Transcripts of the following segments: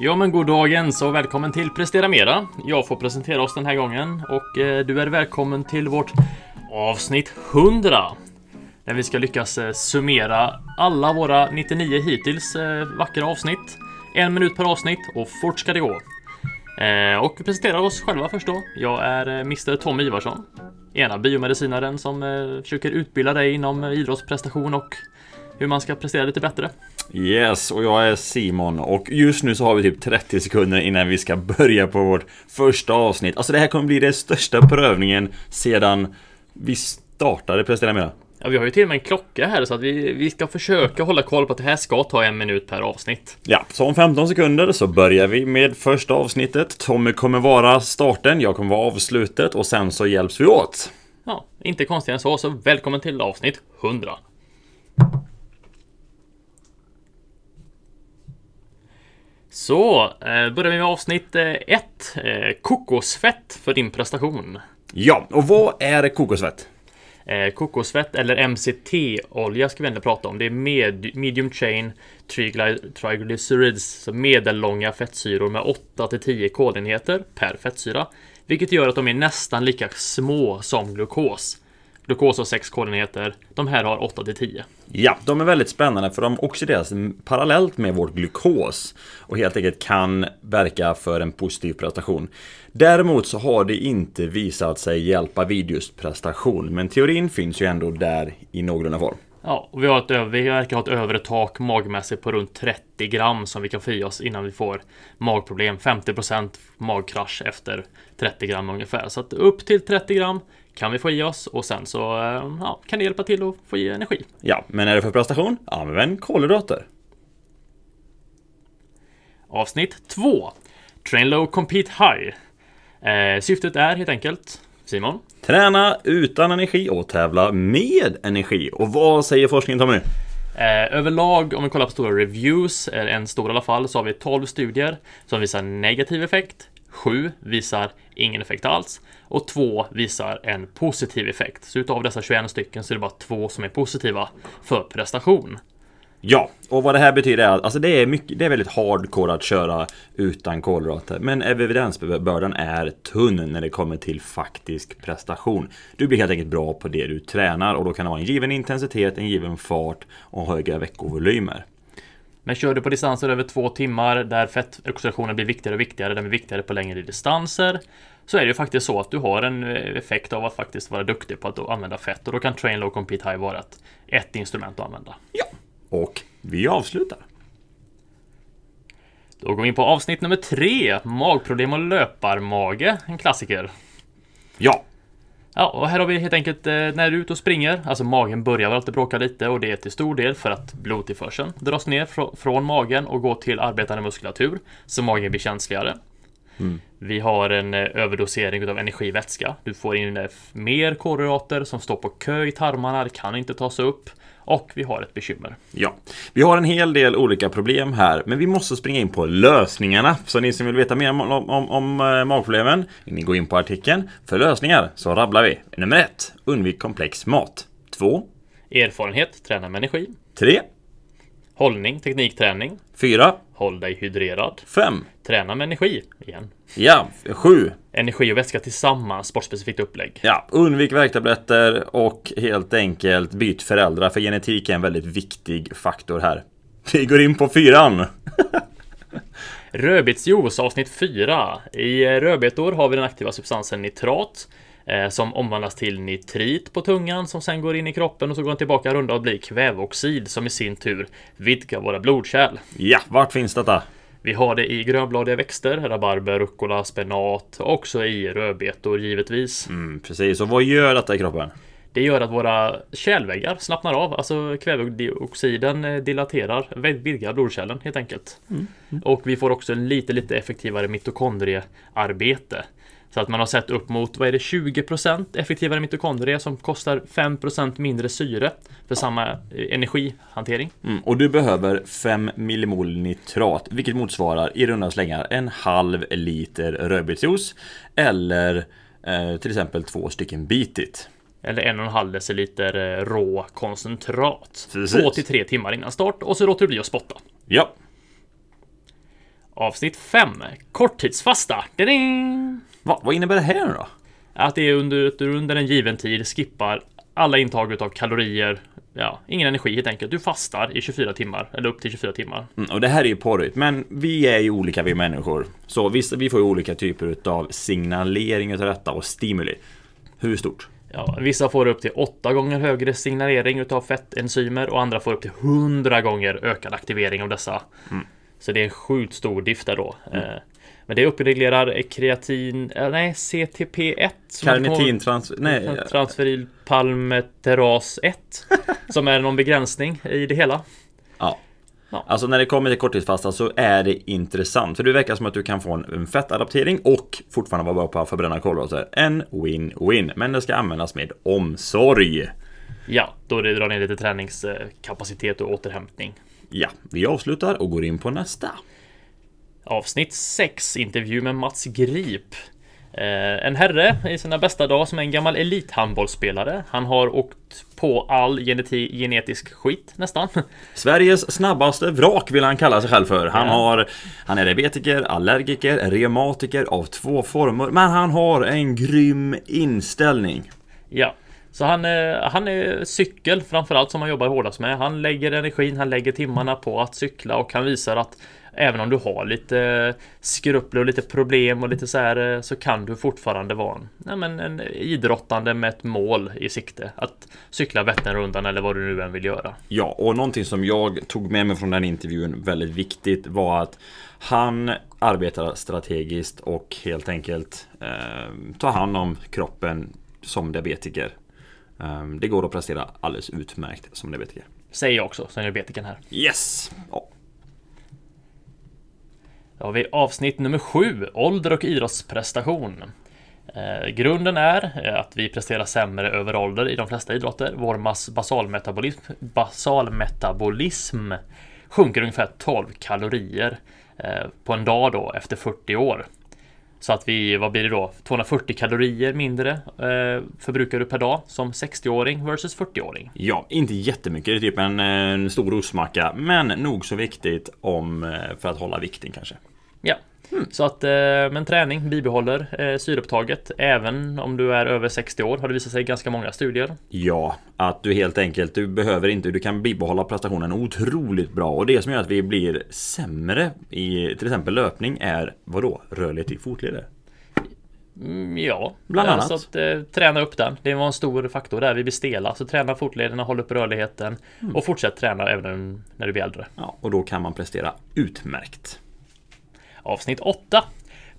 Ja men god dag och välkommen till Prestera Mera. Jag får presentera oss den här gången och eh, du är välkommen till vårt avsnitt 100. Där vi ska lyckas eh, summera alla våra 99 hittills eh, vackra avsnitt. En minut per avsnitt och fort ska det gå. Och vi presenterar oss själva först då. Jag är Mr Tom Ivarsson. Ena biomedicinaren som försöker utbilda dig inom idrottsprestation och hur man ska prestera lite bättre. Yes, och jag är Simon och just nu så har vi typ 30 sekunder innan vi ska börja på vårt första avsnitt. Alltså det här kommer bli den största prövningen sedan vi startade Prestera Mera. Ja, vi har ju till och med en klocka här så att vi, vi ska försöka hålla koll på att det här ska ta en minut per avsnitt. Ja, så om 15 sekunder så börjar vi med första avsnittet. Tommy kommer vara starten, jag kommer vara avslutet och sen så hjälps vi åt. Ja, inte konstigt än så, så välkommen till avsnitt 100. Så, eh, börjar vi med avsnitt 1. Eh, eh, kokosfett för din prestation. Ja, och vad är kokosfett? Eh, kokosfett eller MCT-olja ska vi ändå prata om. Det är med, medium chain triglycerides, så medellånga fettsyror med 8 10 kolenheter per fettsyra, vilket gör att de är nästan lika små som glukos. Glukos har 6 kolenheter. De här har 8 till 10. Ja, de är väldigt spännande för de oxideras parallellt med vårt glukos och helt enkelt kan verka för en positiv prestation. Däremot så har det inte visat sig hjälpa vid just prestation, men teorin finns ju ändå där i någorlunda form. Ja, och vi, har ett över, vi verkar ha ett övre tak magmässigt på runt 30 gram som vi kan få i oss innan vi får magproblem. 50 magkrasch efter 30 gram ungefär. Så att upp till 30 gram kan vi få i oss och sen så eh, ja, kan det hjälpa till att få i energi. Ja, men är det för prestation? Använd kolhydrater. Avsnitt 2 Train low, compete high. Eh, syftet är helt enkelt Simon? Träna utan energi och tävla med energi. Och vad säger forskningen Tommy? Eh, överlag, om vi kollar på stora reviews, en stor i alla fall, så har vi 12 studier som visar negativ effekt. 7 visar ingen effekt alls och två visar en positiv effekt. Så utav dessa 21 stycken så är det bara två som är positiva för prestation. Ja, och vad det här betyder är att alltså det, är mycket, det är väldigt hardcore att köra utan kolhydrater. Men evidensbördan är tunn när det kommer till faktisk prestation. Du blir helt enkelt bra på det du tränar och då kan det vara en given intensitet, en given fart och höga veckovolymer. Men kör du på distanser över två timmar där fettoxidationen blir viktigare och viktigare, den blir viktigare på längre distanser, så är det ju faktiskt så att du har en eh, effekt av att faktiskt vara duktig på att använda fett och då kan Train Low Compete High vara ett, ett instrument att använda. Ja, och vi avslutar. Då går vi in på avsnitt nummer tre, magproblem och löparmage, en klassiker. Ja. Ja, och här har vi helt enkelt eh, när du är ute och springer, alltså magen börjar väl alltid bråka lite och det är till stor del för att blodtillförseln dras ner fr från magen och går till arbetande muskulatur, så magen blir känsligare. Mm. Vi har en eh, överdosering av energivätska. Du får in eh, mer kolhydrater som står på kö i tarmarna, det kan inte tas upp och vi har ett bekymmer. Ja, vi har en hel del olika problem här, men vi måste springa in på lösningarna. Så ni som vill veta mer om, om, om eh, magproblemen, ni går in på artikeln. För lösningar så rabblar vi. Nummer ett, undvik komplex mat. Två, Erfarenhet, träna med energi. Tre, Hållning, teknikträning. Fyra. Håll dig hydrerad. Fem. Träna med energi. Igen. Ja, sju. Energi och vätska tillsammans, sportspecifikt upplägg. Ja, undvik värktabletter och helt enkelt byt föräldrar, för genetik är en väldigt viktig faktor här. Vi går in på fyran. Rödbetsjuice avsnitt 4. I rödbetor har vi den aktiva substansen nitrat. Eh, som omvandlas till nitrit på tungan som sen går in i kroppen och så går den tillbaka runda och blir kväveoxid som i sin tur vidgar våra blodkärl. Ja, vart finns detta? Vi har det i grönbladiga växter, rabarber, rucola, spenat och också i rödbetor givetvis. Mm, precis, och vad gör detta i kroppen? Det gör att våra kärlväggar slappnar av, alltså kväveoxiden eh, dilaterar, vidgar blodkärlen helt enkelt. Mm. Mm. Och vi får också lite, lite effektivare mitokondriearbete att man har sett upp mot, vad är det, 20% effektivare mitokondrier som kostar 5% mindre syre för samma eh, energihantering. Mm, och du behöver 5 millimol nitrat, vilket motsvarar i runda slängar en halv liter rödbetsjuice eller eh, till exempel två stycken bitit. Eller en och en halv deciliter eh, rå koncentrat. Precis. 2 till 3 timmar innan start och så låter du bli att spotta. Ja. Avsnitt 5. Korttidsfasta. Ding! Va? Vad innebär det här nu då? Att det är under, under en given tid skippar alla intag av kalorier, ja, ingen energi helt enkelt. Du fastar i 24 timmar, eller upp till 24 timmar. Mm, och det här är ju porrigt, men vi är ju olika vi människor. Så visst, vi får ju olika typer av signalering utav detta och stimuli. Hur stort? Ja, vissa får upp till 8 gånger högre signalering utav fettenzymer och andra får upp till 100 gånger ökad aktivering av dessa. Mm. Så det är en sjukt stor diff där då. Mm. Eh, men det uppreglerar kreatin, eh, nej CTP1. Karnitintransfer, nej. Transferil 1. som är någon begränsning i det hela. Ja. ja. Alltså när det kommer till korttidsfasta så är det intressant. För det verkar som att du kan få en fettadaptering och fortfarande vara bra på att förbränna kolhydrater. En win-win. Men det ska användas med omsorg. Ja, då det drar ner lite träningskapacitet och återhämtning. Ja, vi avslutar och går in på nästa. Avsnitt 6, intervju med Mats Grip. Eh, en herre i sina bästa dagar som är en gammal elithandbollsspelare. Han har åkt på all genetisk skit nästan. Sveriges snabbaste vrak vill han kalla sig själv för. Han, har, han är diabetiker, allergiker, reumatiker av två former. Men han har en grym inställning. Ja, så han, eh, han är cykel framförallt som han jobbar hårdast med. Han lägger energin, han lägger timmarna på att cykla och han visar att även om du har lite skrupler och lite problem och lite så här eh, så kan du fortfarande vara en, ja, men en idrottande med ett mål i sikte. Att cykla Vätternrundan eller vad du nu än vill göra. Ja, och någonting som jag tog med mig från den intervjun väldigt viktigt var att han arbetar strategiskt och helt enkelt eh, tar hand om kroppen som diabetiker Ehm, det går att prestera alldeles utmärkt som diabetiker. Säger jag också, som diabetikern här. Yes! Ja. Då har vi avsnitt nummer sju, ålder och idrottsprestation. Eh, grunden är eh, att vi presterar sämre över ålder i de flesta idrotter. Vår basalmetabolism, basalmetabolism sjunker ungefär 12 kalorier eh, på en dag då efter 40 år. Så att vi, vad blir det då? 240 kalorier mindre eh, förbrukar du per dag som 60-åring versus 40-åring. Ja, inte jättemycket. Det är typ en, eh, en stor ostmacka, men nog så viktigt om, eh, för att hålla vikten kanske. Ja, Mm. Så att, eh, men träning bibehåller eh, syreupptaget även om du är över 60 år har det visat sig i ganska många studier. Ja, att du helt enkelt, du behöver inte, du kan bibehålla prestationen otroligt bra och det som gör att vi blir sämre i till exempel löpning är vadå? Rörlighet i fotleder? Mm, ja, bland eh, annat. Så att, eh, träna upp den. Det var en stor faktor där. Vi blir stela. Så träna fotlederna, håll upp rörligheten mm. och fortsätt träna även när du blir äldre. Ja, och då kan man prestera utmärkt avsnitt 8.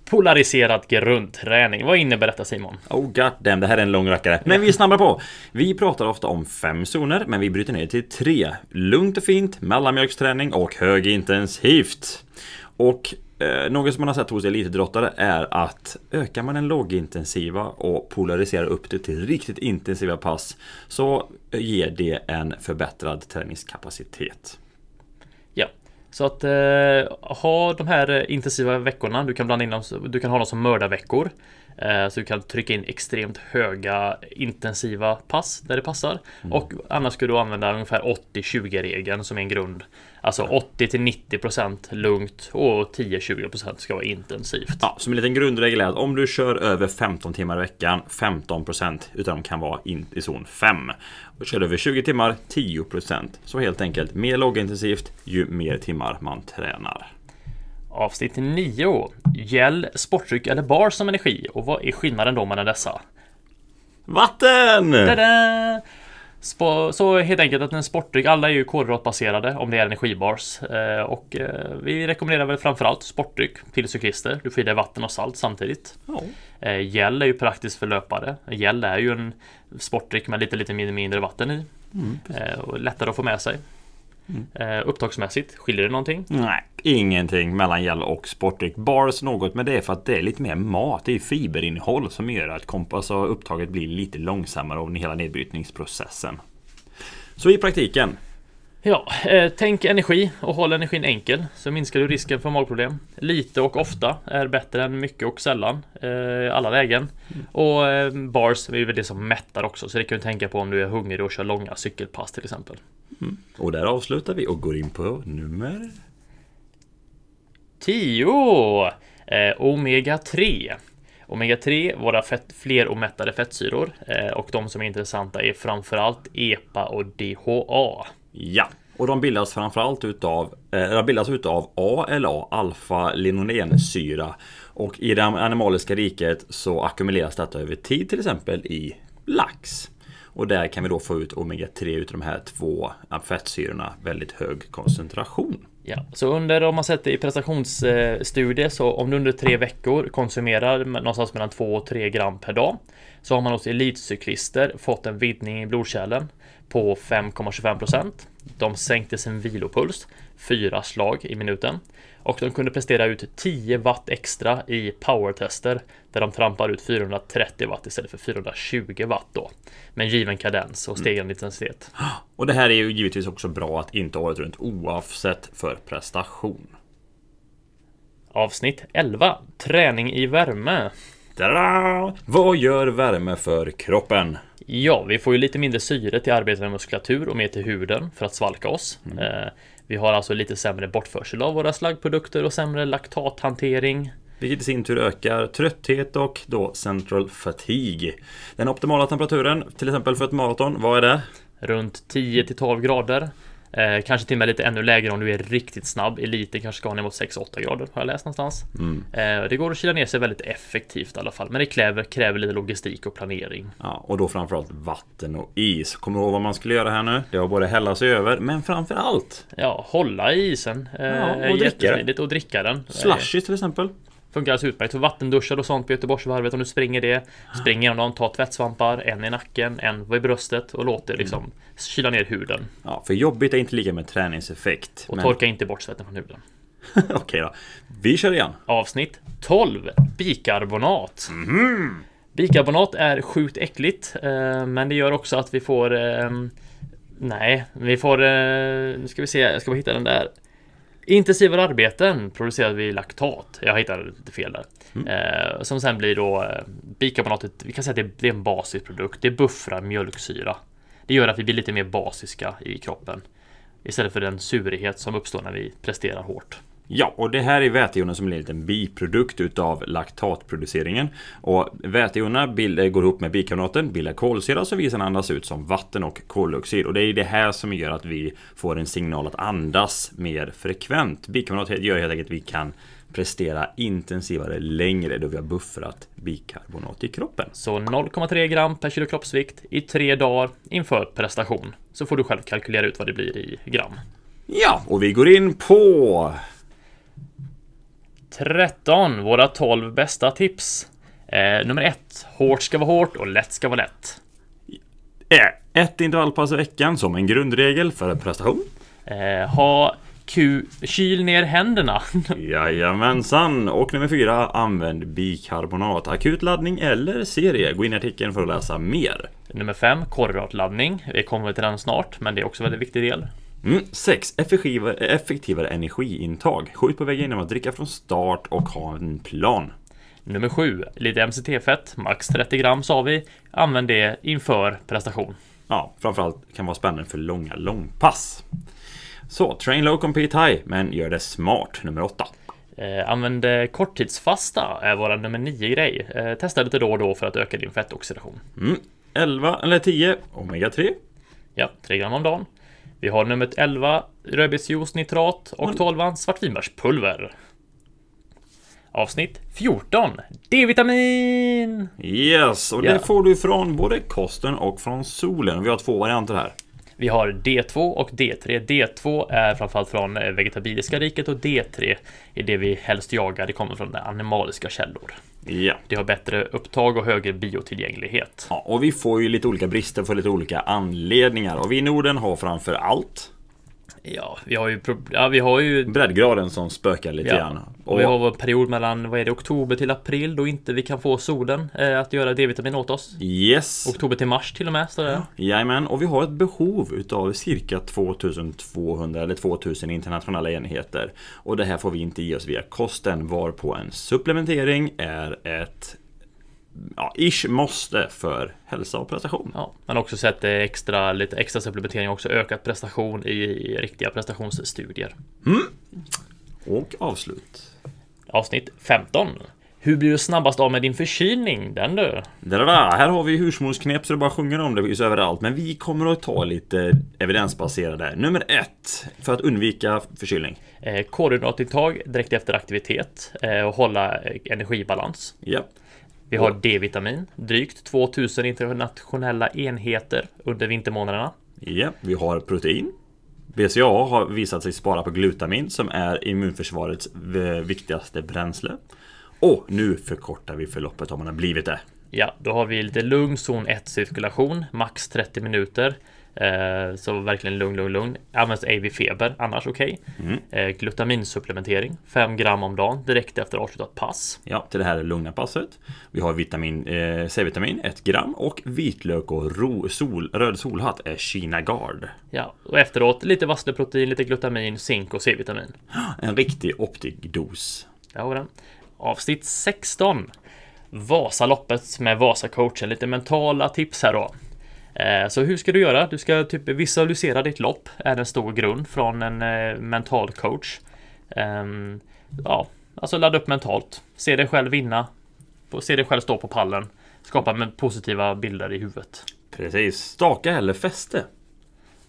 Polariserad grundträning. Vad innebär detta Simon? Oh god damn, det här är en lång rackare. Men vi snabbar på. Vi pratar ofta om fem zoner, men vi bryter ner till tre. Lugnt och fint, mellanmjölksträning och högintensivt. Och eh, något som man har sett hos elitidrottare är att ökar man den lågintensiva och polariserar upp det till riktigt intensiva pass så ger det en förbättrad träningskapacitet. Så att eh, ha de här eh, intensiva veckorna. Du kan blanda in dem, du kan ha dem som mördarveckor. Eh, så du kan trycka in extremt höga intensiva pass där det passar. Mm. Och annars ska du använda ungefär 80-20 regeln som en grund. Alltså 80 till 90% lugnt och 10-20% ska vara intensivt. Ja, som en liten grundregel är att om du kör över 15 timmar i veckan, 15% utan dem kan vara in, i zon 5. Och kör du över 20 timmar, 10%. Så helt enkelt, mer lågintensivt ju mer timmar man tränar. Avsnitt 9. Gel, sportdryck eller bar som energi och vad är skillnaden då mellan dessa? Vatten! Tada! Så helt enkelt att en sportdryck, alla är ju kolhydratbaserade om det är energibars. Eh, och eh, vi rekommenderar väl framförallt sportdryck till cyklister. Du får i dig vatten och salt samtidigt. Oh. Eh, Gel är ju praktiskt för löpare. Gel är ju en sportdryck med lite, lite mindre vatten i. Mm, och lättare att få med sig. Mm. Eh, upptagsmässigt, skiljer det någonting? Nej, ingenting mellan gel och sportdryck. Bars något, men det är för att det är lite mer mat. Det är fiberinnehåll som gör att komp alltså upptaget blir lite långsammare under hela nedbrytningsprocessen. Så i praktiken. Ja, eh, tänk energi och håll energin enkel så minskar du risken för magproblem. Lite och ofta är bättre än mycket och sällan. Eh, alla lägen. Mm. Och eh, bars är väl det som mättar också så det kan du tänka på om du är hungrig och kör långa cykelpass till exempel. Mm. Och där avslutar vi och går in på nummer... 10! Eh, omega 3. Omega 3, våra fett, fler och mättade fettsyror. Eh, och de som är intressanta är framförallt EPA och DHA. Ja, och de bildas framförallt utav, eh, bildas utav ALA, alfa-linolensyra. Och i det animaliska riket så ackumuleras detta över tid till exempel i lax. Och där kan vi då få ut omega-3 utav de här två fettsyrorna väldigt hög koncentration. Ja, så under, om man sätter i prestationsstudier, så om du under tre veckor konsumerar någonstans mellan 2 och 3 gram per dag så har man hos elitcyklister fått en vidgning i blodkärlen på 5,25 procent. De sänkte sin vilopuls, fyra slag i minuten och de kunde prestera ut 10 watt extra i powertester där de trampar ut 430 watt istället för 420 watt då. Med given kadens och stegrande mm. intensitet. Och det här är ju givetvis också bra att inte året runt oavsett för prestation. Avsnitt 11 Träning i värme. Tada! Vad gör värme för kroppen? Ja, vi får ju lite mindre syre till arbetet med muskulatur och mer till huden för att svalka oss. Mm. Eh, vi har alltså lite sämre bortförsel av våra slaggprodukter och sämre laktathantering. Vilket i sin tur ökar trötthet och då central fatigue. Den optimala temperaturen till exempel för ett maraton, vad är det? Runt 10 till 12 grader. Eh, kanske till och med lite ännu lägre om du är riktigt snabb. Eliten kanske ska ner mot 6-8 grader har jag läst någonstans. Mm. Eh, det går att kyla ner sig väldigt effektivt i alla fall. Men det kräver, kräver lite logistik och planering. Ja, och då framförallt vatten och is. Kommer du ihåg vad man skulle göra här nu? Det var både hälla sig över, men framförallt... Ja, hålla i isen. Eh, ja, och dricka Och dricka den. Slushy till exempel. Funkar alldeles utmärkt för vattenduschar och sånt på Göteborgsvarvet om du springer det. Spring genom dem, ta tvättsvampar, en i nacken, en i bröstet och låt det mm. liksom mm. kyla ner huden. Ja, för jobbigt är inte lika med träningseffekt. Och men... torka inte bort svetten från huden. Okej då. Vi kör igen. Avsnitt 12. Bikarbonat. Mm. Bikarbonat är sjukt äckligt, eh, men det gör också att vi får... Eh, nej, vi får... Eh, nu ska vi se, jag ska bara hitta den där. Intensivare arbeten producerar vi laktat. Jag hittade lite fel där. Mm. Eh, som sen blir då eh, bikarbonatet. Vi kan säga att det, det är en basisk produkt. Det buffrar mjölksyra. Det gör att vi blir lite mer basiska i kroppen. Istället för den surhet som uppstår när vi presterar hårt. Ja, och det här är vätejonen som är en liten biprodukt utav laktatproduceringen. Och vätejonerna eh, går ihop med bikarbonaten, bildar kolsyra som vi sedan andas ut som vatten och koldioxid. Och det är det här som gör att vi får en signal att andas mer frekvent. Bikarbonat gör helt enkelt att vi kan prestera intensivare längre då vi har buffrat bikarbonat i kroppen. Så 0,3 gram per kilo kroppsvikt i tre dagar inför prestation. Så får du själv kalkylera ut vad det blir i gram. Ja, och vi går in på 13, våra 12 bästa tips. Eh, nummer 1, hårt ska vara hårt och lätt ska vara lätt. Eh, ett intervallpass i veckan som en grundregel för prestation. Eh, ha Q kyl ner händerna. Jajamensan! Och nummer 4, använd bikarbonat. Akut laddning eller serie. Gå in i artikeln för att läsa mer. Nummer 5, kolhydratladdning. Vi kommer till den snart, men det är också en väldigt viktig del. Mm. 6. Effektivare, effektivare energiintag. Skjut på vägen genom att dricka från start och ha en plan. Nummer 7. Lite MCT-fett, max 30 gram sa vi. Använd det inför prestation. Ja, framförallt kan vara spännande för långa långpass. Så, train low, compete high, men gör det smart. Nummer 8. Eh, använd eh, korttidsfasta är vår nummer 9 grej. Eh, testa lite då och då för att öka din fettoxidation. Mm. 11 eller 10 Omega 3. Ja, 3 gram om dagen. Vi har nummer 11 rödbetsjuice nitrat och 12 mm. svartvinbärspulver. Avsnitt 14 D-vitamin! Yes, och det ja. får du från både kosten och från solen. Vi har två varianter här. Vi har D2 och D3. D2 är framförallt från eh, vegetabiliska riket och D3 är det vi helst jagar. Det kommer från animaliska källor. Ja. Det har bättre upptag och högre biotillgänglighet. Ja, och vi får ju lite olika brister för lite olika anledningar och vi i Norden har framför allt Ja, vi har ju... Ja, vi har ju... Breddgraden som spökar lite ja. grann. Och, vi har en period mellan, vad är det, oktober till april då inte vi kan få solen eh, att göra D-vitamin åt oss. Yes! Oktober till mars till och med, står det. Ja, jajamän, och vi har ett behov utav cirka 2200 eller 2000 internationella enheter. Och det här får vi inte ge oss via kosten, varpå en supplementering är ett ja, ish måste för hälsa och prestation. Ja, men också sett extra, lite extra supplementering också ökat prestation i, riktiga prestationsstudier. Mm. Och avslut. Avsnitt 15. Hur blir du snabbast av med din förkylning? Den du! Dadada, här har vi husmorsknep så det bara sjunger om det finns överallt. Men vi kommer att ta lite evidensbaserade. Nummer ett, för att undvika förkylning. Eh, kolhydratintag direkt efter aktivitet eh, och hålla eh, energibalans. Yep. Vi har D-vitamin, drygt 2000 internationella enheter under vintermånaderna. Ja, yeah, vi har protein. BCAA har visat sig spara på glutamin som är immunförsvarets viktigaste bränsle. Och nu förkortar vi förloppet om man har blivit det. Ja, då har vi lite lugn zon 1 cirkulation, max 30 minuter. Eh, så verkligen lugn, lugn, lugn. Används ej vid feber, annars okej. Okay. Mm. Eh, glutaminsupplementering, 5 gram om dagen direkt efter avslutat pass. Ja, till det här lugna passet. Vi har vitamin, eh, C-vitamin 1 gram och vitlök och ro, sol, röd solhatt är China Guard. Ja, och efteråt lite vassleprotein, lite glutamin, zink och C-vitamin. En riktig optikdos. Där har vi den. Avsnitt 16. Vasaloppet med Vasacoachen. Lite mentala tips här då. Eh, så hur ska du göra? Du ska typ visualisera ditt lopp, är en stor grund från en eh, mental coach. Ehm, ja, alltså ladda upp mentalt. Se dig själv vinna. Se dig själv stå på pallen. Skapa positiva bilder i huvudet. Precis. Staka eller fäste?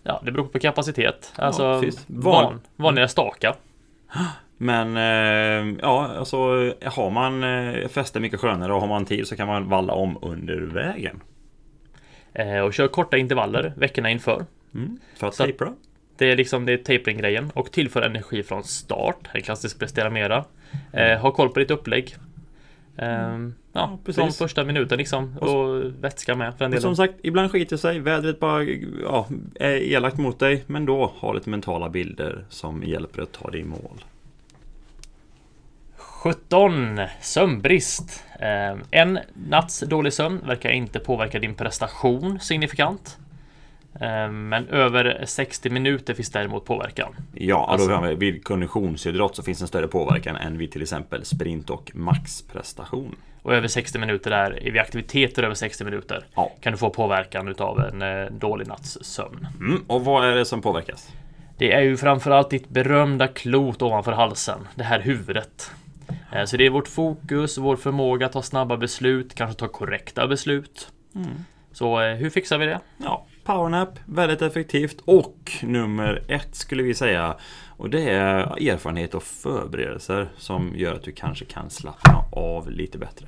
Ja, det beror på kapacitet. Alltså ja, van, van, vanliga staka. Men eh, ja, alltså har man fäste mycket skönare och har man tid så kan man valla om under vägen. Eh, och kör korta intervaller veckorna inför. Mm, för att tapera. Det är liksom det är tapering-grejen och tillför energi från start. En klassisk prestera mera. Eh, ha koll på ditt upplägg. Ehm, mm. ja, ja, från första minuten liksom. Och, och vätska med för den delen. Som sagt, ibland skiter sig. Vädret bara ja, är elakt mot dig. Men då, ha lite mentala bilder som hjälper dig att ta dig i mål. 17. Sömnbrist. Ehm, en natts dålig sömn verkar inte påverka din prestation signifikant. Ehm, men över 60 minuter finns däremot påverkan. Ja, alltså. då vid konditionsidrott så finns en större påverkan än vid till exempel sprint och maxprestation. Och över 60 minuter där, vid aktiviteter över 60 minuter ja. kan du få påverkan av en eh, dålig natts sömn. Mm, och vad är det som påverkas? Det är ju framförallt ditt berömda klot ovanför halsen, det här huvudet. Eh, så det är vårt fokus, vår förmåga att ta snabba beslut, kanske ta korrekta beslut. Mm. Så eh, hur fixar vi det? Ja, powernap, väldigt effektivt och nummer ett skulle vi säga. Och det är erfarenhet och förberedelser som gör att du kanske kan slappna av lite bättre.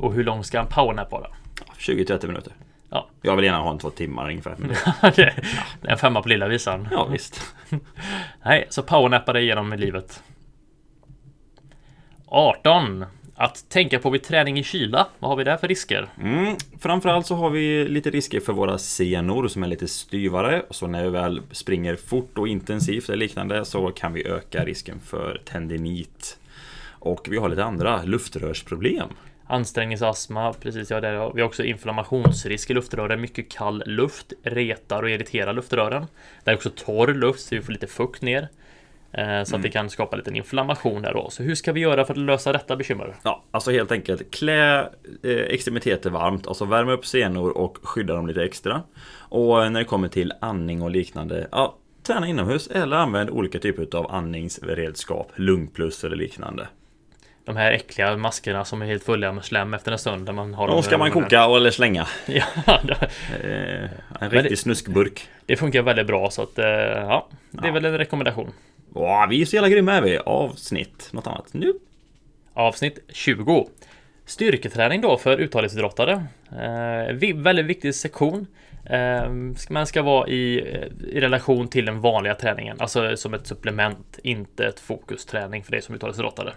Och hur lång ska en powernap vara? 20-30 minuter. Ja. Jag vill gärna ha en två timmar ungefär. det är en femma på lilla visan. Ja, visst. Nej, så powernappa dig genom livet. 18. Att tänka på vid träning i kyla, vad har vi där för risker? Mm, framförallt så har vi lite risker för våra senor som är lite styvare. Så när vi väl springer fort och intensivt eller liknande så kan vi öka risken för tendinit. Och vi har lite andra luftrörsproblem. Ansträngningsastma, precis ja, det har vi också inflammationsrisk i luftrören. Mycket kall luft retar och irriterar luftrören. Det är också torr luft så vi får lite fukt ner. Eh, så att det mm. kan skapa lite inflammation där då. Så hur ska vi göra för att lösa detta bekymmer? Ja, alltså helt enkelt klä eh, extremiteter varmt, alltså värma upp senor och skydda dem lite extra. Och när det kommer till andning och liknande, ja, träna inomhus eller använd olika typer av andningsredskap, lungplus eller liknande de här äckliga maskerna som är helt fulla med slem efter en stund. Där man har de ska man koka här. eller slänga. Eh, en riktig det, snuskburk. Det funkar väldigt bra så att ja, det är ja. väl en rekommendation. Åh, vi är så jävla grymma är vi. Avsnitt, något annat. Nu. Avsnitt 20. Styrketräning då för uthållighetsidrottare. Eh, väldigt viktig sektion. Eh, man ska vara i, eh, i relation till den vanliga träningen, alltså som ett supplement, inte ett fokusträning för dig som uthållighetsidrottare.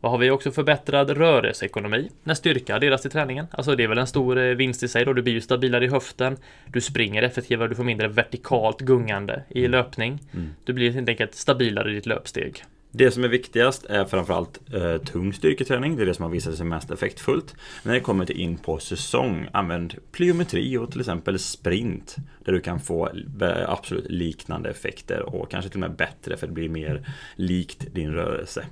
Vad har vi också förbättrad rörelseekonomi när styrka delas till träningen? Alltså det är väl en stor eh, vinst i sig då, du blir ju stabilare i höften, du springer effektivare, du får mindre vertikalt gungande i mm. löpning. Mm. Du blir helt enkelt stabilare i ditt löpsteg. Det som är viktigast är framförallt eh, tung styrketräning. Det är det som har visat sig mest effektfullt. När det kommer till in på säsong, använd plyometri och till exempel sprint. Där du kan få eh, absolut liknande effekter och kanske till och med bättre för det blir mer likt din rörelse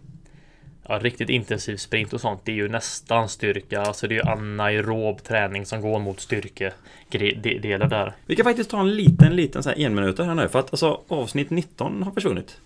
ja, riktigt intensiv sprint och sånt, det är ju nästan styrka. Alltså det är ju anaerob träning som går mot styrkedelen där. Vi kan faktiskt ta en liten, liten så här en minuter här nu. För att alltså avsnitt 19 har försvunnit.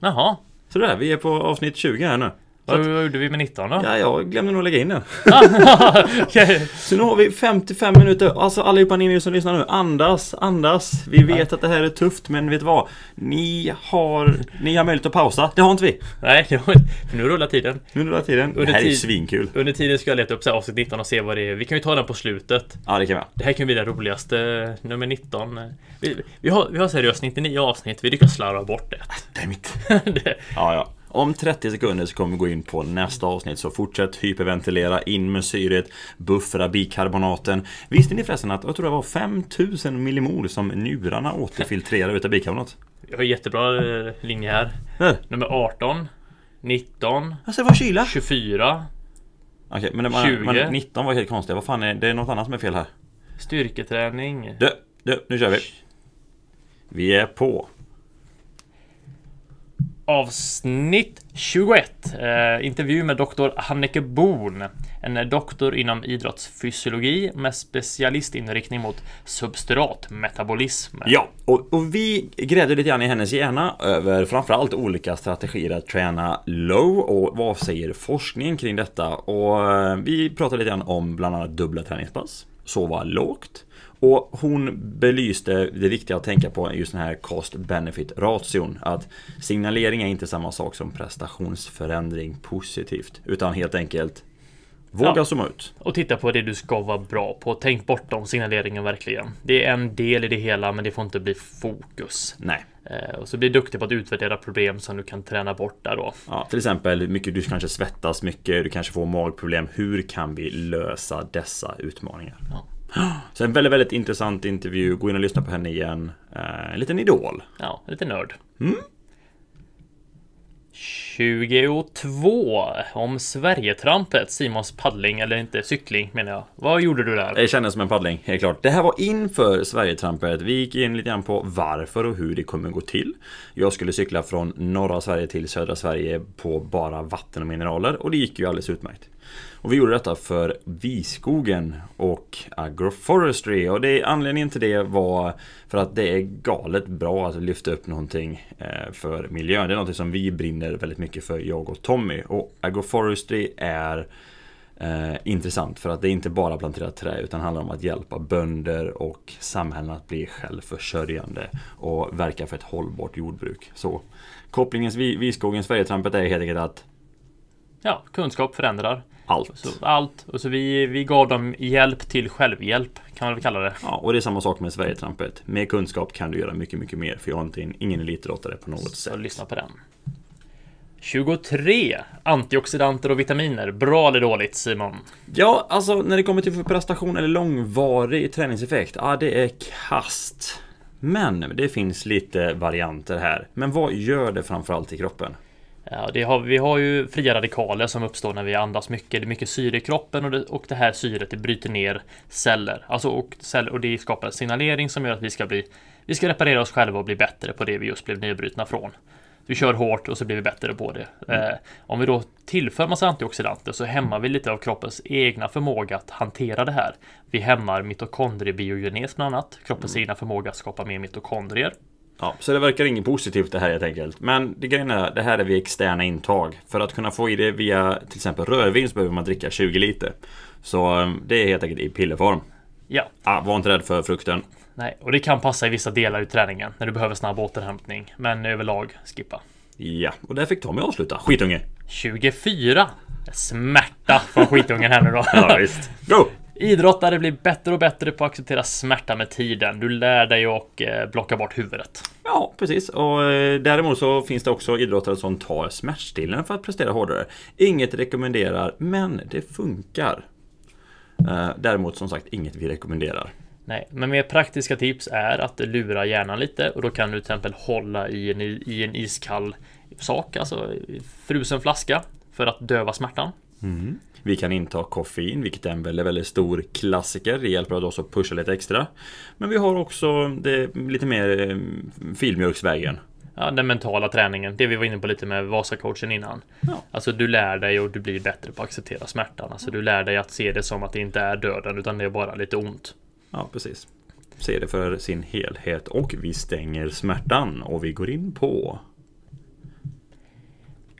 Jaha. Sådär, vi är på avsnitt 20 här nu. Vad, gjorde vi med 19 då? Ja, jag glömde nog lägga in den. Ah, okay. Så nu har vi 55 minuter. Alltså allihopa ni som lyssnar nu, andas, andas. Vi vet att det här är tufft, men vet du vad? Ni har, ni har möjlighet att pausa. Det har inte vi. Nej, för nu rullar tiden. Nu rullar tiden. Under det här tid, är svinkul. Under tiden ska jag leta upp så här avsnitt 19 och se vad det är. Vi kan ju ta den på slutet. Ja, det kan vi. Det här kan bli det roligaste, eh, nummer 19. Vi, vi, har, vi har seriöst 99 avsnitt. Vi lyckas slarva bort det. Ah, damn it. det. Ja, ja. Om 30 sekunder så kommer vi gå in på nästa avsnitt så fortsätt hyperventilera, in med syret, buffra bikarbonaten. Visste ni förresten att jag tror det var 5000 millimol som njurarna återfiltrerar utav bikarbonat? Jag har jättebra eh, linje här. Nej. Nummer 18, 19, alltså, det var kyla. 24, Okej, men, det, man, 20. Men 19 var helt konstigt. Vad fan är det? är något annat som är fel här. Styrketräning. Du, du, nu kör vi. Vi är på. Avsnitt 21. Eh, intervju med doktor Hanneke Born, en doktor inom idrottsfysiologi med specialistinriktning mot substratmetabolism. Ja, och, och vi grävde lite grann i hennes hjärna över framförallt olika strategier att träna low och vad säger forskningen kring detta? Och eh, vi pratade lite grann om bland annat dubbla träningspass, sova lågt, och hon belyste det viktiga att tänka på just den här cost-benefit-ration. Att signalering är inte samma sak som prestationsförändring positivt. Utan helt enkelt Våga ja. zooma ut. Och titta på det du ska vara bra på. Tänk bortom signaleringen verkligen. Det är en del i det hela, men det får inte bli fokus. Nej. Eh, och så bli duktig på att utvärdera problem som du kan träna bort där då. Ja, till exempel, mycket, du kanske svettas mycket, du kanske får magproblem. Hur kan vi lösa dessa utmaningar? Ja. Så en väldigt, väldigt intressant intervju. Gå in och lyssna på henne igen. Eh, en liten idol. Ja, en liten nörd. Mm? 22 om Sverigetrampet, Simons paddling, eller inte cykling menar jag. Vad gjorde du där? Det kändes som en paddling, helt klart. Det här var inför Sverigetrampet. Vi gick in lite grann på varför och hur det kommer gå till. Jag skulle cykla från norra Sverige till södra Sverige på bara vatten och mineraler och det gick ju alldeles utmärkt. Och vi gjorde detta för Viskogen och Agroforestry. Och det, anledningen till det var för att det är galet bra att lyfta upp någonting eh, för miljön. Det är någonting som vi brinner väldigt mycket för, jag och Tommy. Och Agroforestry är Eh, intressant för att det inte bara plantera trä utan handlar om att hjälpa bönder och samhällen att bli självförsörjande och verka för ett hållbart jordbruk. Så kopplingen Viskogen Sverigetrampet är helt enkelt att Ja, kunskap förändrar allt. Så, allt. Och så vi, vi gav dem hjälp till självhjälp kan man väl kalla det. Ja, och det är samma sak med Sverigetrampet. Med kunskap kan du göra mycket, mycket mer. För jag är inte ingen elitidrottare på något så sätt. Så lyssna på den. 23 antioxidanter och vitaminer. Bra eller dåligt Simon? Ja, alltså när det kommer till prestation eller långvarig träningseffekt. Ja, det är kast. Men det finns lite varianter här. Men vad gör det framförallt i kroppen? Ja, har, vi har ju fria radikaler som uppstår när vi andas mycket. Det är mycket syre i kroppen och det, och det här syret det bryter ner celler. Alltså, och, celler, och det skapar signalering som gör att vi ska, bli, vi ska reparera oss själva och bli bättre på det vi just blev nedbrutna från. Vi kör hårt och så blir vi bättre på det. Mm. Eh, om vi då tillför massa antioxidanter så hämmar vi lite av kroppens egna förmåga att hantera det här. Vi hämmar mitokondriebiogenes bland annat, kroppens mm. egna förmåga att skapa mer mitokondrier. Ja, så det verkar inget positivt det här helt enkelt. Men det grejen är, det här är vid externa intag. För att kunna få i det via till exempel rödvin så behöver man dricka 20 liter. Så ehm, det är helt enkelt i pillerform. Ja. Ah, var inte rädd för frukten. Nej, och det kan passa i vissa delar i träningen när du behöver snabb återhämtning. Men överlag, skippa. Ja, och där fick Tommy avsluta. Skitunge! 24! Smärta från skitungen här nu då. ja, visst. Go! Idrottare blir bättre och bättre på att acceptera smärta med tiden. Du lär dig och eh, blocka bort huvudet. Ja, precis. Och eh, däremot så finns det också idrottare som tar smärtstillande för att prestera hårdare. Inget rekommenderar, men det funkar. Eh, däremot som sagt inget vi rekommenderar. Nej, men mer praktiska tips är att lura hjärnan lite och då kan du till exempel hålla i en, i en iskall sak, alltså frusen flaska för att döva smärtan. Mm. Vi kan inta koffein, vilket är en väldigt, väldigt stor klassiker. Det hjälper oss att pusha lite extra. Men vi har också det lite mer eh, filmjölksvägen. Ja, den mentala träningen, det vi var inne på lite med Vasacoachen innan. Ja. Alltså du lär dig och du blir bättre på att acceptera smärtan. Alltså du lär dig att se det som att det inte är döden utan det är bara lite ont. Ja, precis. Se det för sin helhet och vi stänger smärtan och vi går in på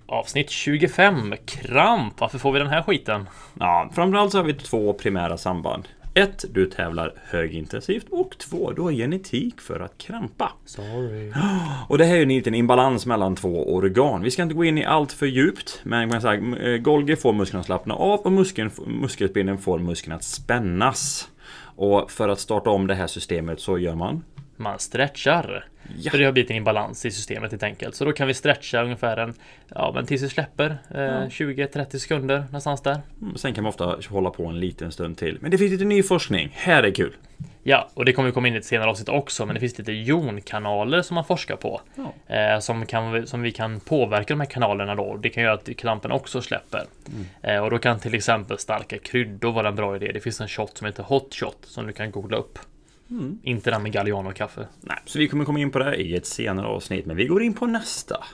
Avsnitt 25, kramp. Varför får vi den här skiten? Ja, framförallt så har vi två primära samband. Ett, Du tävlar högintensivt och två, Du har genetik för att krampa. Sorry. Och det här är ju en liten imbalans mellan två organ. Vi ska inte gå in i allt för djupt, men man säga, eh, Golgi får musklerna att slappna av och muskeln, muskelspinnen får musklerna att spännas. Och för att starta om det här systemet så gör man man stretchar. Ja. För det har blivit en imbalans i systemet helt enkelt. Så då kan vi stretcha ungefär en, ja men tills vi släpper, eh, ja. 20-30 sekunder någonstans där. Mm, sen kan man ofta hålla på en liten stund till. Men det finns lite ny forskning, här är kul! Ja, och det kommer vi komma in i ett senare avsnitt också, men det finns lite jonkanaler som man forskar på. Ja. Eh, som, kan, som vi kan påverka de här kanalerna då. Det kan göra att klampen också släpper. Mm. Eh, och då kan till exempel starka kryddor vara en bra idé. Det finns en shot som heter Hot Shot som du kan googla upp. Mm. Inte den med Galliano och kaffe. Nej, så vi kommer komma in på det i ett senare avsnitt, men vi går in på nästa.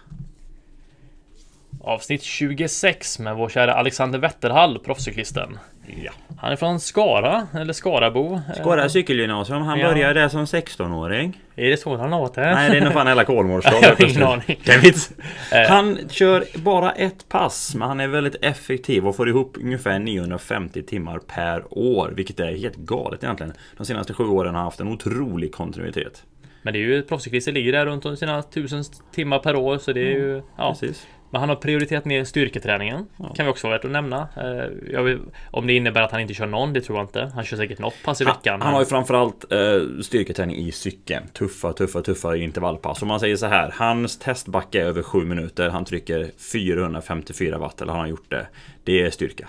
Avsnitt 26 med vår kära Alexander Wetterhall, proffscyklisten. Ja. Han är från Skara, eller Skarabo. Skara cykelgymnasium. Han ja. började där som 16-åring. Är det så han låter? Nej, det är nog fan hela Kolmårdsson. Jag har ingen aning. Eh. Han kör bara ett pass, men han är väldigt effektiv och får ihop ungefär 950 timmar per år. Vilket är helt galet egentligen. De senaste sju åren har han haft en otrolig kontinuitet. Men det är ju proffscyklister ligger där runt sina tusen timmar per år så det är ju... Mm, ja. Precis. Men han har prioriterat ner styrketräningen. Ja. Kan vi också vara värt att nämna. Eh, vill, om det innebär att han inte kör någon, det tror jag inte. Han kör säkert något pass i veckan. Han, han har ju framförallt eh, styrketräning i cykeln. Tuffa, tuffa, tuffa intervallpass. Om man säger så här. Hans testbacke är över 7 minuter. Han trycker 454 watt, eller han har gjort det. Det är styrka.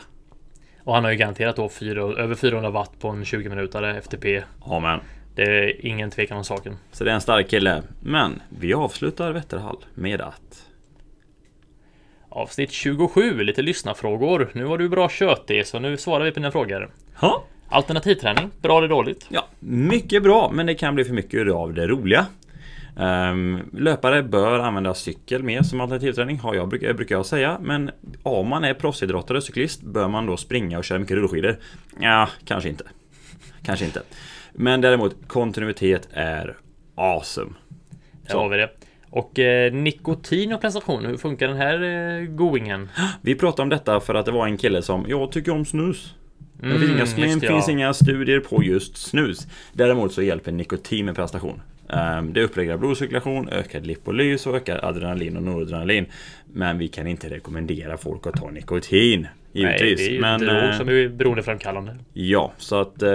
Och han har ju garanterat då 4, över 400 watt på en 20 minutare FTP. Amen. Det är ingen tvekan om saken. Så det är en stark kille. Men vi avslutar Vätterhall med att Avsnitt 27, lite lyssnarfrågor. Nu var du bra tjötig, så nu svarar vi på dina frågor. Ha? Alternativträning, bra eller dåligt? Ja, mycket bra, men det kan bli för mycket av det roliga. Um, löpare bör använda cykel mer som alternativträning, har jag, brukar jag säga. Men om man är proffsidrottare och cyklist bör man då springa och köra mycket rullskidor? Ja, kanske inte. Kanske inte. Men däremot, kontinuitet är awesome. Där har vi det. Och eh, nikotin och prestation, hur funkar den här eh, goingen? Vi pratade om detta för att det var en kille som, jag tycker om snus. Men det finns, inga, det, mm, det finns inga studier på just snus. Däremot så hjälper nikotin med prestation. Ehm, Det uppreglar blodcirkulation, ökad lipolys och ökar adrenalin och noradrenalin. Men vi kan inte rekommendera folk att ta nikotin. Givetvis. Nej, det är ju eh, som är beroendeframkallande. Ja, så att eh,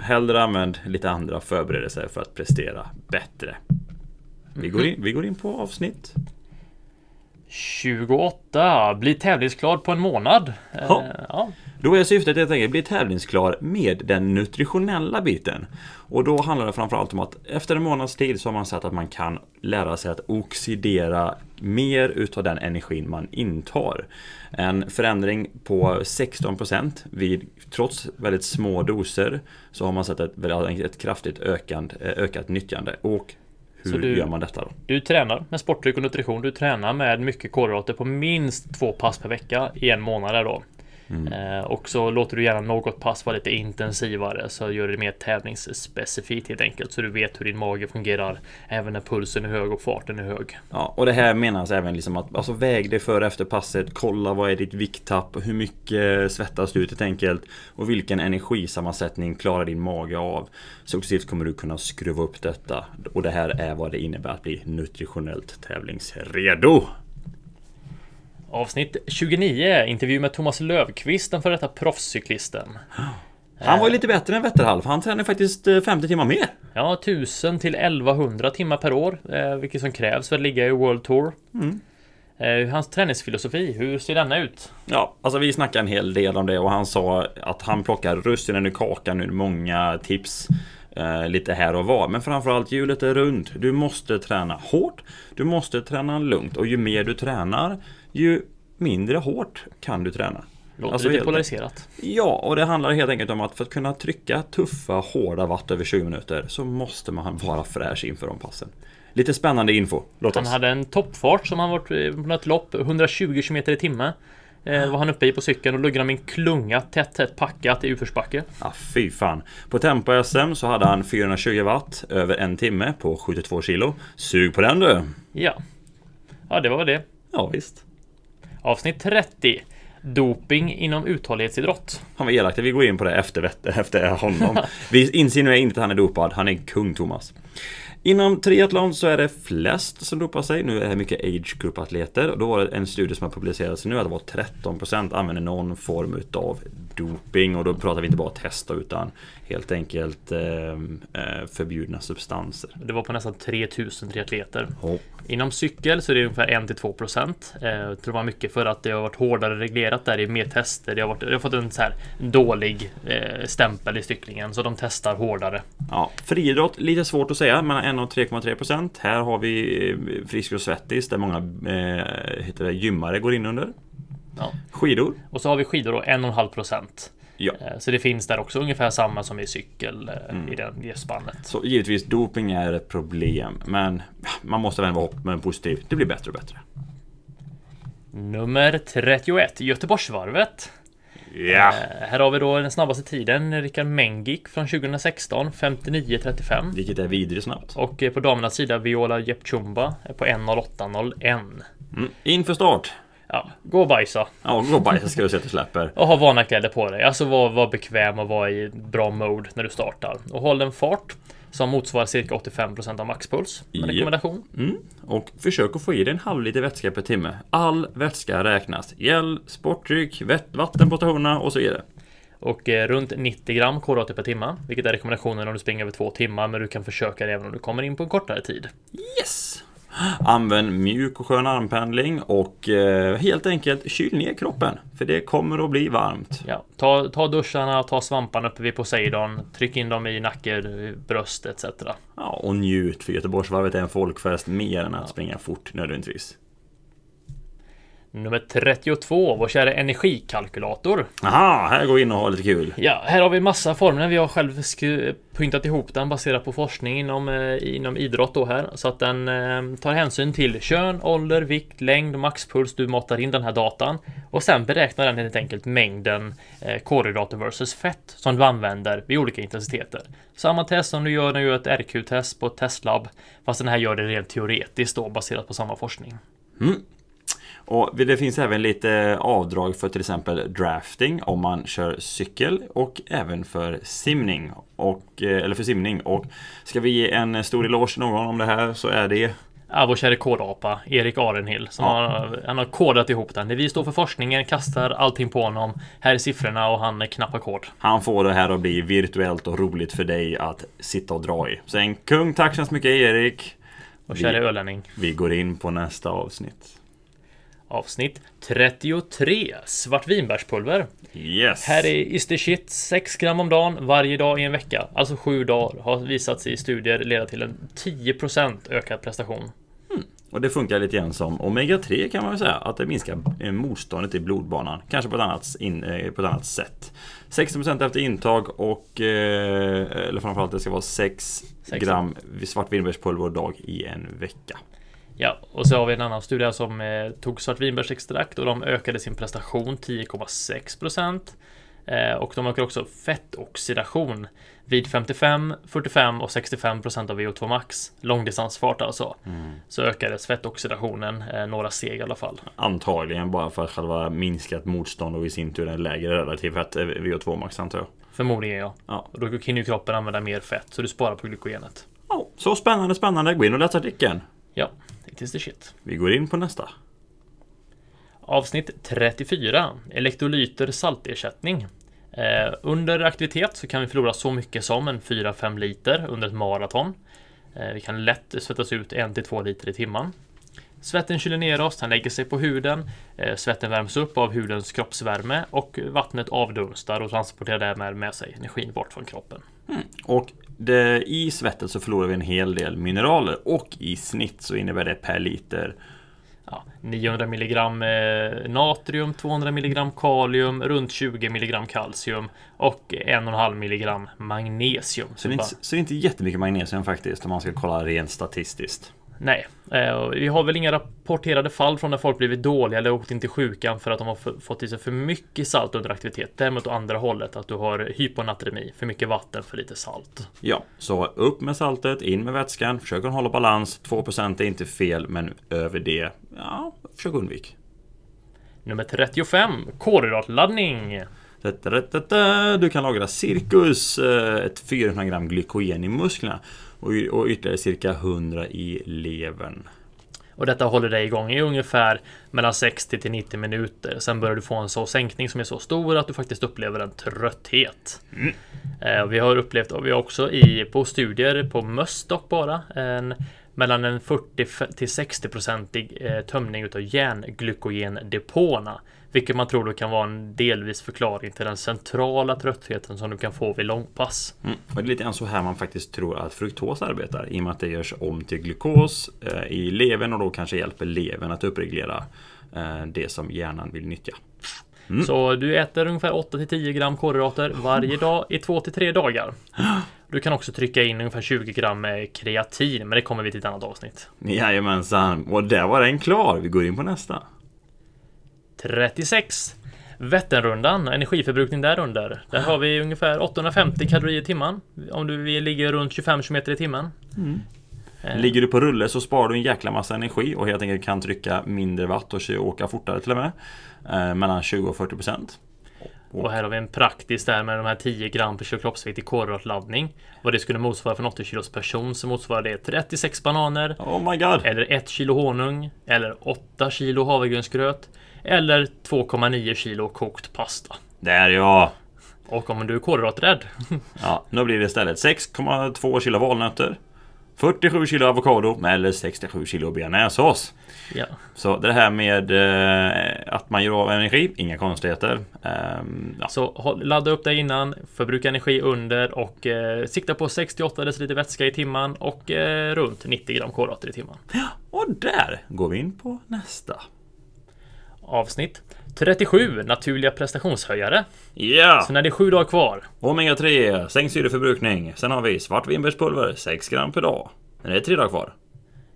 hellre använd lite andra förberedelser för att prestera bättre. Vi går in, vi går in på avsnitt. 28. Bli tävlingsklar på en månad. Eh, ja. Då är syftet helt enkelt bli tävlingsklar med den nutritionella biten. Och då handlar det framförallt om att efter en månads tid så har man sett att man kan lära sig att oxidera mer utav den energin man intar. En förändring på 16% vid trots väldigt små doser så har man sett ett, ett kraftigt ökand, eh, ökat nyttjande. Och hur du, gör man detta då? Du tränar med sportdryck och nutrition. Du tränar med mycket kolhydrater på minst två pass per vecka i en månad då. Mm. Eh, och så låter du gärna något pass vara lite intensivare så gör det mer tävlingsspecifikt helt enkelt. Så du vet hur din mage fungerar även när pulsen är hög och farten är hög. Ja, och det här menas även liksom att alltså, väg dig före efter passet. Kolla vad är ditt vikttapp? Hur mycket svettas du ut helt enkelt? Och vilken energisammansättning klarar din mage av? Successivt kommer du kunna skruva upp detta och det här är vad det innebär att bli nutritionellt tävlingsredo. Avsnitt 29, intervju med Thomas Löfqvist, den före detta proffscyklisten. Han var ju eh. lite bättre än Wetterhalv. Han tränar faktiskt 50 eh, timmar mer. Ja, 1000 till 1100 timmar per år, eh, vilket som krävs för att ligga i World Tour. Mm. Hans träningsfilosofi, hur ser denna ut? Ja, alltså vi snackade en hel del om det och han sa att han plockar russinen ur kakan ur många tips lite här och var. Men framförallt hjulet är runt. Du måste träna hårt. Du måste träna lugnt och ju mer du tränar ju mindre hårt kan du träna. Låter alltså lite polariserat. Ja, och det handlar helt enkelt om att för att kunna trycka tuffa, hårda watt över 20 minuter så måste man vara fräsch inför de passen. Lite spännande info. Låt oss. Han hade en toppfart som han varit eh, på något lopp, 120 km i timmen. Eh, ah. var han uppe i på cykeln och luggade med en klunga tätt, tätt packat i utförsbacke. Ah, fy fan. På Tempo-SM så hade han 420 watt över en timme på 72 kilo. Sug på den du! Ja. Ja, det var väl det. Ja, visst. Avsnitt 30. Doping inom uthållighetsidrott. Han var elak. vi går in på det efter, efter honom. Vi insinuerar inte att han är dopad. Han är kung, Thomas. Inom triathlon så är det flest som dopar sig. Nu är det mycket age group-atleter. Då var det en studie som har publicerats nu att det var 13% använder någon form utav doping. Och då pratar vi inte bara testa utan helt enkelt ehm, eh, förbjudna substanser. Det var på nästan 3000 triathleter. Oh. Inom cykel så är det ungefär 1-2%. Eh, jag tror det var mycket för att det har varit hårdare reglerat där. i mer tester. Det har, varit, det har fått en så här dålig eh, stämpel i cyklingen. Så de testar hårdare. Ja, friidrott lite svårt att säga. Men igen om 3,3% Här har vi eh, Frisk och Svettis där många eh, heter det, gymmare går in under ja. Skidor Och så har vi skidor då 1,5% Ja. Eh, så det finns där också ungefär samma som i cykel eh, mm. i det spannet. Så givetvis doping är ett problem men man måste även vara men positiv. Det blir bättre och bättre. Nummer 31 Göteborgsvarvet. Ja. Eh, här har vi då den snabbaste tiden. Rickard Mengik från 2016, 59.35. Vilket är vidrigt snabbt. Och eh, på damernas sida Viola Jepchumba på 1.08.01. Mm. Inför start. Ja, gå och bajsa. Ja, gå och bajsa ska du se att du släpper. och ha vana kläder på dig. Alltså var, var bekväm och var i bra mode när du startar. Och håll en fart som motsvarar cirka 85% av maxpuls. En rekommendation. Mm. Och försök att få i dig en halv liter vätska per timme. All vätska räknas. Gel, sportdryck, vatten på stationerna och så vidare. Och eh, runt 90 gram kolhydrater per timme, vilket är rekommendationen om du springer över två timmar, men du kan försöka det även om du kommer in på en kortare tid. Yes! Använd mjuk och skön armpendling och eh, helt enkelt kyl ner kroppen. För det kommer att bli varmt. Ja, ta, ta duscharna, ta svamparna uppe vid Poseidon, tryck in dem i nacke, bröst etc. Ja, och njut för Göteborgsvarvet är en folkfest mer än att ja. springa fort nödvändigtvis. Nummer 32, vår kära energikalkylator. Aha, här går vi in och har lite kul. Ja, här har vi massa formler. Vi har själv pyntat ihop den baserat på forskning inom, eh, inom idrott då här. Så att den eh, tar hänsyn till kön, ålder, vikt, längd, maxpuls. Du matar in den här datan. Och sen beräknar den helt enkelt mängden eh, kolhydrater versus fett som du använder vid olika intensiteter. Samma test som du gör när du gör ett RQ-test på ett testlabb. Fast den här gör det rent teoretiskt då baserat på samma forskning. Mm. Och det finns även lite avdrag för till exempel drafting om man kör cykel och även för simning. Och, eh, eller för simning. Och ska vi ge en stor eloge till någon om det här så är det Ja, vår käre kodapa Erik Arenhill. Som ja. har, han har kodat ihop den. Vi står för forskningen, kastar allting på honom. Här är siffrorna och han knappar kod. Han får det här att bli virtuellt och roligt för dig att sitta och dra i. Så en kung, tack så mycket Erik. Och käre ölänning. Vi går in på nästa avsnitt. Avsnitt 33 Svartvinbärspulver. Yes. Här är is the shit 6 gram om dagen varje dag i en vecka. Alltså 7 dagar har visats i studier leda till en 10% ökad prestation. Mm. Och det funkar lite grann som Omega 3 kan man väl säga. Att det minskar eh, motståndet i blodbanan. Kanske på ett annat, in, eh, på ett annat sätt. 60% efter intag och eh, eller framförallt det ska vara 6, 6. gram svartvinbärspulver dag i en vecka. Ja, och så har vi en annan studie som eh, tog svartvinbärsextrakt och de ökade sin prestation 10,6 Eh, och de ökar också fettoxidation vid 55, 45 och 65 av VO2 max. Långdistansfart alltså. Mm. Så ökades fettoxidationen eh, några steg i alla fall. Antagligen bara för att själva minskat motstånd och i sin tur en lägre relativ fett eh, VO2 max antar jag. Förmodligen ja. ja. då kan ju kroppen använda mer fett så du sparar på glykogenet. Ja, så spännande, spännande. Gå in och läs artikeln. Ja. It is the shit. Vi går in på nästa. Avsnitt 34 Elektrolyter saltersättning. Eh, under aktivitet så kan vi förlora så mycket som en 4-5 liter under ett maraton. Eh, vi kan lätt svettas ut 1-2 liter i timmen. Svetten kyler ner oss, den lägger sig på huden. Eh, svetten värms upp av hudens kroppsvärme och vattnet avdunstar och transporterar därmed med sig energin bort från kroppen. Mm. Och det, I svettet så förlorar vi en hel del mineraler och i snitt så innebär det per liter ja, 900 milligram eh, natrium, 200 milligram kalium, runt 20 milligram kalcium och 1,5 milligram magnesium. Så, så, det är inte, så det är inte jättemycket magnesium faktiskt om man ska kolla rent statistiskt. Nej, eh, vi har väl inga rapporterade fall från när folk blivit dåliga eller åkt in till sjukan för att de har fått i sig för mycket salt under aktivitet. Däremot åt andra hållet, att du har hyponatremi, för mycket vatten, för lite salt. Ja, så upp med saltet, in med vätskan, försök att hålla balans. 2% är inte fel, men över det, ja, försök undvik. Nummer 35, kolhydratladdning. Du kan lagra cirkus eh, ett 400 gram glykogen i musklerna och, och ytterligare cirka 100 i levern. Och detta håller dig igång i ungefär mellan 60 till 90 minuter. Sen börjar du få en så sänkning som är så stor att du faktiskt upplever en trötthet. Mm. Eh, vi har upplevt, och vi har också i, på studier på möss dock bara, en, mellan en 40 till 60 procentig eh, tömning utav järnglykogendepåerna. Vilket man tror då kan vara en delvis förklaring till den centrala tröttheten som du kan få vid långpass. Mm. Och det är lite grann så här man faktiskt tror att fruktos arbetar i och med att det görs om till glukos eh, i levern och då kanske hjälper levern att uppreglera eh, det som hjärnan vill nyttja. Mm. Så du äter ungefär 8-10 till gram kolhydrater varje oh. dag i 2-3 till dagar. Du kan också trycka in ungefär 20 gram kreatin, men det kommer vi till ett annat avsnitt. Jajamensan, och där var den klar. Vi går in på nästa. 36. Vätternrundan, energiförbrukning där under. Där har vi ungefär 850 kalorier i timmen. Om du ligger runt 25 km i timmen. Mm. Ligger du på rulle så sparar du en jäkla massa energi och helt enkelt kan trycka mindre watt och åka fortare till och med. Eh, mellan 20 och 40 procent. Och här har vi en praktisk där med de här 10 gram per kilo kroppsvikt i kolhydratladdning. Vad det skulle motsvara för en 80 kilos person så motsvarar det 36 bananer. Oh my god! Eller 1 kilo honung. Eller 8 kilo havregrynsgröt. Eller 2,9 kilo kokt pasta. Där ja! Och om du är kolhydraträdd. ja, nu blir det istället 6,2 kilo valnötter. 47 kilo avokado eller 67 kilo bearnaisesås. Ja. Så det här med eh, att man gör av energi, inga konstigheter. Ehm, ja. Så ladda upp det innan, förbruka energi under och eh, sikta på 68 deciliter vätska i timmen och eh, runt 90 gram kolhydrater i timmen. Ja, och där går vi in på nästa avsnitt. 37 naturliga prestationshöjare. Ja! Yeah. Så när det är sju dagar kvar. Omega 3, sänkt syreförbrukning. Sen har vi svart vinbärspulver, 6 gram per dag. När det är tre dagar kvar.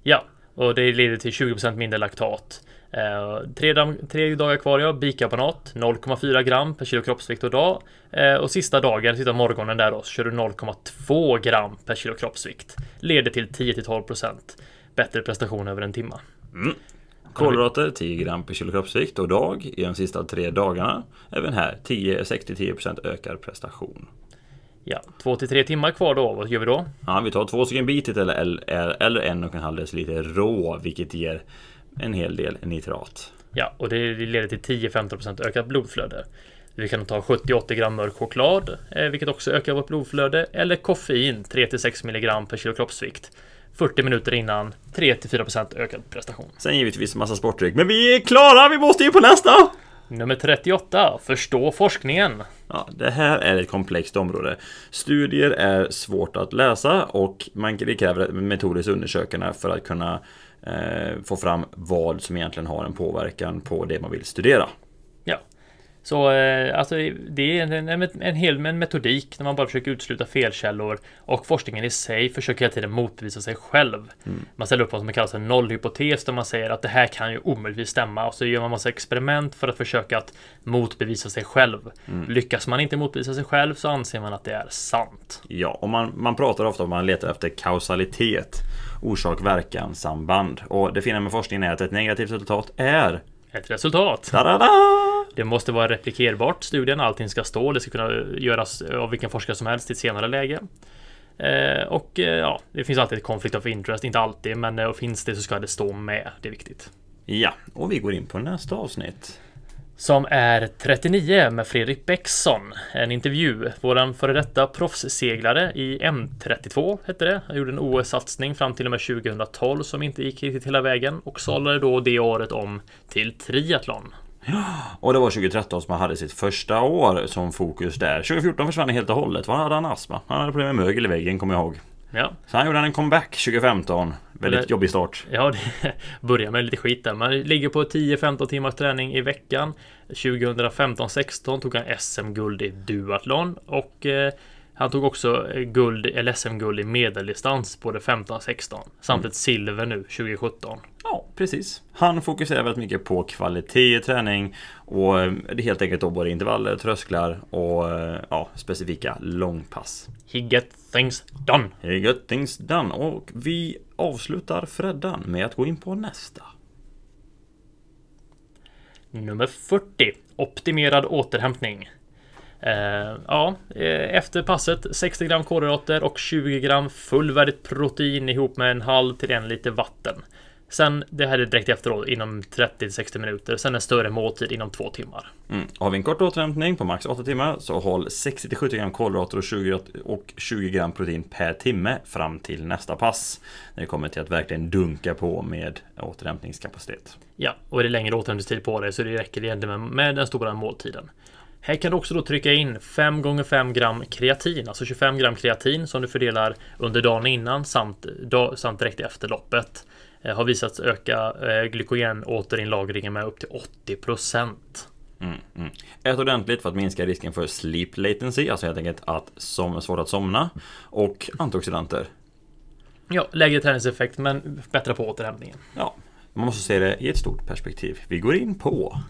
Ja, och det leder till 20% mindre laktat. Eh, tre, tre dagar kvar, ja. Bikarbonat 0,4 gram per kilo kroppsvikt och dag. Eh, och sista dagen, sista morgonen där då, så kör du 0,2 gram per kilo kroppsvikt. Leder till 10-12% bättre prestation över en timme. Mm. Kolhydrater 10 gram per kilo kroppsvikt och dag i de sista tre dagarna. Även här 6-10% ökad prestation. Ja, 2-3 timmar kvar då. Vad gör vi då? Ja, vi tar två stycken bitit eller, eller, eller en och en halv deciliter rå, vilket ger en hel del nitrat. Ja, och det leder till 10-15% ökat blodflöde. Vi kan ta 70-80 gram mörk choklad, eh, vilket också ökar vårt blodflöde, eller koffein 3-6 mg per kilo kroppsvikt. 40 minuter innan 3-4% ökad prestation. Sen givetvis en massa sportdryck. Men vi är klara, vi måste ju på nästa! Nummer 38. Förstå forskningen. Ja, det här är ett komplext område. Studier är svårt att läsa och man, det kräver metodiskt undersökande för att kunna eh, få fram vad som egentligen har en påverkan på det man vill studera. Så eh, alltså, det är en, en, en hel en metodik när man bara försöker utesluta felkällor och forskningen i sig försöker hela tiden motbevisa sig själv. Mm. Man ställer upp vad som kallas en nollhypotes där man säger att det här kan ju omöjligtvis stämma och så gör man massa experiment för att försöka att motbevisa sig själv. Mm. Lyckas man inte motbevisa sig själv så anser man att det är sant. Ja, och man, man pratar ofta om att man letar efter kausalitet, orsak-verkan-samband och det fina med forskningen är att ett negativt resultat är ett resultat. Ta-da-da! Det måste vara replikerbart, studien. Allting ska stå. Det ska kunna göras av vilken forskare som helst i ett senare läge. Eh, och eh, ja, det finns alltid ett konflikt of interest. Inte alltid, men eh, finns det så ska det stå med. Det är viktigt. Ja, och vi går in på nästa avsnitt som är 39 med Fredrik Bäcksson. En intervju. Våran före detta proffsseglare i M32 hette det. Han gjorde en OS-satsning fram till och med 2012 som inte gick riktigt hela vägen och sadlade då det året om till triathlon. Och det var 2013 som han hade sitt första år som fokus där. 2014 försvann han helt och hållet. Vad hade han astma? Han hade problem med mögel i väggen kommer jag ihåg. Ja. Sen gjorde han en comeback 2015 Väldigt jobbig start. Ja, det börjar med lite skit där. Man ligger på 10-15 timmars träning i veckan. 2015-16 tog han SM-guld i duathlon och eh, han tog också eh, guld, eller eh, SM-guld i medeldistans både 15 och 16. Samt mm. ett silver nu 2017. Ja, precis. Han fokuserar väldigt mycket på kvalitet i träning och eh, det är helt enkelt då både intervaller, trösklar och ja, specifika långpass. He get things done! He get things done! Och vi avslutar Freddan med att gå in på nästa. Nummer 40 Optimerad återhämtning Eh, ja, eh, efter passet 60 gram kolhydrater och 20 gram fullvärdigt protein ihop med en halv till en liter vatten. Sen det här är direkt efteråt inom 30 60 minuter. Sen en större måltid inom 2 timmar. Mm. Har vi en kort återhämtning på max 8 timmar så håll 60 till 70 gram kolhydrater och 20, och 20 gram protein per timme fram till nästa pass. När det kommer till att verkligen dunka på med återhämtningskapacitet. Ja, och är det längre återhämtningstid på dig så det räcker det egentligen med den stora måltiden. Här kan du också då trycka in 5 gånger 5 gram kreatin, alltså 25 gram kreatin som du fördelar under dagen innan samt, dag, samt direkt efter loppet. Eh, har visats öka eh, glykogenåterinlagringen med upp till 80 Mm, mm. Ät ordentligt för att minska risken för sleep latency, alltså helt enkelt att som, är svårt att somna. Och antioxidanter. Ja, lägre träningseffekt men bättre på återhämtningen. Ja, man måste se det i ett stort perspektiv. Vi går in på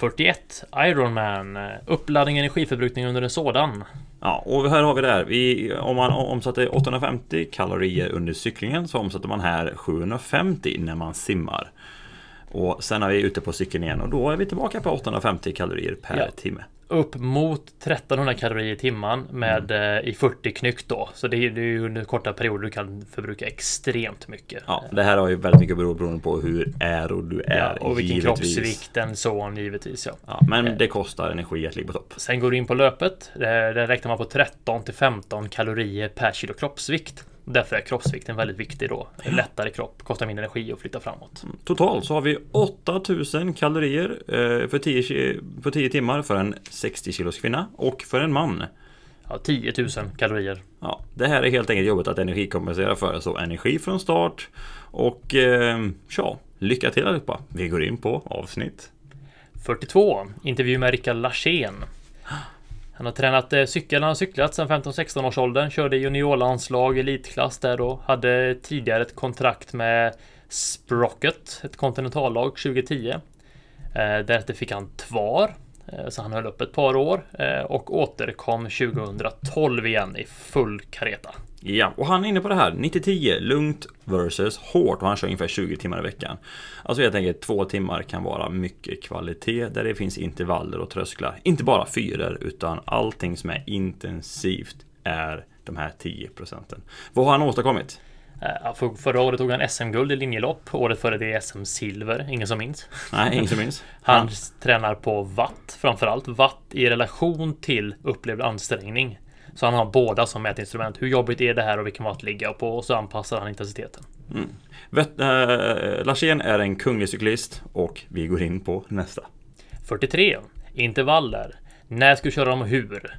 41 Ironman eh, Uppladdning energiförbrukning under en sådan Ja och här har vi det här vi, Om man omsatte 850 kalorier under cyklingen så omsätter man här 750 när man simmar och sen är vi ute på cykeln igen och då är vi tillbaka på 850 kalorier per ja. timme. Upp mot 1300 kalorier i timmen med mm. Eh, i 40 knyck då. Så det är, det är ju under korta perioder du kan förbruka extremt mycket. Ja, det här har ju väldigt mycket beroende på hur aero du är. Ja, och vilken givetvis. kroppsvikten så on givetvis. Ja. ja. men eh. det kostar energi att ligga på topp. Sen går du in på löpet. Där räknar man på 13 till 15 kalorier per kilo kroppsvikt. Därför är kroppsvikten väldigt viktig då. en Lättare kropp, kostar mindre energi och flytta framåt. Mm. Totalt så har vi 8000 kalorier eh, för 10, för 10 timmar för en 60 kilos kvinna och för en man. Ja, 10 000 kalorier. Ja, det här är helt enkelt jobbet att energikompensera för. Så energi från start. Och eh, ja, lycka till allihopa. Vi går in på avsnitt 42. Intervju med Rickard Larsén. Han har tränat eh, cykel, han har cyklat sedan 15-16 års åldern, körde juniorlandslag, elitklass där då. Hade tidigare ett kontrakt med Sprocket, ett kontinentallag 2010. Eh, därefter fick han TVAR, eh, så han höll upp ett par år och återkom 2012 igen i full kareta. Ja, och han är inne på det här 90-10, lugnt versus hårt och han kör ungefär 20 timmar i veckan. Alltså helt enkelt, två timmar kan vara mycket kvalitet där det finns intervaller och trösklar. Inte bara fyror utan allting som är intensivt är de här 10 procenten. Vad har han åstadkommit? Eh, för, förra året tog han SM-guld i linjelopp, året före det SM-silver, ingen som minns. Nej, ingen som minns. Han, han tränar på watt, framförallt watt i relation till upplevd ansträngning. Så han har båda som mätinstrument. Hur jobbigt är det här och vilken watt ligger jag på? Och så anpassar han intensiteten. Mm. Vet, eh, Larsén är en kunglig cyklist och vi går in på nästa. 43. Intervaller. När ska du köra dem och hur?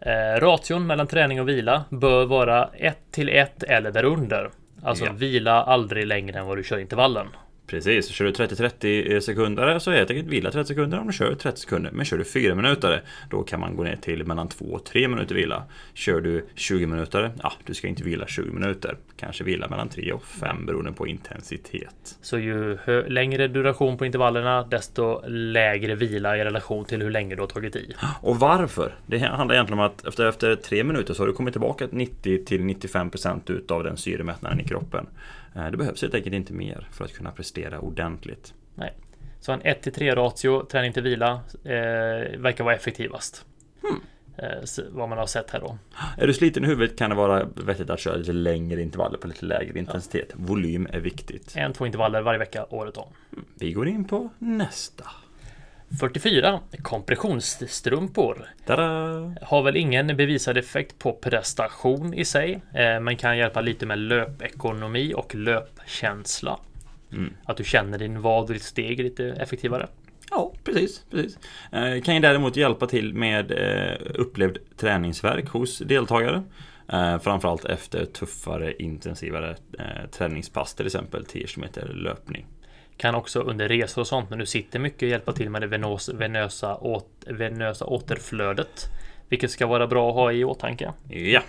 Eh, ration mellan träning och vila bör vara 1 till 1 eller därunder. Alltså ja. vila aldrig längre än vad du kör intervallen. Precis, kör du 30-30 eh, sekunder så helt enkelt vila 30 sekunder om du kör 30 sekunder. Men kör du 4 minuter då kan man gå ner till mellan 2 och 3 minuter vila. Kör du 20 minuter, ja du ska inte vila 20 minuter. Kanske vila mellan 3 och 5 beroende på intensitet. Så ju längre duration på intervallerna desto lägre vila i relation till hur länge du har tagit i. Och varför? Det handlar egentligen om att efter, efter 3 minuter så har du kommit tillbaka 90 till 95% utav den syremättnaden i kroppen. Eh, det behövs helt enkelt inte mer för att kunna prestera ordentligt. Nej. Så en 1-3 ratio, träning till vila, eh, verkar vara effektivast. Hmm. Eh, vad man har sett här då. Är du sliten i huvudet kan det vara vettigt att köra lite längre intervaller på lite lägre intensitet. Ja. Volym är viktigt. En, två intervaller varje vecka, året om. Hmm. Vi går in på nästa. 44. Kompressionsstrumpor. Tada! Har väl ingen bevisad effekt på prestation i sig, eh, men kan hjälpa lite med löpekonomi och löpkänsla. Mm. Att du känner din vad och ditt steg lite effektivare. Ja, precis. precis. Eh, kan ju däremot hjälpa till med eh, upplevd träningsverk hos deltagare. Framförallt efter tuffare, intensivare träningspass, till exempel 10 km löpning. Kan också under resor och sånt när du sitter mycket hjälpa till med det venös, venösa, åt, venösa återflödet. Vilket ska vara bra att ha i åtanke. Ja.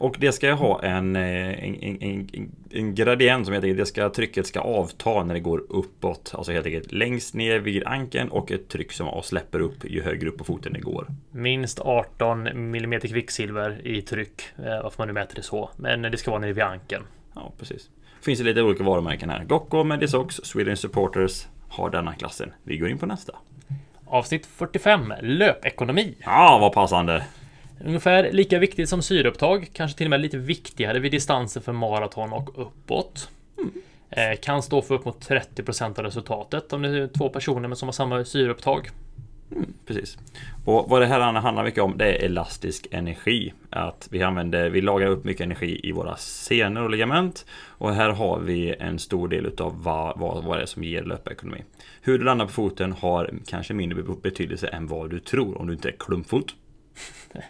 Och det ska ha eh, en, en, en, en, gradient som heter det ska, trycket ska avta när det går uppåt. Alltså helt enkelt längst ner vid ankeln och ett tryck som släpper upp ju högre upp på foten det går. Minst 18 mm kvicksilver i tryck, eh, varför man nu mäter det så. Men det ska vara nere vid ankeln. Ja, precis. Finns det lite olika varumärken här. Gocco, Medisox, Sweden Supporters har denna klassen. Vi går in på nästa. Avsnitt 45, löpekonomi. Ja, ah, vad passande. Ungefär lika viktigt som syreupptag, kanske till och med lite viktigare vid distanser för maraton och uppåt. Mm. kan stå för upp mot 30% av resultatet om det är två personer som har samma syreupptag precis. Och vad det här handlar mycket om det är elastisk energi. Att vi, använder, vi lagrar upp mycket energi i våra senor och ligament. Och här har vi en stor del utav vad, vad, vad det är som ger löpekonomi. Hur du landar på foten har kanske mindre betydelse än vad du tror om du inte är klumpfot.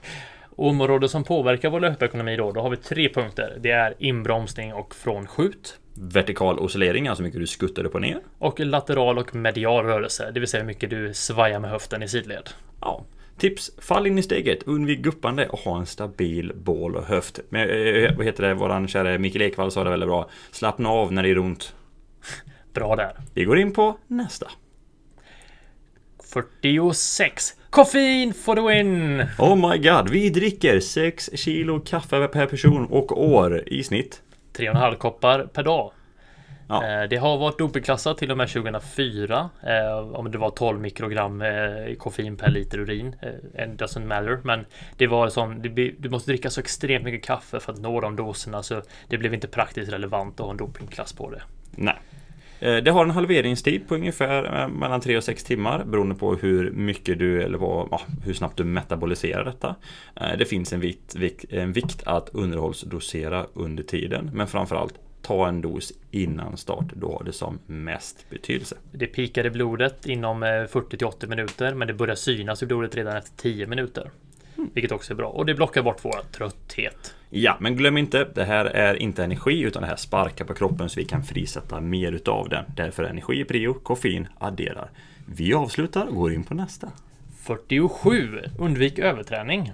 Områden som påverkar vår löpekonomi då, då har vi tre punkter. Det är inbromsning och frånskjut vertikal oscillering, alltså hur mycket du skuttar upp och ner. Och lateral och medial rörelse, det vill säga hur mycket du svajar med höften i sidled. Ja. Tips! Fall in i steget, undvik guppande och ha en stabil bål och höft. Men eh, eh, eh, vad heter det, våran kära Mikael Ekvall sa det väldigt bra. Slappna av när det är ont. Bra där. Vi går in på nästa. 46. Koffein for the win! Oh my god, vi dricker 6 kilo kaffe per person och år i snitt. 3,5 koppar per dag. Ja. Eh, det har varit dubbelklassat till och med 2004. Eh, om det var 12 mikrogram eh, koffein per liter urin. It doesn't matter. Men det var sån, du måste dricka så extremt mycket kaffe för att nå de doserna så det blev inte praktiskt relevant att ha en dopingklass på det. Nej. Eh, det har en halveringstid på ungefär eh, mellan 3 och 6 timmar beroende på hur mycket du eller vad, ja, hur snabbt du metaboliserar detta. Eh, det finns en vikt, en vikt att underhållsdosera under tiden men framförallt ta en dos innan start. Då har det som mest betydelse. Det pikade blodet inom 40 till 80 minuter men det börjar synas i blodet redan efter 10 minuter. Mm. Vilket också är bra. Och det blockar bort vår trötthet. Ja, men glöm inte, det här är inte energi utan det här sparkar på kroppen så vi kan frisätta mer utav den. Därför energi är prio, koffein adderar. Vi avslutar och går in på nästa. 47. Undvik överträning.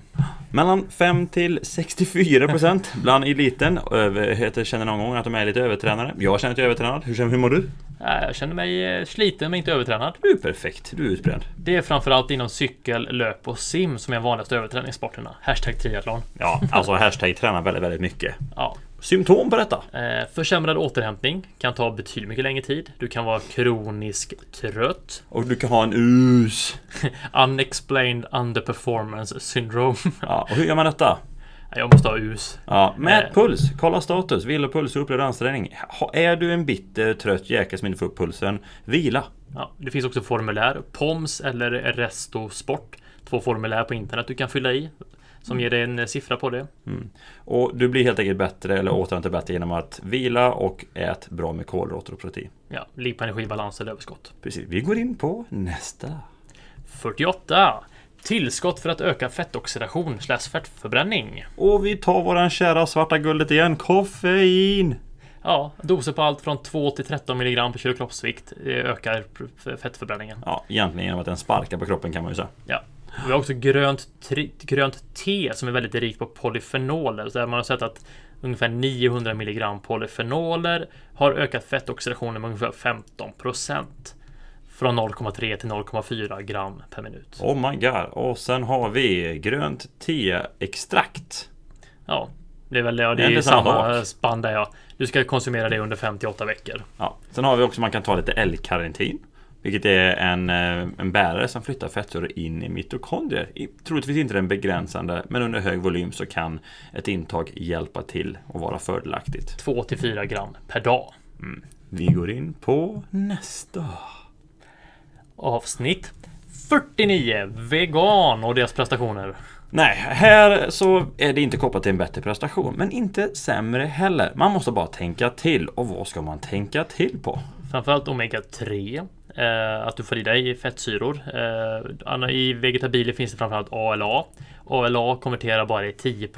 Mellan 5 till 64 procent bland eliten över, känner någon gång att de är lite övertränade. Jag känner mig övertränad. Hur, hur mår du? Jag känner mig eh, sliten men inte övertränad. Du är perfekt. Du är utbränd. Det är framförallt inom cykel, löp och sim som är vanligaste överträningssporterna. Hashtag triathlon. Ja, alltså hashtag tränar väldigt, väldigt mycket. Ja symptom på detta? Eh, försämrad återhämtning kan ta betydligt mycket längre tid. Du kan vara kronisk trött. Och du kan ha en us. Unexplained underperformance syndrome. ja, och hur gör man detta? Jag måste ha us. Ja, mät eh. puls, kolla status, vilopuls och upplevd ansträngning. Är du en bitter, trött jäkel som inte får upp pulsen, vila. Ja, det finns också formulär, POMS eller Resto Sport. Två formulär på internet du kan fylla i som ger dig en eh, siffra på det. Mm. Och du blir helt enkelt bättre eller återhämtar bättre genom att vila och ät bra med kolhydrater och protein. Ja, ligg på energibalans eller överskott. Precis, vi går in på nästa. 48. Tillskott för att öka fettoxidation slash fettförbränning. Och vi tar våran kära svarta guldet igen, koffein! Ja, doser på allt från 2 till 13 mg per kilo kroppsvikt eh, ökar fettförbränningen. Ja, egentligen genom att den sparkar på kroppen kan man ju säga. Ja, vi har också grönt, tri, grönt te som är väldigt rikt på polyfenoler. Så man har sett att ungefär 900 milligram polyfenoler har ökat fettoxidationen med ungefär 15 procent. Från 0,3 till 0,4 gram per minut. Oh my god! Och sen har vi grönt teextrakt. Ja, det är väl det är, det är samma spann där ja. Du ska konsumera det under 58 veckor. Ja. Sen har vi också man kan ta lite L-karantin. Vilket är en, eh, en bärare som flyttar fettsyror in i mitokondrier. troligtvis inte den begränsande, men under hög volym så kan ett intag hjälpa till och vara fördelaktigt. 2-4 gram per dag. Mm. Vi går in på nästa. Avsnitt 49 Vegan och deras prestationer. Nej, här så är det inte kopplat till en bättre prestation, men inte sämre heller. Man måste bara tänka till och vad ska man tänka till på? Framförallt Omega 3, Eh, att du får i dig fettsyror. Eh, I vegetabilier finns det framförallt ALA. ALA konverterar bara i 10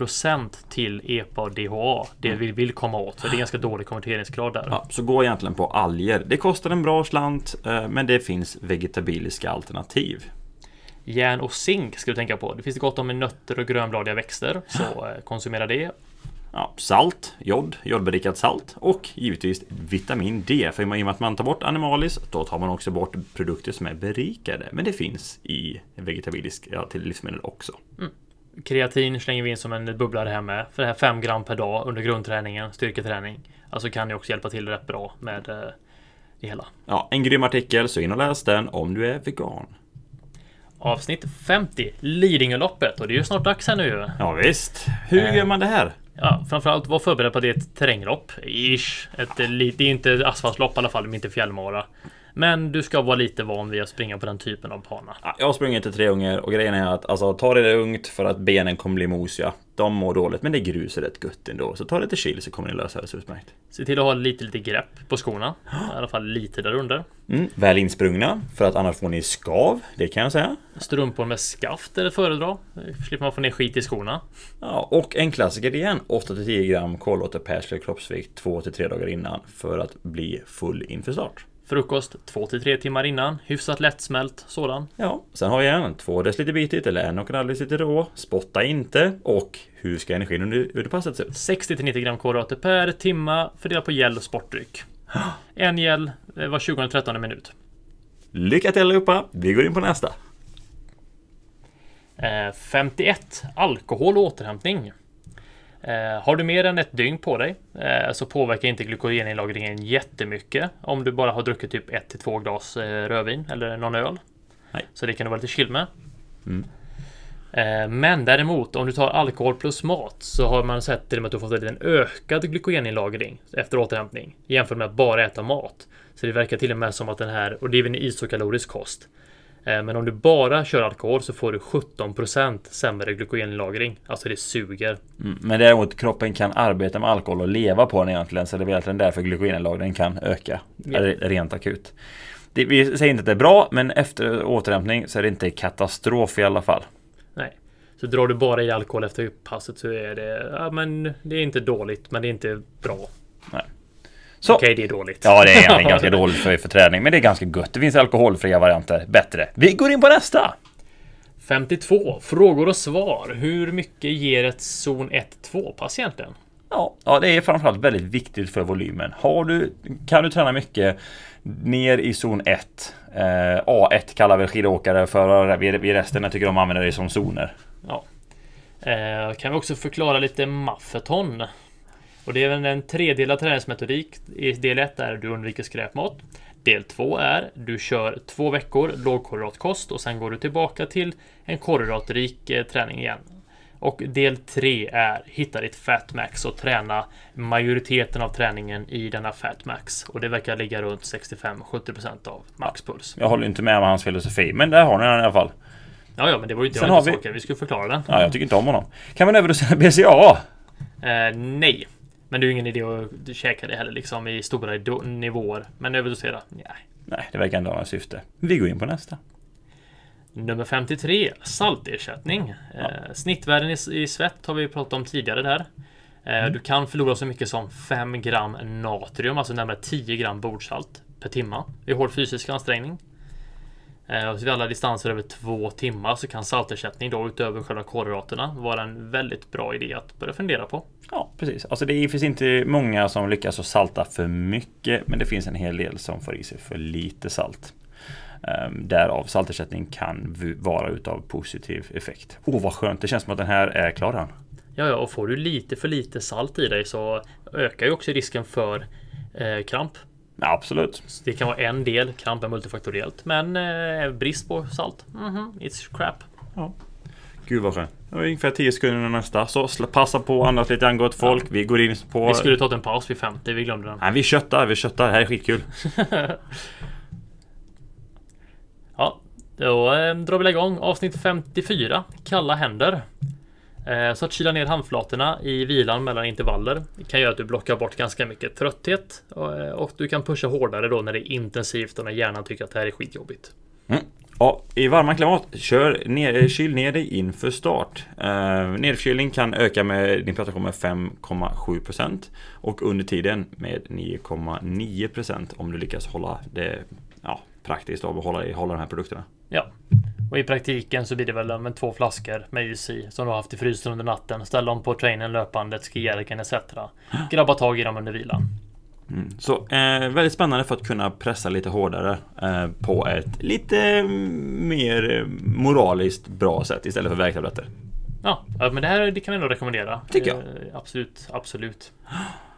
till EPA och DHA. Det mm. vi vill komma åt. Så det är ganska dålig konverteringsgrad där. Ja, så gå egentligen på alger. Det kostar en bra slant eh, men det finns vegetabiliska alternativ. Järn och zink ska du tänka på. Det finns det gott om i nötter och grönbladiga växter. Så konsumera det ja, salt, jod, jodberikat salt och givetvis vitamin D. För i och med att man tar bort animaliskt, då tar man också bort produkter som är berikade. Men det finns i vegetabiliska ja, livsmedel också. Mm. Kreatin slänger vi in som en bubblare här med. För det här 5 gram per dag under grundträningen, styrketräning. Alltså kan det också hjälpa till rätt bra med eh, det hela. Ja, en grym artikel, så in och läs den om du är vegan. Avsnitt 50, Lidingöloppet. Och det är ju snart dags här nu. Ja, visst. Hur eh. gör man det här? ja, framförallt var förberedd på det. Ett terränglopp, ish. Ett, det är inte asfaltlopp i alla fall, men inte fjällmara. Men du ska vara lite van vid att springa på den typen av bana. Jag har sprungit till tre gånger och grejen är att alltså, ta det lugnt för att benen kommer bli mosiga. De mår dåligt, men det grus är rätt gött ändå. Så ta lite chill så kommer ni lösa det så utmärkt. Se till att ha lite, lite grepp på skorna. I alla fall lite där under. Mm, väl insprungna, för att annars får ni skav. Det kan jag säga. Strumpor med skaft är att föredra. slipper man få ner skit i skorna. Ja, och en klassiker igen. 8-10 gram kolåterpärs eller kroppsvikt 2-3 dagar innan för att bli full inför start. Frukost 2-3 timmar innan, hyfsat lättsmält sådan. Ja, sen har vi en 2 deciliter bitigt eller en en och halv deciliter rå. Spotta inte och hur ska energin under, under passet se ut? 60-90 till gram kolhydrater per timma fördelat på gel och sportdryck. En gel eh, var 20-13 minut. Lycka till allihopa! Vi går in på nästa. 51. Eh, alkohol och återhämtning. Eh, har du mer än ett dygn på dig eh, så påverkar inte glykogeninlagringen jättemycket om du bara har druckit typ 1 till 2 glas eh, rödvin eller någon öl. Nej. Så det kan du vara lite chill med. Mm. Men däremot om du tar alkohol plus mat så har man sett till och med att du fått en ökad glykogeninlagring efter återhämtning jämfört med att bara äta mat. Så det verkar till och med som att den här, och det är väl en isokalorisk kost, Eh, men om du bara kör alkohol så får du 17% sämre glykogenlagring. Alltså det suger. Mm, men däremot kroppen kan arbeta med alkohol och leva på den egentligen. Så det är egentligen därför glykogenlagringen kan öka. Ja. Rent akut. Det, vi säger inte att det är bra men efter återhämtning så är det inte katastrof i alla fall. Nej. Så drar du bara i alkohol efter passet så är det, ja men det är inte dåligt men det är inte bra. Nej. Okej, det är dåligt. Ja, det är egentligen ganska dåligt för, för träning, men det är ganska gött. Det finns alkoholfria varianter. Bättre. Vi går in på nästa! 52. Frågor och svar. Hur mycket ger ett zon 1-2 patienten? Ja, ja, det är framförallt väldigt viktigt för volymen. Har du, kan du träna mycket ner i zon 1? Eh, A1 kallar väl skidåkare för vi resten jag tycker de använder det som zoner. Ja. Eh, kan vi också förklara lite Maffeton? Och det är även en tredelad träningsmetodik. del 1 är du undviker skräpmat. Del 2 är du kör två veckor lågkolhydratkost och sen går du tillbaka till en kolhydratrik eh, träning igen. Och del 3 är hitta ditt fatmax och träna majoriteten av träningen i denna fatmax. Och det verkar ligga runt 65-70% av maxpuls. Jag håller inte med om hans filosofi, men där har ni den i alla fall. Ja, ja, men det var ju inte jag inte vi... Tolkade. vi skulle förklara den. Ja, jag tycker inte om honom. Kan man överdosera sina BCAA? Eh, nej. Men det är ju ingen idé att käka det heller liksom i stora nivåer. Men överdosera? Nej. Nej, det verkar inte ha något syfte. Vi går in på nästa. Nummer 53, saltersättning. Ja. Eh, snittvärden i, i svett har vi pratat om tidigare där. Eh, mm. Du kan förlora så mycket som 5 gram natrium, alltså närmare 10 gram bordsalt per timma vid hård fysisk ansträngning. Eh, och vid alla distanser över två timmar så kan saltersättning då utöver själva kolhydraterna vara en väldigt bra idé att börja fundera på. Ja, precis. Alltså det finns inte många som lyckas att salta för mycket men det finns en hel del som får i sig för lite salt. Ehm, därav saltersättning kan vara utav positiv effekt. Åh oh, vad skönt, det känns som att den här är klar än. Ja, ja, och får du lite för lite salt i dig så ökar ju också risken för eh, kramp. Ja, absolut. Så det kan vara en del, kramp är multifaktoriellt. Men eh, brist på salt, mm -hmm, it's crap. Ja. Gud vad skönt. Det var Ungefär 10 sekunder nästa. Så passa på, att andas lite grann, gott folk. Ja. Vi går in på... Vi skulle tagit en paus vid 50, vi glömde den. Nej, vi köttar, vi köttar. Det här är skitkul. ja, då eh, drar vi igång avsnitt 54, Kalla händer. Eh, så att kyla ner handflatorna i vilan mellan intervaller kan göra att du blockar bort ganska mycket trötthet eh, och du kan pusha hårdare då när det är intensivt och när hjärnan tycker att det här är skitjobbigt. Mm. Ja, I varma klimat, kör ner, eh, kyl ner dig inför start. Eh, nedkylning kan öka med din prestation med 5,7% och under tiden med 9,9% om du lyckas hålla det ja, praktiskt av att hålla, i, hålla de här produkterna. Ja, och i praktiken så blir det väl med två flaskor med is i som du har haft i frysen under natten. Ställ dem på trainen, löpbandet, skijärken etc. Grabba tag i dem under vilan. Mm. Så eh, väldigt spännande för att kunna pressa lite hårdare eh, på ett lite mm, mer eh, moraliskt bra sätt istället för värktabletter. Ja, men det här det kan jag nog rekommendera. Tycker jag. Eh, absolut, absolut.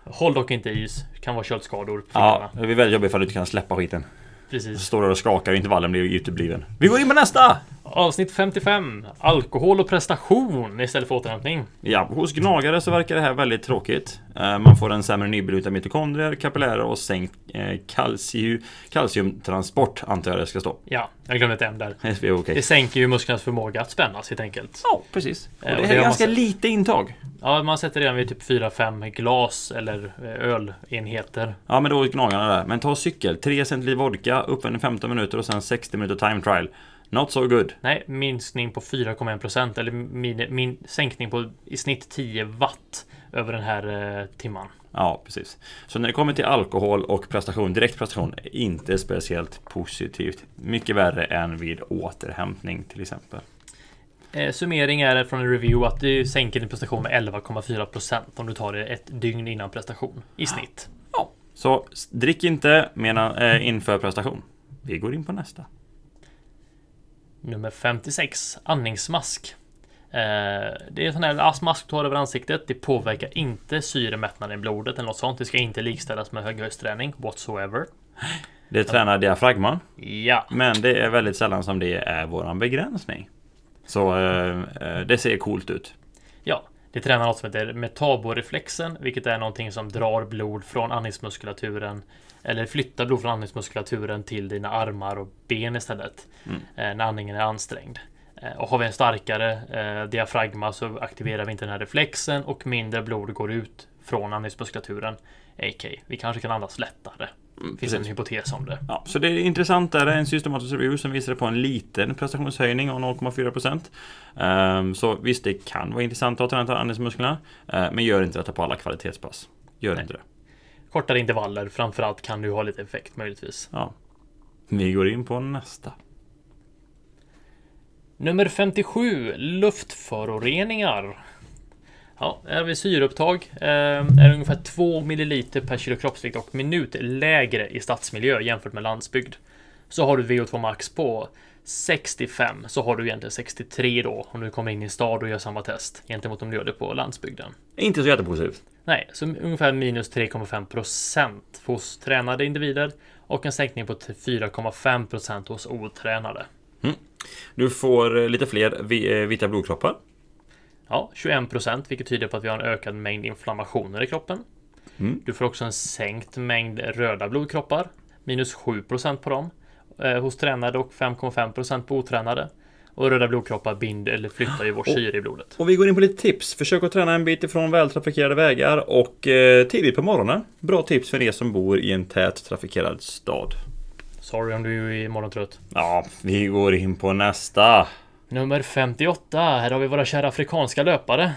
Håll dock inte is. Kan vara köldskador. På ja, det blir väldigt jobbigt ifall du inte kan släppa skiten. Precis. Står där och skakar och intervallen blir utebliven. Vi går in på nästa! Avsnitt 55. Alkohol och prestation istället för återhämtning. Ja, hos gnagare så verkar det här väldigt tråkigt. Eh, man får en sämre nybilutad mitokondrier, kapillärer och sänkt eh, kalcium, kalciumtransport antar jag det ska stå. Ja, jag glömde ett M där. Okay. Det sänker ju musklernas förmåga att spännas helt enkelt. Ja, precis. Eh, och det, och det är ganska man... lite intag. Ja, man sätter redan vid typ 4-5 glas eller ölenheter. Ja, men då är gnagarna där. Men ta cykel. 3 centiliter vodka, uppvärmning 15 minuter och sen 60 minuter time trial. Not so good. Nej, minskning på 4,1 eller min, min, sänkning på i snitt 10 watt över den här eh, timman. Ja, precis. Så när det kommer till alkohol och prestation, direkt prestation, inte speciellt positivt. Mycket värre än vid återhämtning till exempel. Eh, summering är från en review att du sänker din prestation med 11,4 om du tar det ett dygn innan prestation i snitt. Ja. Så drick inte medan, eh, inför prestation. Vi går in på nästa. Nummer 56, andningsmask. Eh, det är en sån här mask du har över ansiktet. Det påverkar inte syremättnaden i blodet eller något sånt. Det ska inte likställas med höghöjdsträning whatsoever. Det tränar diafragman. Ja. Men det är väldigt sällan som det är våran begränsning. Så eh, eh, det ser coolt ut. Ja, det tränar något som heter metaboreflexen, vilket är någonting som drar blod från andningsmuskulaturen eller flytta blod från andningsmuskulaturen till dina armar och ben istället mm. Eh, när andningen är ansträngd. Eh, och har vi en starkare eh, diafragma så aktiverar vi inte den här reflexen och mindre blod går ut från andningsmuskulaturen. AK. Vi kanske kan andas lättare. Mm, Finns precis. en hypotes om det. Ja, så det är intressant där en systematisk review som visade på en liten prestationshöjning av 0,4% um, ehm, Så visst, det kan vara intressant att träna andningsmusklerna. Uh, men gör inte detta på alla kvalitetspass. Gör Nej. inte det kortare intervaller framförallt kan du ha lite effekt möjligtvis. Ja. Vi går in på nästa. Nummer 57 Luftföroreningar. Ja, här har vi syreupptag. Eh, är ungefär 2 milliliter per kilo kroppsvikt och minut lägre i stadsmiljö jämfört med landsbygd. Så har du VO2 max på 65 så har du egentligen 63 då om du kommer in i stad och gör samma test gentemot om du gör det på landsbygden. Inte så jättepositivt. Nej, så ungefär minus 3,5 procent hos tränade individer och en sänkning på 4,5 procent hos otränade. Mm. Du får eh, lite fler eh, vita blodkroppar. Ja, 21 procent, vilket tyder på att vi har en ökad mängd inflammationer i kroppen. Mm. Du får också en sänkt mängd röda blodkroppar, minus 7 procent på dem eh, hos tränade och 5,5 procent på otränade. Och röda blodkroppar binder eller flyttar ju vår syre i blodet. Och vi går in på lite tips. Försök att träna en bit ifrån vältrafikerade vägar och eh, tidigt på morgonen. Bra tips för er som bor i en tät trafikerad stad. Sorry om du är morgontrött. Ja, vi går in på nästa. Nummer 58, här har vi våra kära afrikanska löpare.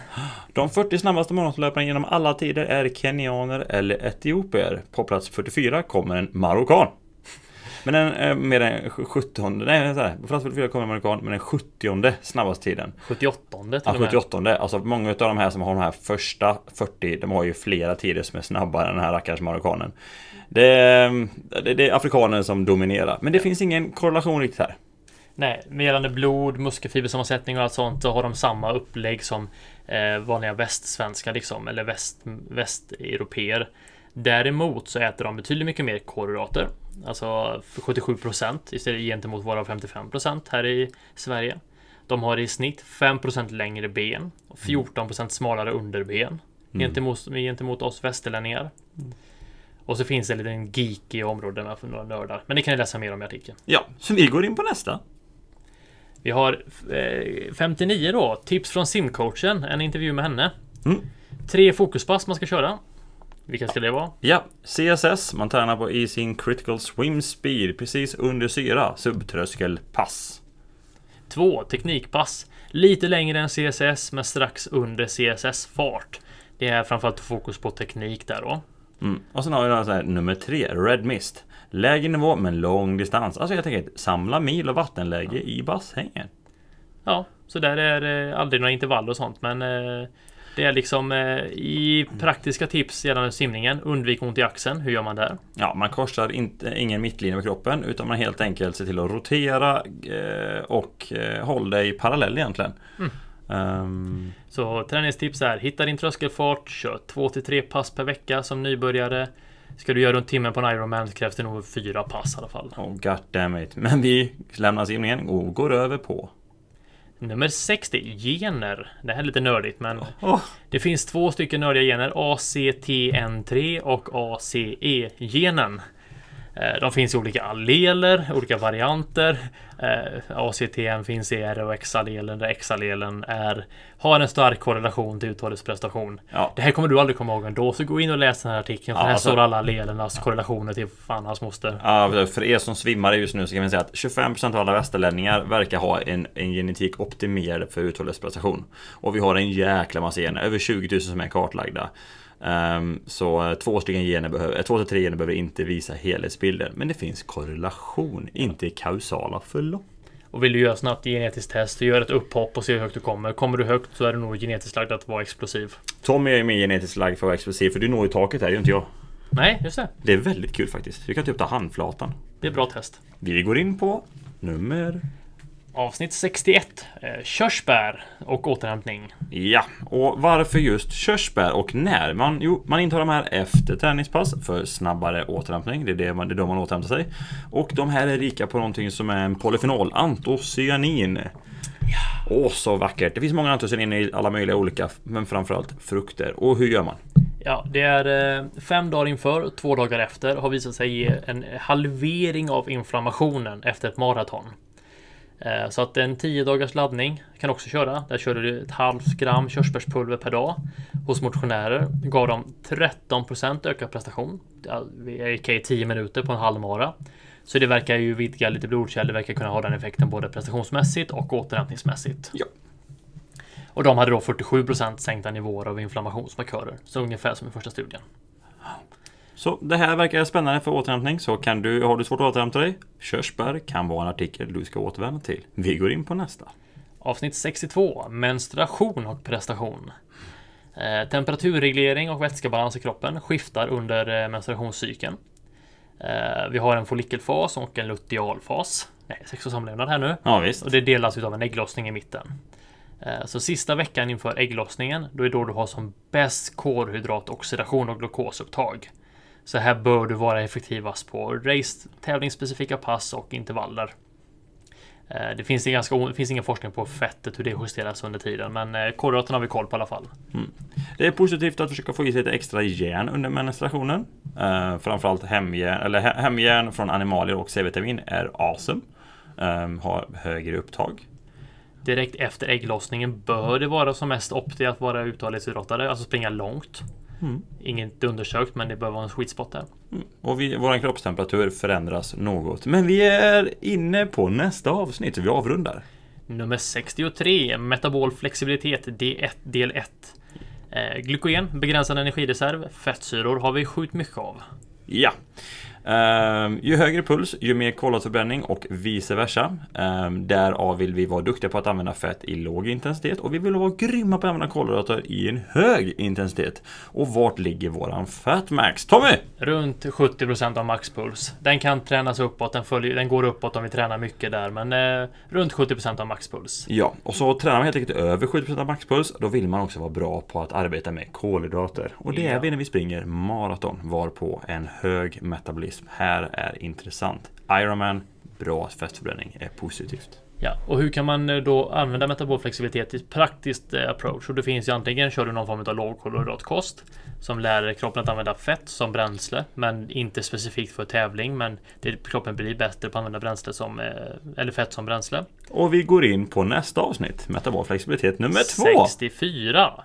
De 40 snabbaste maratonlöparna genom alla tider är kenyaner eller etiopier. På plats 44 kommer en marockan. Men den, eh, med den 70 nej såhär... här, Frans 4 kommer en amerikan, men den 70 snabbaste tiden. 78 till ja, 78 med. Alltså många av de här som har de här första 40, de har ju flera tider som är snabbare än den här rackars marockanen. Det, eh, det, det är afrikanen som dominerar, men det ja. finns ingen korrelation riktigt här. Nej, med gällande blod, muskelfibersammansättning och allt sånt så har de samma upplägg som eh, vanliga västsvenskar liksom, eller väst, västeuropeer. Däremot så äter de betydligt mycket mer kolhydrater, alltså 77 istället gentemot våra 55 här i Sverige. De har i snitt 5 längre ben och 14 mm. smalare underben mm. gentemot, gentemot oss västerlänningar. Mm. Och så finns det en liten geek i området med för några nördar. Men det kan ni läsa mer om i artikeln. Ja, så vi går in på nästa. Vi har eh, 59 då, tips från simcoachen, en intervju med henne. Mm. Tre fokuspass man ska köra. Vilka ska det vara? Ja, CSS. Man tränar på i sin critical swim speed precis under syra, subtröskelpass. 2. Teknikpass. Lite längre än CSS, men strax under CSS-fart. Det är framförallt fokus på teknik där då. Mm. Och sen har vi den här, nummer tre, Red Mist. Lägre nivå men lång distans. Alltså helt enkelt samla mil och vattenläge ja. i bassängen. Ja, så där är det aldrig några intervall och sånt men eh, det är liksom eh, i praktiska tips gällande simningen. Undvik ont i axeln. Hur gör man där? Ja, man korsar inte, ingen mittlinje med kroppen utan man helt enkelt ser till att rotera eh, och eh, håll dig parallell egentligen. Mm. Um... Så träningstips är hitta din tröskelfart, kör 2-3 till pass per vecka som nybörjare. Ska du göra runt timmen på en Ironman så krävs det nog fyra pass i alla fall. Oh, God damn it. Men vi lämnar simningen och går över på Nummer 60, gener. Det här är lite nördigt men oh. det finns två stycken nördiga gener, ACTN3 och ACE-genen. Eh, de finns i olika alleler, olika varianter eh, ACTN finns i R och XA-delen där XA-delen är, har en stark korrelation till uthållighetsprestation. Ja. Det här kommer du aldrig komma ihåg ändå, så gå in och läs den här artikeln. För ja, här alltså, står alla lelernas korrelationer till fan hans moster. Ja, för er som svimmar just nu så kan vi säga att 25% av alla västerlänningar verkar ha en, en genetik optimerad för uthållighetsprestation. Och vi har en jäkla massa gener, över 20 000 som är kartlagda. Ehm, så eh, två, stycken gener behöver, eh, två till tre gener behöver inte visa helhetsbilden, men det finns korrelation, inte kausala förlopp. Och vill du göra snabbt genetiskt test, du gör ett upphopp och se hur högt du kommer. Kommer du högt så är du nog genetiskt lagd att vara explosiv. Tommy är ju mer genetiskt lagd för att vara explosiv, för du når ju taket här, det gör inte jag. Nej, just det. Det är väldigt kul faktiskt. Du kan typ ta handflatan. Det är bra test. Vi går in på nummer Avsnitt 61, eh, körsbär och återhämtning. Ja, och varför just körsbär och när? Man, jo, man intar de här efter träningspass för snabbare återhämtning. Det är, det man, det är då man återhämtar sig. Och de här är rika på någonting som är en polyfenol, antocyanin. Ja. Åh, så vackert! Det finns många antocyaniner i alla möjliga olika, men framförallt frukter. Och hur gör man? Ja, det är eh, fem dagar inför, två dagar efter har visat sig ge en halvering av inflammationen efter ett maraton. Eh, så att en 10 dagars laddning kan också köra. Där körde du ett halvt gram körsbärspulver per dag hos motionärer. Gav dem 13% ökad prestation. Vi gick i 10 minuter på en halvmara. Så det verkar ju vidga lite blodkärl. Det verkar kunna ha den effekten både prestationsmässigt och återhämtningsmässigt. Ja. Och de hade då 47% sänkta nivåer av inflammationsmarkörer. Så ungefär som i första studien. Så det här verkar spännande för återhämtning, så kan du, har du svårt att återhämta dig? Körsbär kan vara en artikel du ska återvända till. Vi går in på nästa. Avsnitt 62, menstruation och prestation. Eh, temperaturreglering och vätskebalans i kroppen skiftar under eh, menstruationscykeln. Eh, vi har en follikelfas och en lutealfas. Nej, sex och samlevnad här nu. Ja, visst. Och det delas av en ägglossning i mitten. Eh, så sista veckan inför ägglossningen, då är det då du har som bäst kolhydratoxidation och glukosupptag. Så här bör du vara effektivast på race, tävlingsspecifika pass och intervaller. Eh, det finns, det ganska, det finns ingen forskning på fettet, hur det justeras under tiden, men eh, kolhydraterna har vi koll på i alla fall. Mm. Det är positivt att försöka få i sig lite extra järn under menstruationen. Eh, framförallt hemjärn, eller hemjärn från animalier och C-vitamin är awesome. Eh, har högre upptag. Direkt efter ägglossningen bör det vara som mest opti att vara uthållighetsidrottare, alltså springa långt. Mm. Inget undersökt men det bör vara en sweet spot där. Mm. Och vi, vår kroppstemperatur förändras något. Men vi är inne på nästa avsnitt, så vi avrundar. Nummer 63, metabol flexibilitet D1, del 1. Eh, glykogen, begränsad energireserv, fettsyror har vi sjukt mycket av. Ja. Uh, ju högre puls, ju mer kolhydratförbränning och vice versa. Uh, därav vill vi vara duktiga på att använda fett i låg intensitet och vi vill vara grymma på att använda kolhydrater i en hög intensitet. Och vart ligger våran fatmax? Tommy! Runt 70% av maxpuls. Den kan tränas uppåt, den, följer, den går uppåt om vi tränar mycket där, men uh, runt 70% av maxpuls. Ja, och så tränar man helt enkelt över 70% av maxpuls, då vill man också vara bra på att arbeta med kolhydrater. Och det ja. är vi när vi springer maraton, varpå en hög metabolism metabolism här är intressant. Ironman, bra fettförbränning är positivt. Ja, och hur kan man eh, då använda metabolflexibilitet i ett praktiskt eh, approach? Och det finns ju antingen kör du någon form av lågkolhydratkost som lär kroppen att använda fett som bränsle, men inte specifikt för tävling. Men det, kroppen blir bättre på att använda bränsle som, eh, eller fett som bränsle. Och vi går in på nästa avsnitt, metabolflexibilitet nummer 64. två. 64.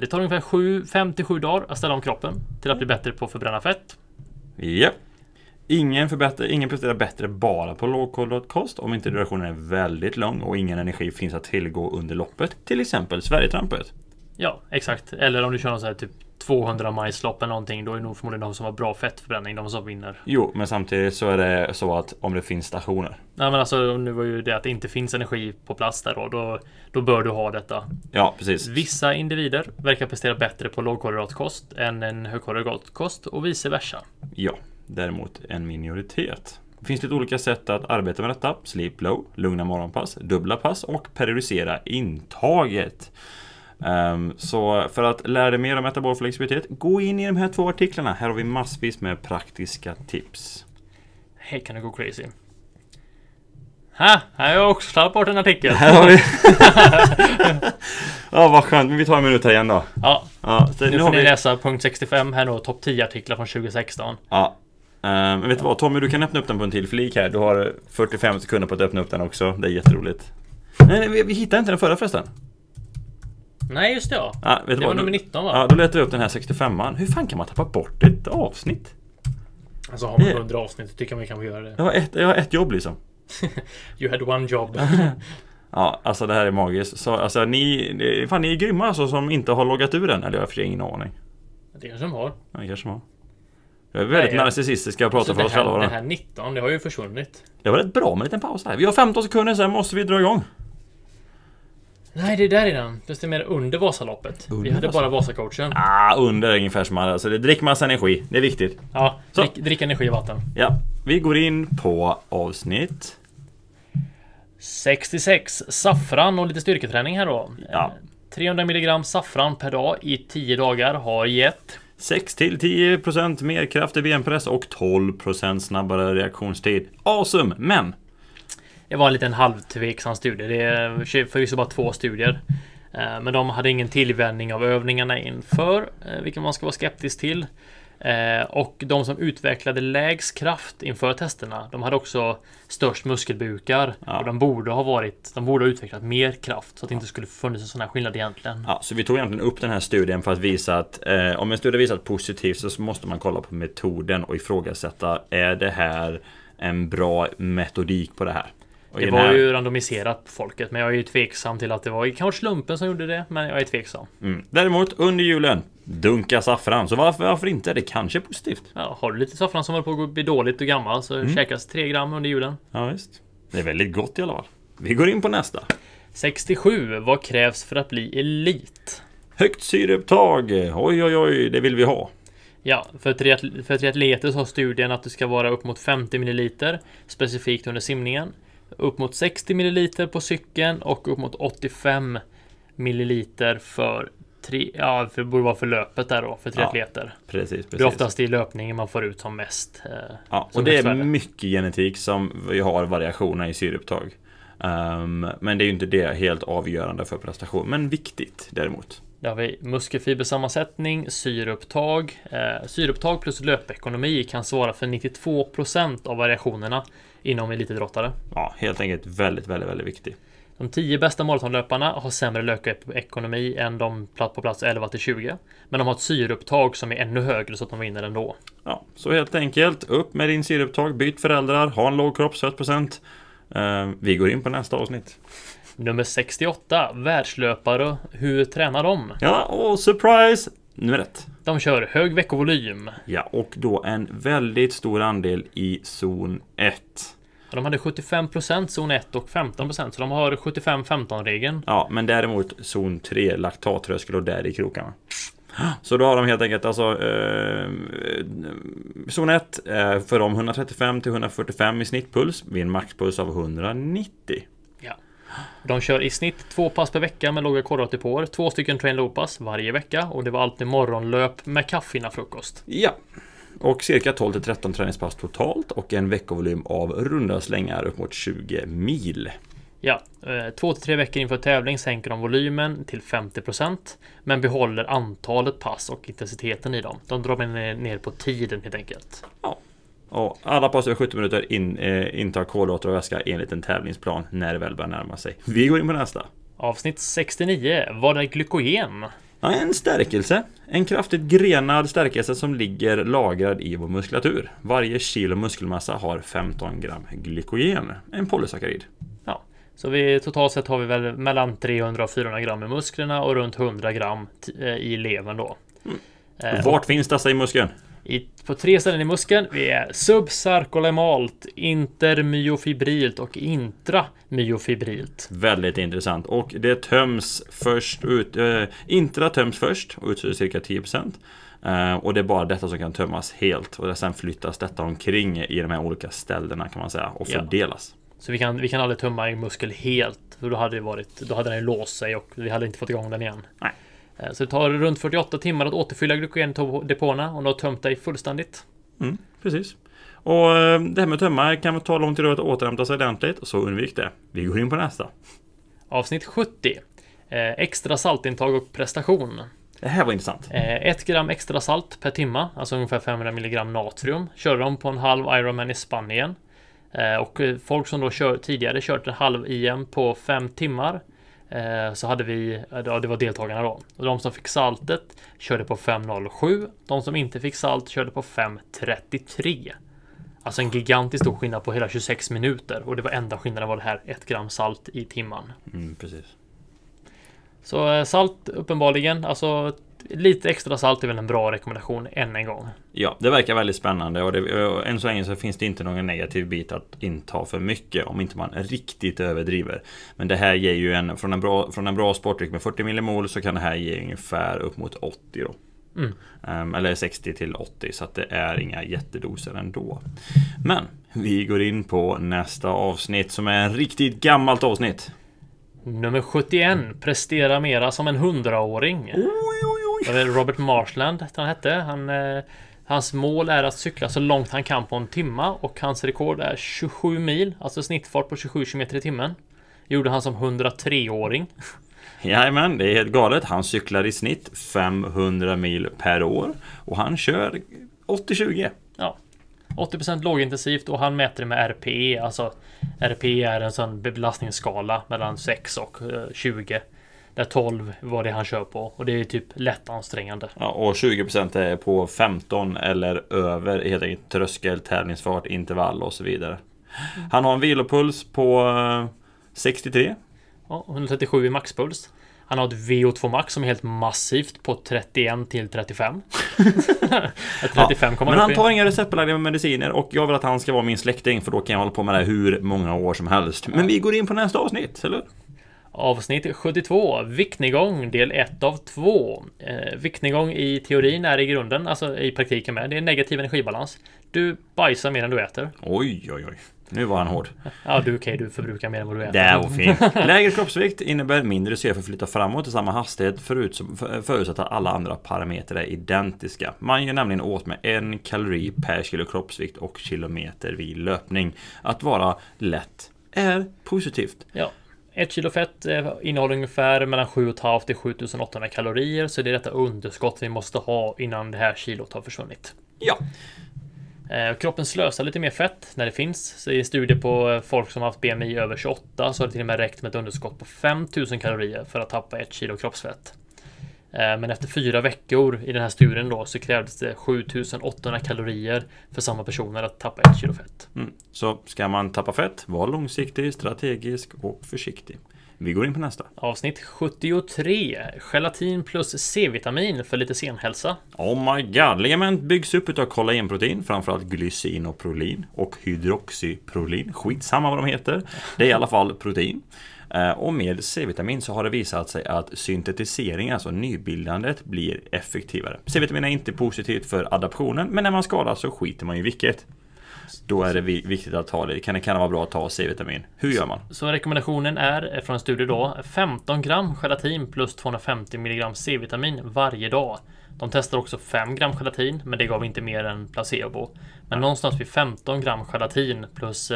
Det tar ungefär 5-7 dagar att ställa om kroppen till att bli bättre på att förbränna fett. Japp. Yep. Ingen, förbättrar, ingen presterar bättre bara på lågkolhydratkost om inte durationen är väldigt lång och ingen energi finns att tillgå under loppet. Till exempel Sverigetrampet. Ja, exakt. Eller om du kör någon sån här typ 200 majslopp eller någonting, då är det nog förmodligen de som har bra fettförbränning de som vinner. Jo, men samtidigt så är det så att om det finns stationer. Nej men alltså nu var ju det att det inte finns energi på plats där då, då, då bör du ha detta. Ja, precis. Vissa individer verkar prestera bättre på lågkolhydratkost än en högkolhydratkost och vice versa. Ja, däremot en minoritet. Det finns lite olika sätt att arbeta med detta. Sleep low, lugna morgonpass, dubbla pass och periodisera intaget. Ehm, så för att lära dig mer om metabol flexibilitet, gå in i de här två artiklarna. Här har vi massvis med praktiska tips. Här kan du gå crazy. Ha, här har jag också slagit bort en artikel. Här har vi. ja, vad skönt. Men vi tar en minut här igen då. Ja, ja nu, nu får ni vi... läsa punkt 65 här då, topp 10 artiklar från 2016. Ja, Ehm, men vet du vad Tommy, du kan öppna upp den på en till flik här. Du har 45 sekunder på att öppna upp den också. Det är jätteroligt. Nej, nej vi, vi hittade inte den förra förresten. Nej, just det ja. Ah, det vad? var nummer 19 va? Ja, då letar vi upp den här 65an. Hur fan kan man tappa bort ett avsnitt? Alltså har man 100 avsnitt så tycker man kan göra det. Jag har ett, jag har ett jobb liksom. you had one job. ja, alltså det här är magiskt. Så, alltså ni, fan, ni är grymma alltså som inte har loggat ur den. Eller jag har för ingen aning. Det kanske de har. Ja, det kanske de har. Jag är väldigt Nej, narcissistisk, jag pratar för oss själva. Det här 19, det har ju försvunnit. Det var rätt bra med en liten paus här. Vi har 15 sekunder, sen måste vi dra igång. Nej, det är där innan. Fast det är mer under Vasaloppet. Under vi hade Vasaloppet. bara Vasacoachen. Ah, under ungefär som Alltså, det drick massa energi. Det är viktigt. Ja, drick, drick, energi och vatten. Ja. Vi går in på avsnitt... 66. Saffran och lite styrketräning här då. Ja. 300 eh, milligram saffran per dag i 10 dagar har gett 6-10% till mer kraft i benpress och 12% snabbare reaktionstid. Awesome! Men! Det var en liten halvtveksam studie. Det är förvisso bara två studier. Eh, men de hade ingen tillvänjning av övningarna inför, eh, vilket man ska vara skeptisk till. Eh, och de som utvecklade lägst kraft inför testerna, de hade också störst muskelbukar. Ja. Och de borde ha varit, de borde ha utvecklat mer kraft så att det inte skulle funnits en sån här skillnad egentligen. Ja, så vi tog egentligen upp den här studien för att visa att eh, om en studie visat positivt så måste man kolla på metoden och ifrågasätta, är det här en bra metodik på det här? Och det var här... ju randomiserat på folket, men jag är ju tveksam till att det var kanske slumpen som gjorde det, men jag är tveksam. Mm. Däremot under julen Dunka saffran, så varför, varför inte? Det kanske är positivt. Ja, har du lite saffran som håller på att bli dåligt och gammal så mm. käkas 3 gram under julen. Ja, visst. Det är väldigt gott i alla fall. Vi går in på nästa. 67. Vad krävs för att bli elit? Högt syreupptag. Oj, oj, oj, det vill vi ha. Ja, för, triatleter så har studien att det ska vara upp mot 50 milliliter specifikt under simningen. Upp mot 60 milliliter på cykeln och upp mot 85 milliliter för tre, ja, för, det borde vara för löpet där då, för triatleter. Ja, precis, precis. Det är oftast i löpningen man får ut som mest. Eh, ja, som och det är mycket genetik som vi har variationer i syreupptag. Um, men det är ju inte det helt avgörande för prestation, men viktigt däremot. Där har vi muskelfibersammansättning, syreupptag. Eh, syreupptag plus löpekonomi kan svara för 92% av variationerna inom elitidrottare. Ja, helt enkelt väldigt, väldigt, väldigt viktigt. De tio bästa maratonlöparna har sämre löpekonomi än de på plats 11 till 20. Men de har ett syreupptag som är ännu högre så att de vinner ändå. Ja, så helt enkelt. Upp med din syreupptag, byt föräldrar, ha en låg kroppsfettprocent. Eh, vi går in på nästa avsnitt. Nummer 68, världslöpare. Hur tränar de? Ja, och surprise! Nummer ett. De kör hög veckovolym. Ja, och då en väldigt stor andel i zon 1. De hade 75% zon 1 och 15% så de har 75-15 regeln. Ja, men däremot zon 3 laktattröskel och där i krokarna. Så då har de helt enkelt alltså eh, Zon 1 eh, för de 135 145 i snittpuls vid en maxpuls av 190. Ja. De kör i snitt två pass per vecka med låga kolhydratdepåer, typ två stycken train loop pass varje vecka och det var alltid morgonlöp med kaffe innan frukost. Ja. Och cirka 12 till 13 träningspass totalt och en veckovolym av runda slängar upp mot 20 mil. Ja, eh, två till tre veckor inför tävling sänker de volymen till 50% men behåller antalet pass och intensiteten i dem. De drar ner på tiden helt enkelt. Ja. Och alla pass över 70 minuter in, eh, intar kolhydrater och väska enligt en tävlingsplan när det väl börjar närma sig. Vi går in på nästa. Avsnitt 69. Vad är glykogen? Ja, en stärkelse. En kraftigt grenad stärkelse som ligger lagrad i vår muskulatur. Varje kilo muskelmassa har 15 gram glykogen, en polysackarid. Ja, så vi, totalt sett har vi väl mellan 300 och 400 gram i musklerna och runt 100 gram eh, i levern då. Mm. Eh, Vart finns dessa i muskeln? i, på tre ställen i muskeln. Vi är subsarkolemalt, intermyofibrilt och intramyofibrilt. Väldigt intressant och det töms först ut. Äh, intra töms först och utsätts cirka 10% eh, och det är bara detta som kan tömmas helt och sen flyttas detta omkring i de här olika ställena kan man säga och fördelas. Ja. Så vi kan, vi kan aldrig tömma en muskel helt, för då hade, det varit, då hade den låst sig och vi hade inte fått igång den igen. Nej. Eh, så det tar runt 48 timmar att återfylla glykogendepåerna om du har tömt dig fullständigt. Mm, precis. Och eh, det här med att tömma kan ta lång tid att återhämta sig ordentligt, så undvik det. Vi går in på nästa. Avsnitt 70. Eh, extra saltintag och prestation. Det här var intressant. 1 gram extra salt per timma, alltså ungefär 500 milligram natrium, körde de på en halv Ironman i Spanien. Och folk som då kör, tidigare kört en halv IM på fem timmar Eh, så hade vi, eh, ja, det var deltagarna då. Och de som fick saltet körde på 5.07. De som inte fick salt körde på 5.33. Alltså en gigantiskt stor skillnad på hela 26 minuter. Och det var enda skillnaden var det här 1 gram salt i timman. Mm, precis. Så eh, salt uppenbarligen, alltså lite extra salt är väl en bra rekommendation än en gång. Ja, det verkar väldigt spännande och, det, och än så länge så finns det inte någon negativ bit att inta för mycket om inte man riktigt överdriver. Men det här ger ju en, från en bra, från en bra sportdryck med 40 millimol så kan det här ge ungefär upp mot 80 då. Mm. Ehm, eller 60 till 80 så att det är inga jättedoser ändå. Men vi går in på nästa avsnitt som är en riktigt gammalt avsnitt. Nummer 71 Prestera mera som en hundraåring. Oj, oj. Robert Marshland han hette. Han, eh, hans mål är att cykla så långt han kan på en timme och hans rekord är 27 mil, alltså snittfart på 27 km i timmen. Gjorde han som 103-åring. Jajamän, det är helt galet. Han cyklar i snitt 500 mil per år och han kör 80-20. Ja, 80% lågintensivt och han mäter det med RPE. Alltså RPE är en sån belastningsskala mellan 6 och 20. Eh, där 12 var det han kör på och det är typ lättansträngande. Ja, och 20% är på 15 eller över helt enkelt tröskel, tävlingsfart, intervall och så vidare. Han har en vilopuls på 63. Eh, ja, 137 i maxpuls. Han har ett VO2 max som är helt massivt på 31 till 35. 35 ja, men han tar inga receptbelagda med mediciner och jag vill att han ska vara min släkting för då kan jag hålla på med det här hur många år som helst. Men vi går in på nästa avsnitt, eller hur? Avsnitt 72, viktnedgång del 1 av 2. Eh, viktnedgång i teorin är i grunden, alltså i praktiken med, det är negativ energibalans. Du bajsar mer än du äter. Oj, oj, oj. Nu var han hård. Ja, du okej, okay, du förbrukar mer än vad du äter. Det var fint. Lägre kroppsvikt innebär mindre syre för att flytta framåt i samma hastighet förut, förutsatt att alla andra parametrar är identiska. Man gör nämligen åt med en kalori per kilo kroppsvikt och kilometer vid löpning. Att vara lätt är positivt. Ja. 1 kilo fett eh, innehåller ungefär mellan 7,5 till 7800 kalorier, så det är detta underskott vi måste ha innan det här kilot har försvunnit. Ja. Eh, kroppen slösar lite mer fett när det finns. Så I studier på folk som haft BMI över 28 så har det till och med räckt med ett underskott på 5000 kalorier för att tappa 1 kilo kroppsfett. Eh, men efter fyra veckor i den här studien då så krävdes det 7800 kalorier för samma personer att tappa 1 kilo fett. Mm. Så ska man tappa fett, var långsiktig, strategisk och försiktig. Vi går in på nästa. Avsnitt 73. Gelatin plus C-vitamin för lite senhälsa. Oh my god! Ligament byggs upp utav kollagenprotein, framförallt glycin och prolin och hydroxyprolin. Skitsamma vad de heter. Det är i alla fall protein. Eh, och med C-vitamin så har det visat sig att syntetisering, alltså nybildandet, blir effektivare. C-vitamin är inte positivt för adaptionen, men när man skadar så skiter man i vilket. Då är det viktigt att ta det. Kan det kan vara bra att ta C-vitamin. Hur gör man? Så rekommendationen är eh, från en studie då 15 gram gelatin plus 250 mg C-vitamin varje dag. De testar också 5 gram gelatin, men det gav inte mer än placebo. Men någonstans vid 15 gram gelatin plus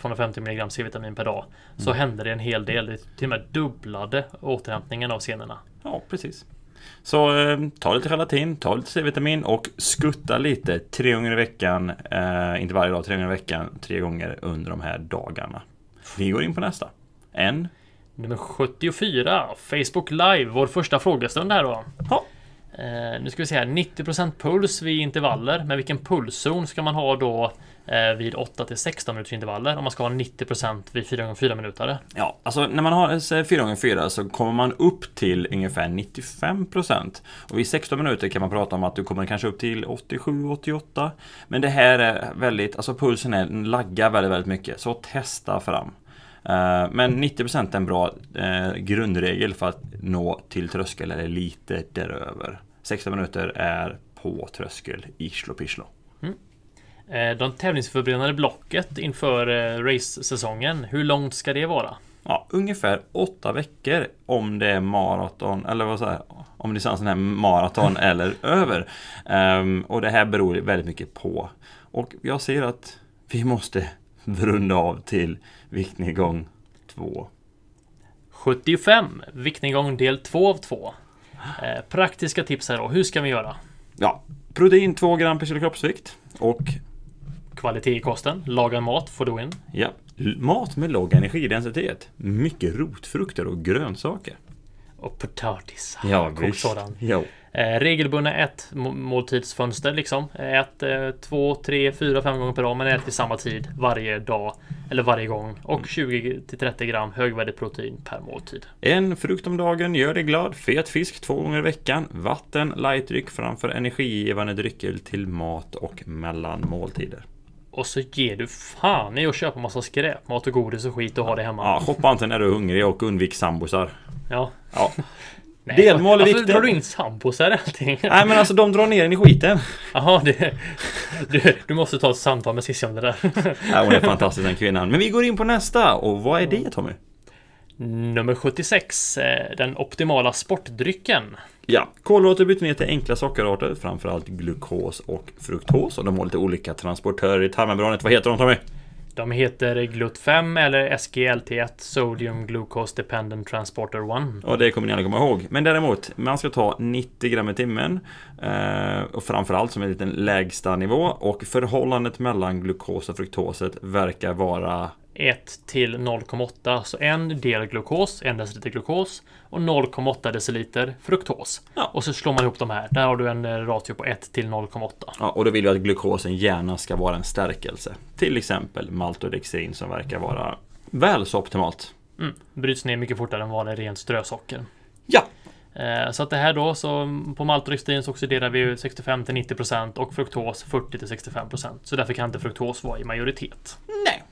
250 eh, mg C-vitamin per dag så mm. hände det en hel del. Det till och med dubblade återhämtningen av senorna. Ja, precis. Så eh, ta lite gelatin, ta lite C-vitamin och skutta lite tre gånger i veckan. Eh, inte varje dag, tre gånger i veckan. Tre gånger under de här dagarna. Vi går in på nästa. En. Nummer 74. Facebook Live, vår första frågestund här då. Ja. Eh, nu ska vi se här, 90% puls vid intervaller, men vilken pulszon ska man ha då eh, vid 8 till 16 minuters intervaller om man ska ha 90% vid 4x4 minuter? Ja, alltså när man har 4x4 eh, så kommer man upp till ungefär 95% och vid 16 minuter kan man prata om att du kommer kanske upp till 87-88 men det här är väldigt, alltså pulsen är, laggar väldigt, väldigt mycket så testa fram. Eh, men 90% är en bra eh, grundregel för att nå till tröskel eller lite däröver. 16 minuter är på tröskel, ischlo pischlo. Mm. Eh, de tävlingsförberedande blocket inför race-säsongen, hur långt ska det vara? Ja, ungefär åtta veckor om det är maraton, eller vad säger Om distansen är maraton eller över. Um, och det här beror väldigt mycket på. Och jag ser att vi måste runda av till viktnedgång 2. 75, viktnedgång del 2 av 2. Eh, praktiska tips här då, hur ska vi göra? Ja, protein 2 gram per kilo kroppsvikt och Kvalitet i kosten, lagad mat får du in. Ja, mat med låg energidensitet, mycket rotfrukter och grönsaker. Och potatis. Ja, visst. sådan. Jo. Eh, regelbundna ett måltidsfönster liksom. Eh, ett, eh, två, tre, fyra, fem gånger per dag. Men ät vid samma tid varje dag. Eller varje gång. Och 20 till 30 gram högvärdigt protein per måltid. En frukt om dagen gör dig glad. Fet fisk två gånger i veckan. Vatten, lightdryck framför energigivande drycker till mat och mellan måltider och så ger du fan i att köpa massa skräpmat och godis och skit och ha det hemma. Ja, shoppa inte när du är hungrig och undvik sambosar. Ja. ja. Nej, Delmål är alltså, viktigt. Varför drar du in sambosar i allting? Nej men alltså de drar ner en i skiten. Jaha, du, du måste ta ett samtal med Cissi om det där. Ja, hon är fantastisk den kvinnan. Men vi går in på nästa. Och vad är det Tommy? Nummer 76. Eh, den optimala sportdrycken. Ja, kolhydrater byter ner till enkla sockerarter, framförallt glukos och fruktos. Och de har lite olika transportörer i tarmmembranet. Vad heter de Tommy? De heter GLUT5 eller SGLT1 Sodium Glucose Dependent Transporter 1. Och det kommer ni alla komma ihåg. Men däremot, man ska ta 90 gram i timmen. Eh, och framförallt som en liten lägsta nivå. Och förhållandet mellan glukos och fruktoset verkar vara 1 till 0,8. Så en del glukos, en deciliter glukos och 0,8 deciliter fruktos. Ja. Och så slår man ihop de här. Där har du en eh, ratio på 1 till 0,8. Ja, och då vill vi att glukosen gärna ska vara en stärkelse. Till exempel maltodextrin som verkar vara väl så optimalt. Mm. Bryts ner mycket fortare än vad det är rent strösocker. Ja! Eh, så att det här då, så på maltodextrin så oxiderar vi 65 till 90% och fruktos 40 till 65%. Så därför kan inte fruktos vara i majoritet. Nej.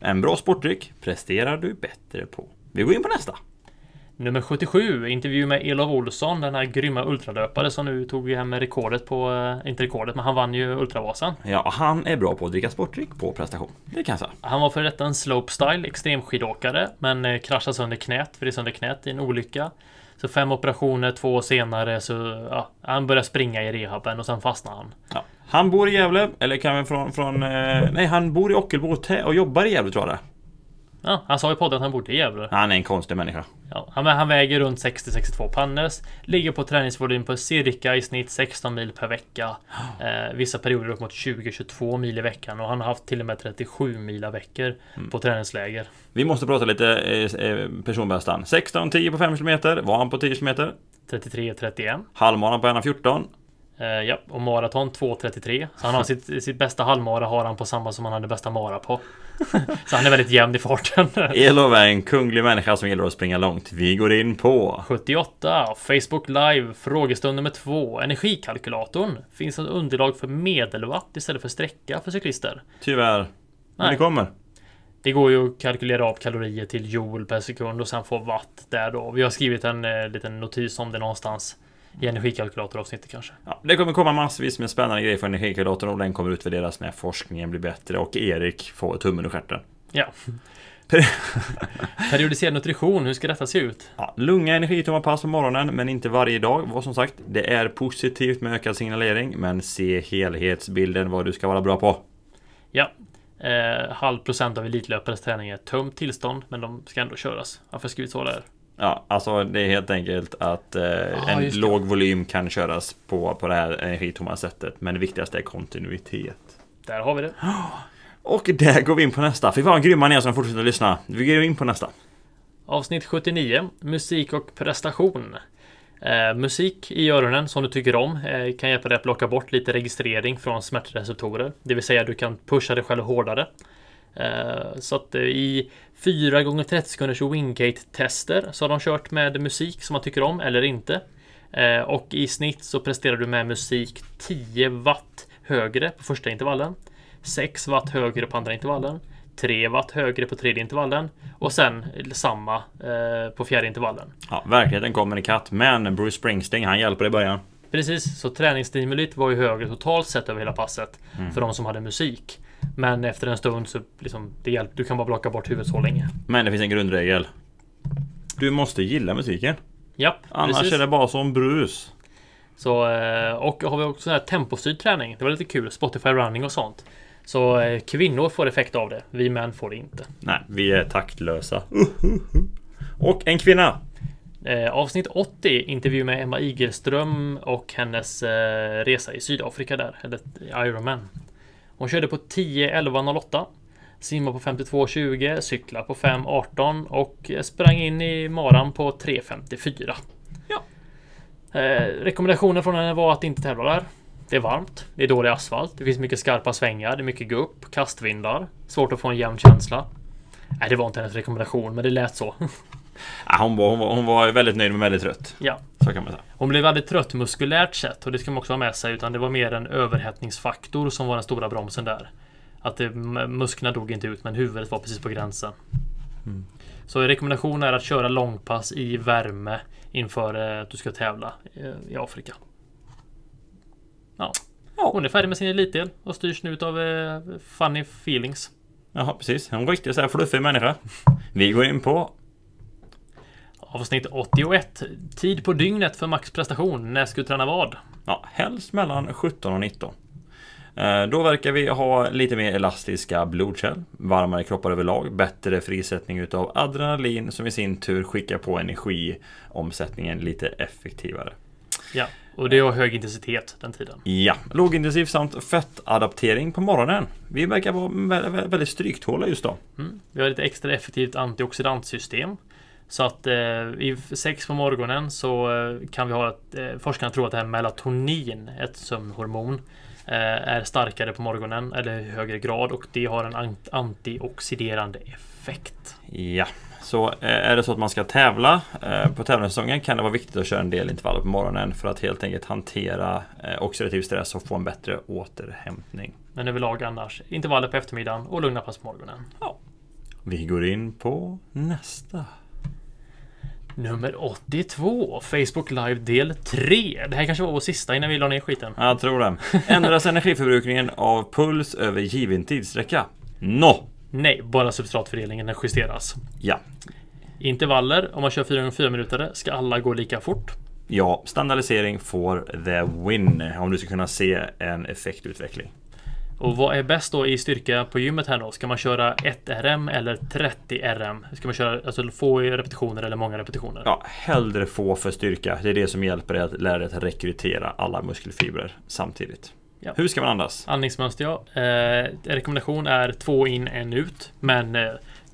En bra sportdryck presterar du bättre på. Vi går in på nästa. Nummer 77, intervju med Elof Olsson, den här grymma ultralöpare som nu tog hem rekordet på, eh, inte rekordet, men han vann ju Ultravasan. Ja, han är bra på att dricka sportdryck på prestation. Det kan jag säga. Han var för detta en slopestyle, extremskidåkare, men eh, kraschade sönder knät, för det är sönder knät i en olycka. Så fem operationer, två år senare så, ja, han började springa i rehaben och sen fastnade han. Ja. Han bor i Gävle, eller kan vi från... från eh, nej, han bor i Ockelbo och jobbar i Gävle tror jag det Ja, han sa i podden att han bodde i Gävle. Han är en konstig människa. Ja, men han väger runt 60-62 pannes. Ligger på träningsvolym på cirka i snitt 16 mil per vecka. Eh, vissa perioder upp mot 20-22 mil i veckan och han har haft till och med 37 mila veckor mm. på träningsläger. Vi måste prata lite eh, eh personbästan. 16-10 på 5 km. Var han på 10 km? 33-31. Halvmaran på 1.14. Eh, ja, och maraton 2.33. Så han har sitt, sitt bästa halvmara har han på samma som han hade bästa mara på. så han är väldigt jämn i farten. Elof är en kunglig människa som gillar att springa långt. Vi går in på 78. Facebook live frågestund nummer 2. Energikalkylatorn. Finns ett underlag för medelwatt istället för sträcka för cyklister? Tyvärr. Nej. Men det kommer. Det går ju att kalkylera av kalorier till joule per sekund och sen få watt där då. Vi har skrivit en eh, liten notis om det någonstans i energikalkylatoravsnittet kanske. Ja, det kommer komma massvis med spännande grejer för energikalkylatorn och den kommer utvärderas när forskningen blir bättre och Erik får tummen ur stjärten. Ja. Periodiserad nutrition, hur ska detta se ut? Ja, lunga energitomma pass på morgonen, men inte varje dag. Vad som sagt, det är positivt med ökad signalering, men se helhetsbilden vad du ska vara bra på. Ja, eh, halv procent av elitlöpares träning är tömt tillstånd, men de ska ändå köras. Varför har jag skrivit så där? Ja, alltså det är helt enkelt att eh, ah, en låg volym kan köras på, på det här energitomma sättet. Men det viktigaste är kontinuitet. Där har vi det. Och där går vi in på nästa. Fy fan vad grymma ni är som fortsätter lyssna. Vi går in på nästa. Avsnitt 79, musik och prestation. Eh, musik i öronen som du tycker om eh, kan hjälpa dig att plocka bort lite registrering från smärtreceptorer. Det vill säga du kan pusha dig själv hårdare. Eh, så att eh, i 4 gånger 30 sekunders Wingate-tester. Så har de kört med musik som man tycker om eller inte. Eh, och i snitt så presterar du med musik 10 watt högre på första intervallen. 6 watt högre på andra intervallen. 3 watt högre på tredje intervallen och sen samma eh, på fjärde intervallen. Ja, verkligheten kommer ikapp, men Bruce Springsteen han hjälper i början. Precis, så träningsstimulit var ju högre totalt sett över hela passet mm. för de som hade musik. Men efter en stund så liksom, det hjälp, du kan bara blocka bort huvudet så länge. Men det finns en grundregel. Du måste gilla musiken. Ja, Annars precis. är det bara som brus. Så, eh, och har vi också sån här tempostyrd träning. Det var lite kul. Spotify running och sånt. Så eh, kvinnor får effekt av det. Vi män får det inte. Nej, vi är taktlösa. Och en kvinna. Eh, avsnitt 80 intervju med Emma Igelström och hennes resa i Sydafrika där. Eller Ironman. Hon körde på 10.11.08 simmade på 52.20, cyklade på 5.18 och sprang in i maran på 3.54. Ja. Eh, rekommendationen från henne var att inte tävla där. Det är varmt, det är dålig asfalt, det finns mycket skarpa svängar, det är mycket gupp, kastvindar, svårt att få en jämn känsla. Nej, det var inte hennes rekommendation, men det lät så. hon, var, hon, var, hon var väldigt nöjd men väldigt trött. Ja. Så kan man säga. Hon blev väldigt trött muskulärt sett och det ska man också ha med sig. Utan det var mer en överhettningsfaktor som var den stora bromsen där. Att det, musklerna dog inte ut men huvudet var precis på gränsen. Mm. Så rekommendationen är att köra långpass i värme inför eh, att du ska tävla eh, i Afrika. Ja. Hon är färdig med sin elitdel och styrs nu av eh, Funny Feelings. Jaha precis. En riktig så här fluffig människa. Vi går in på Avsnitt 81. Tid på dygnet för maxprestation. När ska du träna vad? Ja, helst mellan 17 och 19. Eh, då verkar vi ha lite mer elastiska blodkärl, varmare kroppar överlag, bättre frisättning utav adrenalin som i sin tur skickar på energiomsättningen lite effektivare. Ja, och det har hög intensitet den tiden. Ja, lågintensiv samt fettadaptering på morgonen. Vi verkar vara väldigt stryktåliga just då. Mm. Vi har ett extra effektivt antioxidantsystem. Så att eh, i sex på morgonen så eh, kan vi ha att eh, forskarna tror att det här melatonin, ett sömnhormon, eh, är starkare på morgonen eller i högre grad och det har en antioxiderande effekt. Ja, så eh, är det så att man ska tävla eh, på tävlingssäsongen kan det vara viktigt att köra en del intervaller på morgonen för att helt enkelt hantera oxidativ stress och få en bättre återhämtning. Men överlag annars intervaller på eftermiddagen och lugna pass på morgonen. Ja. Vi går in på nästa nummer 82, Facebook Live del 3. Det här kanske var vår sista innan vi la ner skiten. Jag tror det. Ändras energiförbrukningen av puls över given tidssträcka? No! Nej, bara substratfördelningen justeras. Ja. Intervaller, om man kör 4 x 4 minuter ska alla gå lika fort. Ja, standardisering får the win om du ska kunna se en effektutveckling. Och vad är bäst då i styrka på gymmet här då? Ska man köra 1 RM eller 30 RM? Ska man köra alltså, få repetitioner eller många repetitioner? Ja, hellre få för styrka. Det är det som hjälper dig att lära dig att rekrytera alla muskelfibrer samtidigt. Ja. Hur ska man andas? Andningsmönster ja. Eh, rekommendation är två in, en ut. Men eh,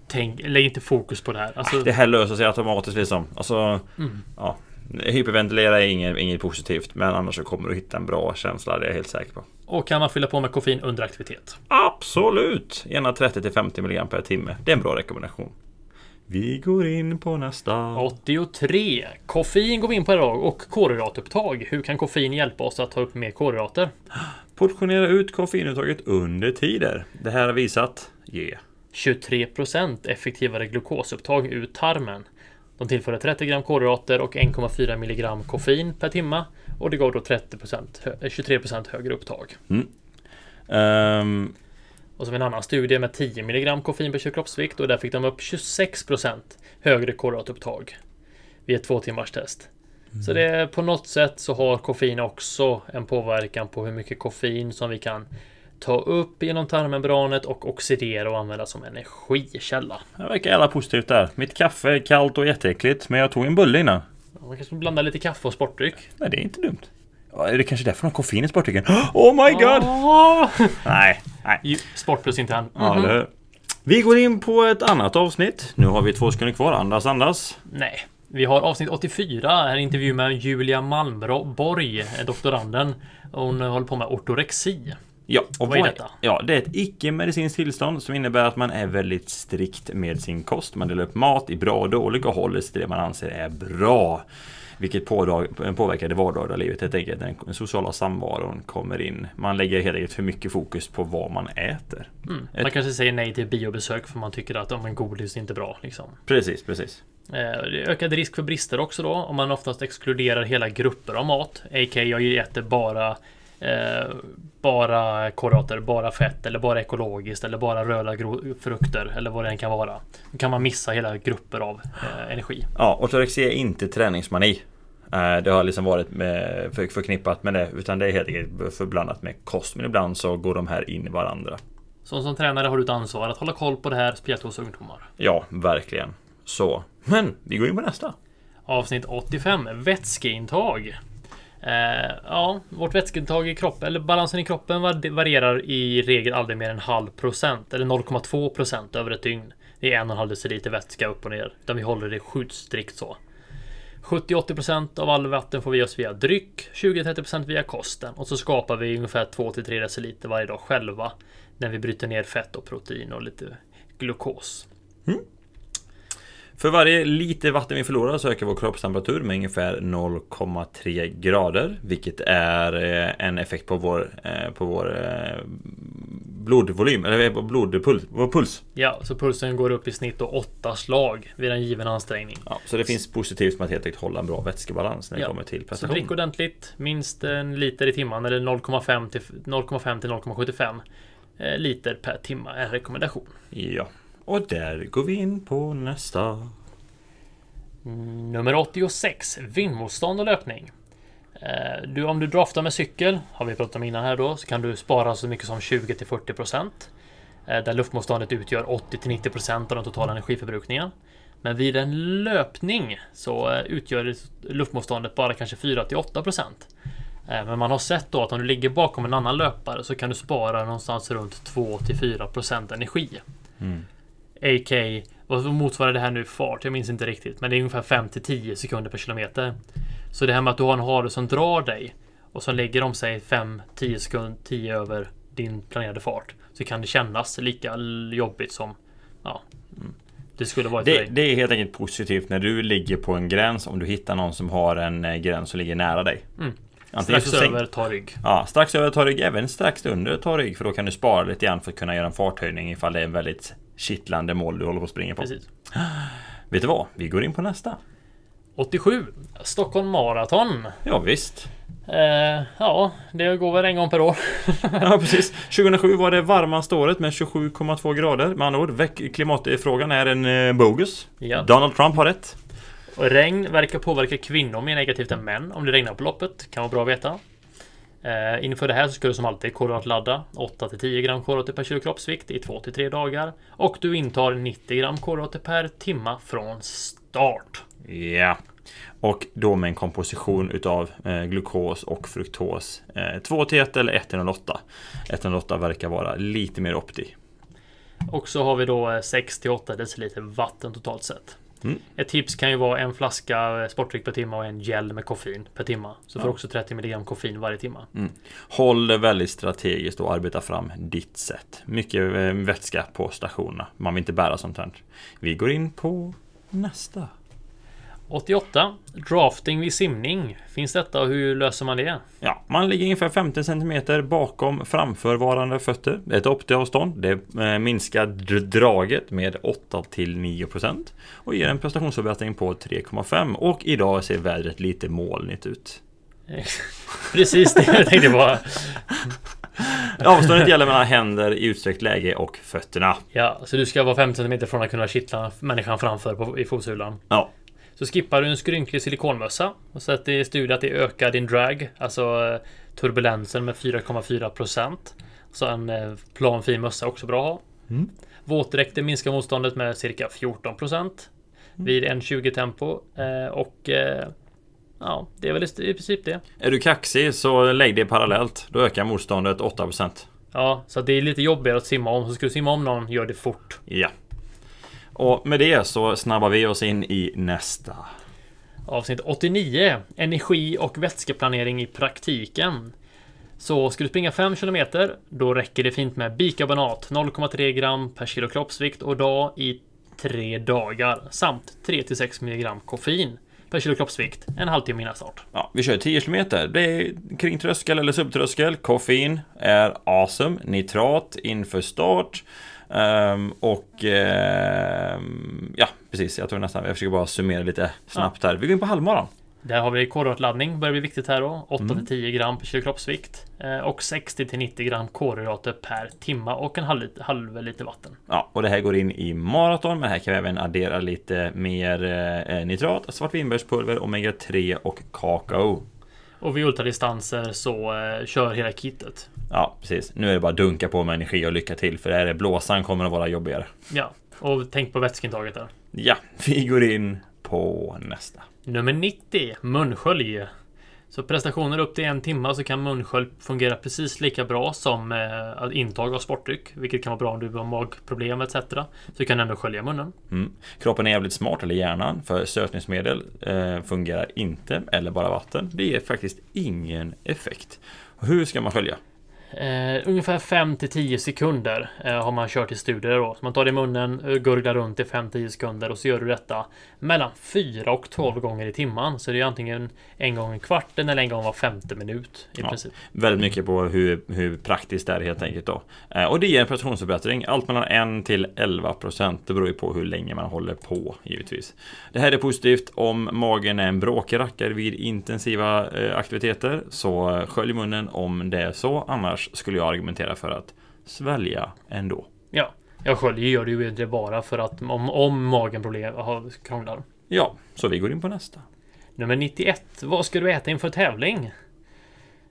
tänk, lägg inte fokus på det här. Alltså... Ah, det här löser sig automatiskt liksom. Alltså, mm. ja hyperventilera är inget, inget positivt, men annars så kommer du hitta en bra känsla, det är jag helt säker på. Och kan man fylla på med koffein under aktivitet? Absolut! Gärna 30 till 50 mg per timme. Det är en bra rekommendation. Vi går in på nästa. 83. Koffein går vi in på idag och kolhydratsupptag. Hur kan koffein hjälpa oss att ta upp mer kolhydrater? Portionera ut koffeinuttaget under tider. Det här har visat ge. Yeah. 23% effektivare glukosupptag ur tarmen. De tillförde 30 gram kolhydrater och 1,4 milligram koffein per timme och det gav då 30%, 23% eh, högre upptag. Mm. Um. Och så en annan studie med 10 milligram koffein per kroppsvikt och där fick de upp 26% högre kolhydratupptag vid ett två timmars test. Mm. Så det på något sätt så har koffein också en påverkan på hur mycket koffein som vi kan ta upp genom tarmmembranet och oxidera och använda som energikälla. Det verkar jävla positivt där. Mitt kaffe är kallt och jätteäckligt, men jag tog en bulle innan. Man kanske blanda lite kaffe och sportdryck? Nej, det är inte dumt. Är det kanske därför de har koffein i sportdrycken? Oh my god! Oh. nej, nej. Sport plus intern. Mm -hmm. ja, mhm. vi går in på ett annat avsnitt. Nu har vi två sekunder kvar. Andas, andas. Nej. Vi har avsnitt 84, en intervju med Julia Malmborg, doktoranden. Hon håller på med ortorexi. Ja, och vad är detta? Ja, det är ett icke-medicinskt tillstånd som innebär att man är väldigt strikt med sin kost. Man delar upp mat i bra och dåliga och håller sig till det man anser är bra. Vilket påverkar det vardagliga livet helt enkelt. Den sociala samvaron kommer in. Man lägger helt enkelt för mycket fokus på vad man äter. Mm. Man kanske säger nej till biobesök för man tycker att om en godis är inte bra. Liksom. Precis, precis. Eh, ökad risk för brister också då om man oftast exkluderar hela grupper av mat. A.k.a. jag äter bara eh, bara kålrötter, bara fett eller bara ekologiskt eller bara röda frukter eller vad det än kan vara. Då kan man missa hela grupper av eh, energi. Ja, ortorexi är inte träningsmani. Eh, det har liksom varit med, för, förknippat med det utan det är helt enkelt förblandat med kost. Men ibland så går de här in i varandra. Så som tränare har du ett ansvar att hålla koll på det här, speciellt hos ungdomar. Ja, verkligen. Så, men vi går in på nästa. Avsnitt 85, vätskeintag. Eh, ja, vårt vätskeintag i kroppen, eller balansen i kroppen varierar i regel aldrig mer än halv procent eller 0,2 procent över ett dygn. Det är en och en halv deciliter vätska upp och ner, utan vi håller det strikt så. 70-80% procent av all vatten får vi oss via dryck, 20-30% procent via kosten och så skapar vi ungefär 2-3 deciliter varje dag själva när vi bryter ner fett och protein och lite glukos. Mm. För varje liter vatten vi förlorar så ökar vår kroppstemperatur med ungefär 0,3 grader. Vilket är eh, en effekt på vår, eh, på vår eh, blodvolym, eller blodpuls. Vår puls. Ja, så pulsen går upp i snitt då 8 slag vid en given ansträngning. Ja, så det finns positivt med att helt enkelt hålla en bra vätskebalans när det ja. kommer till prestation. Så drick ordentligt, minst en liter i timmen eller 0,5 till 0,75 liter per timme är rekommendation. Ja. Och där går vi in på nästa. Mm, nummer 86, vindmotstånd och löpning. Eh, du, om du draftar med cykel, har vi pratat om innan här då, så kan du spara så mycket som 20-40% eh, där luftmotståndet utgör 80-90% av den totala energiförbrukningen. Men vid en löpning så eh, utgör luftmotståndet bara kanske 4-8%. Men man har sett då att om du ligger bakom en annan löpare så kan du spara någonstans runt 2-4% energi. Mm. AK, vad motsvarar det här nu fart? Jag minns inte riktigt, men det är ungefär 5 till 10 sekunder per kilometer. Så det här med att du har en hare som drar dig och som lägger om sig 5-10 sekunder 10 över din planerade fart så kan det kännas lika jobbigt som ja, mm. det skulle vara... det, Det är helt enkelt positivt när du ligger på en gräns om du hittar någon som har en eh, gräns som ligger nära dig. Mm. Antingen strax sänk... över, ta rygg. Ja, strax över, ta rygg. Även strax under, ta rygg. För då kan du spara lite grann för att kunna göra en farthöjning ifall det är en väldigt kittlande mål du håller på att springa på. Precis. Vet du vad? Vi går in på nästa. 87. Stockholm Marathon. Ja, visst. Eh, ja, det går väl en gång per år. ja, precis. 2007 var det varmaste året med 27,2 grader. Med andra ord, klimatfrågan är en eh, bogus. Ja. Donald Trump har rätt. Och regn verkar påverka kvinnor mer negativt än män om det regnar på loppet. Kan vara bra att veta. Eh, inför det här så ska du som alltid ladda 8-10 gram kolhydrater per kilo kroppsvikt i 2-3 dagar. Och du intar 90 gram kolhydrater per timma från start. Ja. Yeah. Och då med en komposition utav eh, glukos och fruktos. Eh, 2 till 1 eller 1 till 08. 1 till 08 verkar vara lite mer opti. Och så har vi då 6 eh, till 8 deciliter vatten totalt sett. Mm. Ett tips kan ju vara en flaska eh, sportdryck per timme och en gel med koffein per timme. Så får du också 30 mg koffein varje timme. Mm. Håll det väldigt strategiskt och arbeta fram ditt sätt. Mycket eh, vätska på stationerna. Man vill inte bära sånt här. Vi går in på nästa. 88. Drafting vid simning. Finns detta och hur löser man det? Ja, man ligger ungefär 50 cm bakom framförvarande fötter. Det är Ett optiavstånd. Det eh, minskar draget med 8 9 och ger en prestationsförbättring på 3,5 och idag ser vädret lite molnigt ut. Precis det jag tänkte på. Avståndet gäller mellan händer i utsträckt läge och fötterna. Ja, så du ska vara 5 cm från att kunna kittla människan framför på, i fotsulan. Ja. Så skippar du en skrynklig silikonmössa och sätter i studier att det ökar din drag, alltså eh, turbulensen med 4,4 Så en eh, plan fin mössa också bra att ha. Mm. Våtdräkter minskar motståndet med cirka 14 procent mm. vid 1,20 tempo eh, och Ja, det är väl i princip det. Är du kaxig så lägg det parallellt. Då ökar motståndet 8%. Ja, så det är lite jobbigare att simma om. Så ska du simma om någon, gör det fort. Ja. Och med det så snabbar vi oss in i nästa. Avsnitt 89. Energi och vätskeplanering i praktiken. Så ska du springa 5 km, då räcker det fint med bikarbonat 0,3 gram per kilo kroppsvikt och dag i 3 dagar samt 3-6 till mg koffein per kilo kroppsvikt en halvtimme innan start. Ja, vi kör 10 km. Det är kring tröskel eller subtröskel. Koffein är awesome. Nitrat inför start. Um, och um, ja, precis. Jag tror nästan. Jag försöker bara summera lite snabbt här. Vi går in på halvmaran. Där har vi kolhydratladdning, börjar bli viktigt här då. 8 till 10 mm. gram per kilo kroppsvikt eh, och 60 till 90 gram kolhydrater per timme och en halv liter, halv liter vatten. Ja, och det här går in i maraton, men här kan vi även addera lite mer eh, nitrat, svartvinbärspulver, omega 3 och kakao. Och vid ultradistanser så eh, kör hela kittet. Ja, precis. Nu är det bara dunka på med energi och lycka till för det här är blåsan kommer att vara jobbigare. Ja, och tänk på vätskeintaget där. Ja, vi går in på nästa. Nummer 90, munskölj. Så prestationer upp till en timme så kan munskölj fungera precis lika bra som eh, intag av sportdryck. Vilket kan vara bra om du har magproblem etc. Så du kan ändå skölja munnen. Mm. Kroppen är jävligt smart, eller hjärnan, för sötningsmedel eh, fungerar inte, eller bara vatten. Det ger faktiskt ingen effekt. Hur ska man skölja? Eh, ungefär 5-10 sekunder eh, har man kört i studier då. Så man tar det i munnen, eh, gurglar runt i 5-10 sekunder och så gör du detta mellan 4 och 12 mm. gånger i timmen. Så det är antingen en gång i kvarten eller en gång var femte minut i ja, princip. Väldigt mycket på hur, hur praktiskt det är helt enkelt då. Eh, och det ger en prestationsförbättring, allt mellan 1 till 11 procent. Det beror ju på hur länge man håller på givetvis. Det här är positivt om magen är en bråkrackare vid intensiva eh, aktiviteter. Så eh, skölj munnen om det är så, annars skulle jag argumentera för att svälja ändå. Ja, jag sköljer gör det ju inte bara för att om, om magen problem, krånglar. Ja, så vi går in på nästa. Nummer 91. Vad ska du äta inför tävling?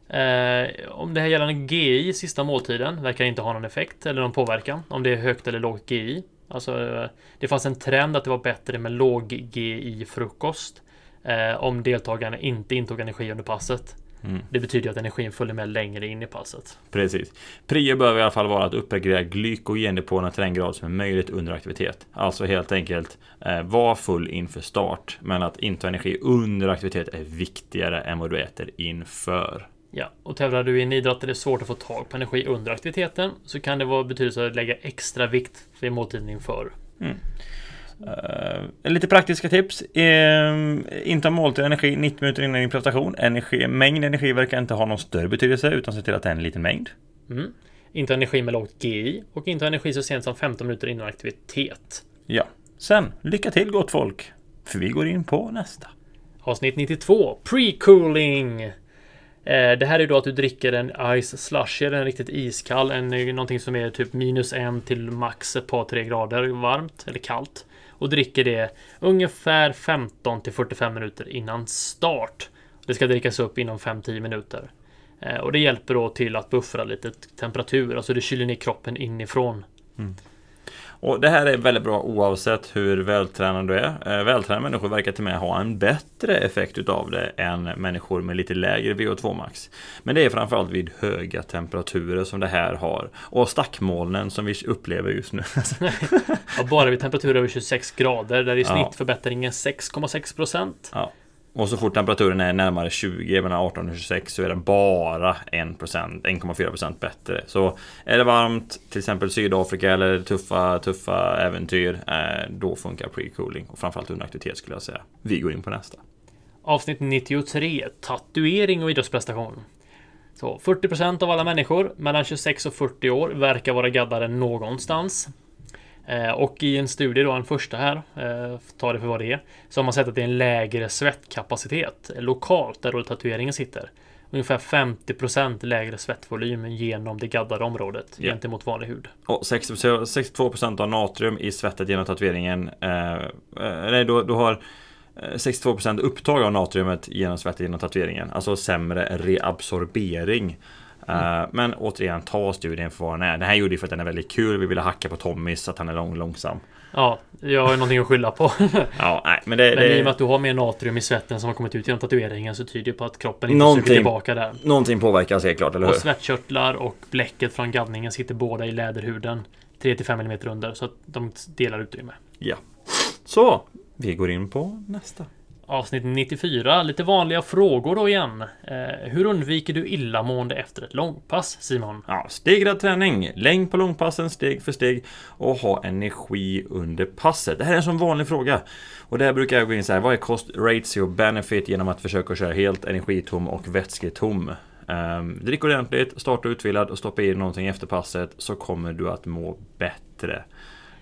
Eh, om det här gällande GI, sista måltiden, verkar inte ha någon effekt eller någon påverkan. Om det är högt eller lågt GI. Alltså, eh, det fanns en trend att det var bättre med låg GI-frukost. Eh, om deltagarna inte intog energi under passet. Mm. Det betyder att energin följer med längre in i passet. Precis. Prio behöver i alla fall vara att uppgradera glykogendepåerna till den grad som är möjligt under aktivitet. Alltså helt enkelt eh, var full inför start, men att inta energi under aktivitet är viktigare än vad du äter inför. Ja, och tävlar du i en idrott där det är svårt att få tag på energi under aktiviteten så kan det vara betydelse att lägga extra vikt vid måltiden inför. Mm. Uh, lite praktiska tips. Uh, inta måltid energi 90 minuter innan din presentation. Energi, mängd energi verkar inte ha någon större betydelse utan se till att det är en liten mängd. Mm. Inta energi med lågt GI och inta energi så sent som 15 minuter innan aktivitet. Ja. Sen, lycka till gott folk! För vi går in på nästa. Avsnitt 92, Pre-cooling! Eh, det här är då att du dricker en Ice Slushy, en riktigt iskall, en, någonting som är typ minus en till max ett par tre grader varmt eller kallt och dricker det ungefär 15 till 45 minuter innan start. Det ska drickas upp inom 5-10 minuter. Eh, och det hjälper då till att buffra lite temperatur, alltså det kyler ner kroppen inifrån. Mm. Och det här är väldigt bra oavsett hur vältränad du är. Eh, vältränade människor verkar till och med ha en bättre effekt utav det än människor med lite lägre VO2 max. Men det är framförallt vid höga temperaturer som det här har. Och stackmolnen som vi upplever just nu. ja, bara vid temperaturer över 26 grader där i snitt ja. förbättringen 6,6 procent. Ja. Och så fort temperaturen är närmare 20, mellan 18 och 26, så är den bara 1,4% bättre. Så är det varmt, till exempel Sydafrika eller tuffa, tuffa äventyr, eh, då funkar pre-cooling. Och framförallt under aktivitet skulle jag säga. Vi går in på nästa. Avsnitt 93, tatuering och idrottsprestation. Så 40% av alla människor mellan 26 och 40 år verkar vara gaddade någonstans. Eh, och i en studie, då, en första här, eh, ta det för vad det är, så har man sett att det är en lägre svettkapacitet lokalt där då tatueringen sitter. Ungefär 50 lägre svettvolym genom det gaddade området yeah. gentemot vanlig hud. Och 62 av natrium i svettet genom tatueringen. Eh, eh nej, du, du har 62 upptag av natriumet genom svettet genom tatueringen. Alltså sämre reabsorbering Mm. Men återigen, ta studien för vad den är. Den här gjorde vi för att den är väldigt kul. Vi ville hacka på Tommy så att han är lång, långsam. Ja, jag har ju någonting att skylla på. ja, nej, men det, men det... i och med att du har mer natrium i svetten som har kommit ut genom tatueringen så tyder det på att kroppen inte någonting, suger tillbaka där. Någonting påverkas helt klart, eller hur? Och svettkörtlar och bläcket från gaddningen sitter båda i läderhuden. 3-5 mm under, så att de delar utrymme. Ja. Så, vi går in på nästa. Avsnitt 94, lite vanliga frågor då igen. Eh, hur undviker du illamående efter ett långpass, Simon? Ja, stegrad träning, längd på långpassen steg för steg och ha energi under passet. Det här är en sån vanlig fråga. Och där brukar jag gå in så här, vad är cost ratio, benefit genom att försöka köra helt energitom och vätsketom? Um, drick ordentligt, starta utvilad och stoppa i någonting efter passet så kommer du att må bättre.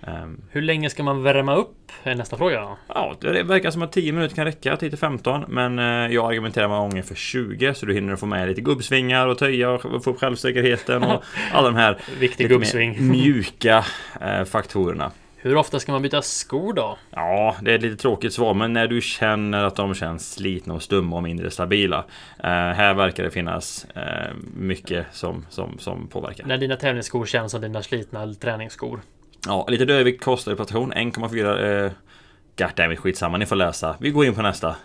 Um, Hur länge ska man värma upp? Är nästa fråga. Ja, det verkar som att 10 minuter kan räcka, 10-15. Men eh, jag argumenterar många gånger för 20 så du hinner få med lite gubbsvingar och töja och få upp självsäkerheten och alla de här Viktig gubbsving. mjuka eh, faktorerna. Hur ofta ska man byta skor då? Ja, det är ett lite tråkigt svar, men när du känner att de känns slitna och stumma och mindre stabila. Eh, här verkar det finnas eh, mycket som, som, som påverkar. När dina tävlingsskor känns som dina slitna träningsskor. Ja, lite Dövik kostar i prestation. 1,4. Eh, Goddammit, skitsamma. Ni får läsa. Vi går in på nästa.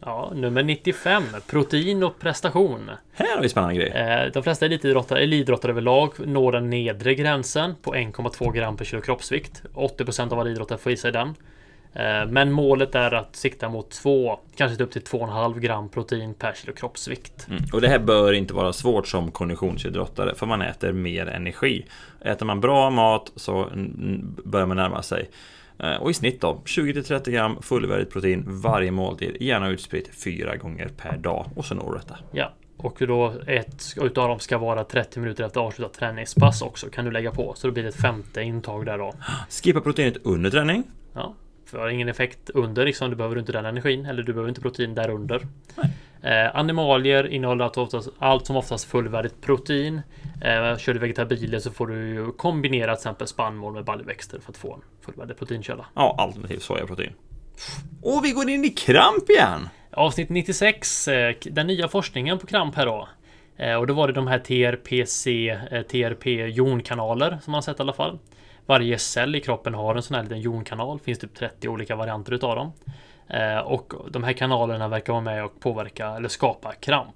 Ja, nummer 95. Protein och prestation. Här har vi spännande grejer. Eh, de flesta elitidrottare, elitidrottare överlag når den nedre gränsen på 1,2 gram per kilo kroppsvikt. 80 av alla idrottare får i sig den. Eh, men målet är att sikta mot 2, kanske upp till 2,5 gram protein per kilo kroppsvikt. Mm. Och det här bör inte vara svårt som konditionsidrottare för man äter mer energi. Äter man bra mat så börjar man närma sig. Eh, och i snitt då 20-30 gram fullvärdigt protein varje måltid, gärna utspritt fyra gånger per dag och så når du detta. Ja. Och då ett utav dem ska vara 30 minuter efter avslutat träningspass också kan du lägga på. Så då blir det ett femte intag där då. Skippa proteinet under träning. Ja har ingen effekt under liksom. Du behöver inte den energin. Eller du behöver inte protein därunder. Nej. Eh, animalier innehåller oftast, allt som oftast fullvärdigt protein. Eh, kör du vegetabilier så får du ju kombinera till exempel spannmål med baljväxter för att få en fullvärdig proteinkälla. Ja, alternativt sojaprotein. Och vi går in i kramp igen! Avsnitt 96, eh, den nya forskningen på kramp här då. Eh, och då var det de här TRPC, eh, TRP jonkanaler som man sett i alla fall. Varje cell i kroppen har en sån här liten jonkanal. finns typ 30 olika varianter utav dem. Eh, och de här kanalerna verkar vara med och påverka eller skapa kramp.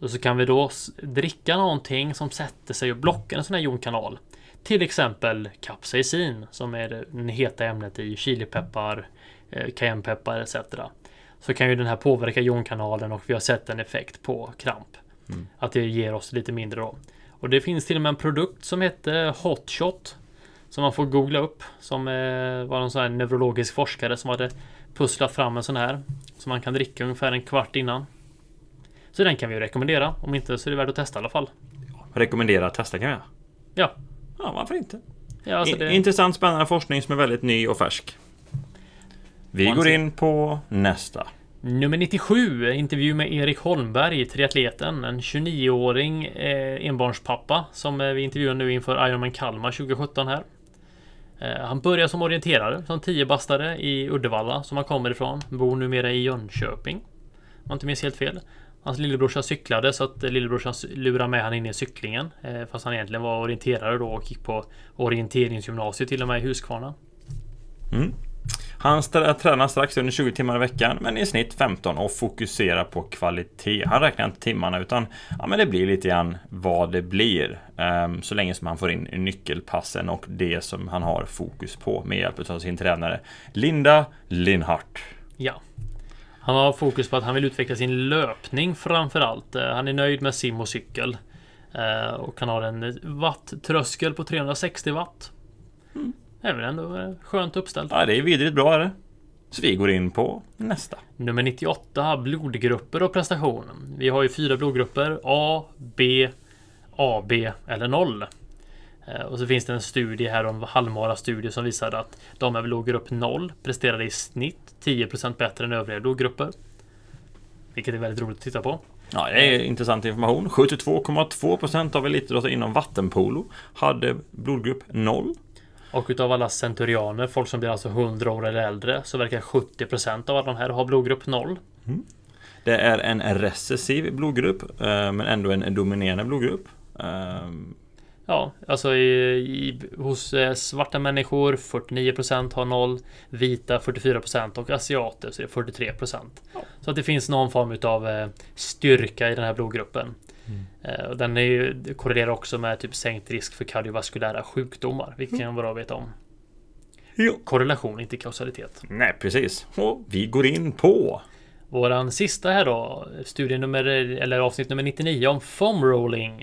Och så kan vi då dricka någonting som sätter sig och blockar en sån här jonkanal. Till exempel capsaicin som är det heta ämnet i chilipeppar, eh, cayennepeppar etc. Så kan ju den här påverka jonkanalen och vi har sett en effekt på kramp. Mm. Att det ger oss lite mindre då. Och det finns till och med en produkt som heter Hotshot som man får googla upp. Som eh, var någon sån här neurologisk forskare som hade pusslat fram en sån här. Som man kan dricka ungefär en kvart innan. Så den kan vi rekommendera. Om inte så är det värt att testa i alla fall. Rekommendera att testa kan vi göra. Ja. Ja, varför inte? Ja, alltså det... Intressant, spännande forskning som är väldigt ny och färsk. Vi går in på nästa. Nummer 97, intervju med Erik Holmberg, triatleten. En 29-åring eh, enbarnspappa som eh, vi intervjuar nu inför Ironman Kalmar 2017 här. Eh, han började som orienterare, som tiobastare i Uddevalla, som han kommer ifrån. Bor numera i Jönköping. Om jag inte minns helt fel. Hans lillebrorsa cyklade så att lillebrorsan lurade med han in i cyklingen. Eh, fast han egentligen var orienterare då och gick på orienteringsgymnasiet till och med i Huskvarna. Mm. Han äh, tränar strax under 20 timmar i veckan, men i snitt 15 och fokuserar på kvalitet. Han räknar inte timmarna utan ja, men det blir lite grann vad det blir. Um, så länge som han får in nyckelpassen och det som han har fokus på med hjälp av sin tränare Linda Linhart. Ja. Han har fokus på att han vill utveckla sin löpning framförallt. Eh, han är nöjd med sim och cykel. Eh, och han har en watt-tröskel på 360 watt. Mm. Det är väl ändå eh, skönt uppställt. Ja, det är vidrigt bra är det. Så vi går in på nästa. Nummer 98, blodgrupper och prestation. Vi har ju fyra blodgrupper. A, B, AB eller 0. Eh, och så finns det en studie här om halvmara studie som visar att de med blodgrupp 0 presterade i snitt 10% bättre än övriga blodgrupper. Vilket är väldigt roligt att titta på. Ja, det är intressant information. 72,2% av elitidrottare alltså inom vattenpolo hade blodgrupp 0. Och utav alla centurianer, folk som blir alltså 100 år eller äldre, så verkar 70% av alla de här ha blodgrupp 0. Mm. Det är en recessiv blodgrupp, eh, men ändå en dominerande blodgrupp. Eh, ja, alltså i, i, hos eh, svarta människor 49% har 0, vita 44% och asiater så är det 43%. Ja. Så att det finns någon form utav styrka i den här blodgruppen. Mm. Eh, och den är ju, korrelerar också med typ sänkt risk för kardiovaskulära sjukdomar, vilket mm. kan vara bra veta om. Jo. Korrelation, inte kausalitet. Nej, precis. Och vi går in på Våran sista här då, studie nummer, eller avsnitt nummer 99 om foam rolling.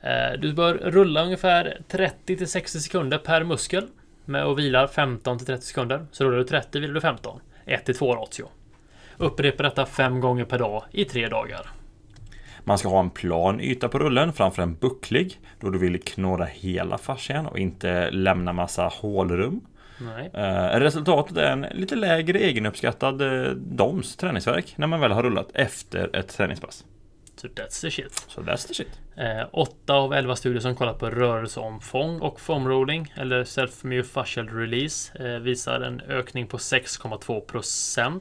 Eh, du bör rulla ungefär 30 till 60 sekunder per muskel med och vilar 15 till 30 sekunder. Så rullar du 30 vilar du 15. 1 till 2 ratio. Upprepa detta fem gånger per dag i tre dagar. Man ska ha en plan yta på rullen framför en bucklig då du vill knåda hela fascian och inte lämna massa hålrum. Eh, resultatet är en lite lägre egenuppskattad eh, DOMS träningsverk när man väl har rullat efter ett träningspass. So that's the shit. So that's the shit. Eh, 8 av 11 studier som kollat på rörelseomfång och foam eller self myofascial release eh, visar en ökning på 6,2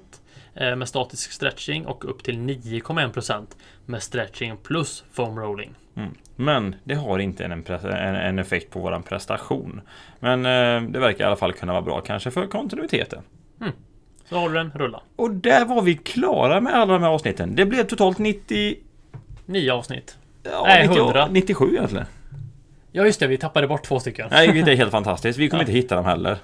eh, med statisk stretching och upp till 9,1 med stretching plus foam rolling. Mm. Men det har inte en, en, en effekt på våran prestation. Men eh, det verkar i alla fall kunna vara bra kanske för kontinuiteten. Mm. Så håller den, rulla. Och där var vi klara med alla de här avsnitten. Det blev totalt 90... Nio avsnitt. Ja, Nej, 90, 100. 97 egentligen. Ja just det, vi tappade bort två stycken. Nej, det är helt fantastiskt. Vi kommer ja. inte hitta dem heller.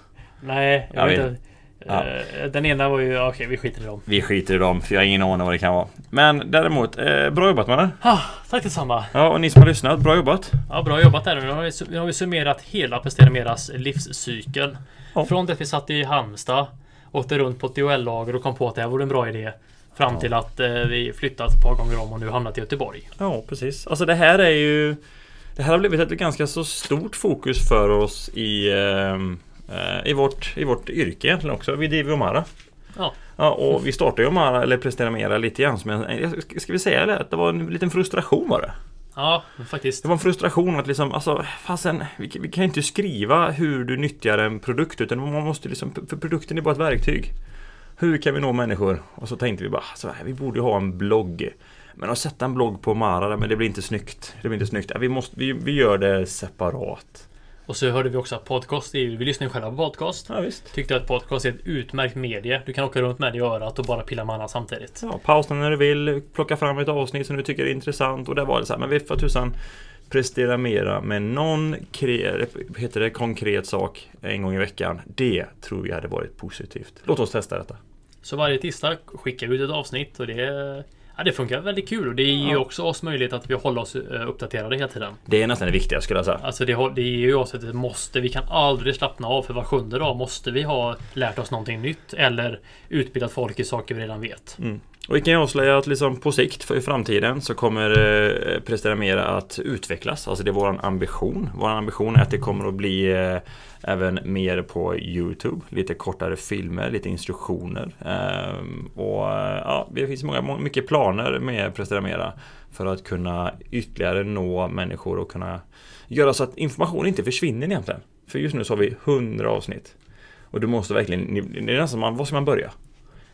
Nej, jag, jag vet inte. Ja. Eh, den ena var ju, okej okay, vi skiter i dem. Vi skiter i dem, för jag har ingen aning vad det kan vara. Men däremot, eh, bra jobbat mannen. Ah, tack detsamma. Ja, och ni som har lyssnat, bra jobbat. Ja, bra jobbat där. Nu har vi, nu har vi summerat hela Prestera Meras livscykel. Ja. Från det att vi satt i Halmstad, åkte runt på ett DHL-lager och kom på att det här vore en bra idé. Fram ja. till att eh, vi flyttat ett par gånger om och nu hamnat i Göteborg. Ja, precis. Alltså det här är ju... Det här har blivit ett ganska så stort fokus för oss i... Eh, Eh, I vårt, I vårt yrke egentligen också. Vi driver ju Omara. Ja. ja. och vi startade ju Omara, eller presterade Mera lite grann eh, som ska vi säga det? Det var en liten frustration var det. Ja, faktiskt. Det var en frustration att liksom, alltså, fasen, vi, vi kan inte skriva hur du nyttjar en produkt utan man måste liksom, för produkten är bara ett verktyg. Hur kan vi nå människor? Och så tänkte vi bara, ah, så här, vi borde ju ha en blogg. Men att sätta en blogg på Mara, men det blir inte snyggt. Det blir inte snyggt. Vi, måste, vi, vi gör det separat. Och så hörde vi också att podcast är, vi lyssnar ju själva på podcast. Ja, visst. Tyckte att podcast är ett utmärkt medie. Du kan åka runt med det i örat och bara pilla med annat samtidigt. Ja, pausa när du vill, plocka fram ett avsnitt som du tycker är intressant och där var det så här, men vi får tusan prestera mera med någon heter det, konkret sak en gång i veckan. Det tror vi hade varit positivt. Låt oss testa detta. Så varje tisdag skickar vi ut ett avsnitt och det Ja, det funkar väldigt kul och det ger ju också oss möjlighet att vi håller oss eh, uppdaterade hela tiden. Det är nästan det viktiga skulle jag säga. Alltså det, det ger ju oss ett måste. Vi kan aldrig slappna av för var sjunde dag måste vi ha lärt oss någonting nytt eller utbildat folk i saker vi redan vet. Mm. Och vi kan ju avslöja att liksom på sikt för i framtiden så kommer eh, Prestera Mera att utvecklas. Alltså det är vår ambition. Vår ambition är att det kommer att bli eh, även mer på Youtube. Lite kortare filmer, lite instruktioner. Ehm, eh, och ja, det finns många, mycket planer med Prestera Mera. För att kunna ytterligare nå människor och kunna göra så att information inte försvinner egentligen. För just nu så har vi 100 avsnitt. Och du måste verkligen, det är nästan, var ska man börja?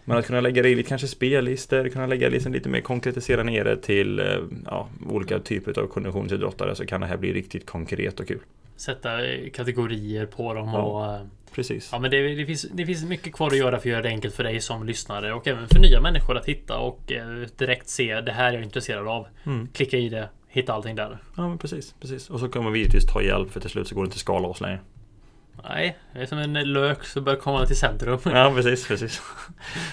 Men att kunna lägga det i lite kanske spellistor, kunna lägga liksom lite mer konkretisera ner det till eh, ja, olika typer av konditionsidrottare så kan det här bli riktigt konkret och kul. Sätta eh, kategorier på dem ja, och... Eh, precis. Ja, men det, det, finns, det finns mycket kvar att göra för att göra det enkelt för dig som lyssnare och även för nya människor att hitta och direkt se det här jag är intresserad av. Mm. Klicka i det, hitta allting där. Ja, men precis, precis. Och så kommer vi givetvis ta hjälp för till slut så går det inte att skala oss längre. Nej, det är som en lök som börjar komma till centrum. Ja, precis. precis.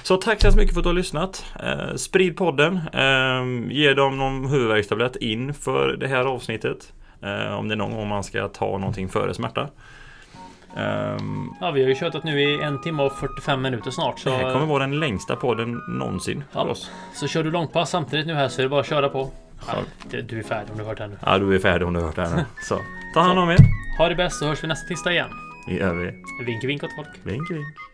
Så tack så mycket för att du har lyssnat. Eh, sprid podden. Eh, ge dem någon huvudvärkstablett in för det här avsnittet. Eh, om det är någon gång man ska ta någonting före smärta. Eh, ja, vi har ju tjötat nu i en timme och 45 minuter snart. Så... Det här kommer vara den längsta podden någonsin ja, för oss. Så kör du långpass samtidigt nu här så är det bara att köra på. Ja, du är färdig om du har hört det här nu. Ja, du är färdig om du har hört det här nu. Så ta hand om er. Ha det bäst så hörs vi nästa tisdag igen i övrigt. Vink vink åt folk. Vink vink.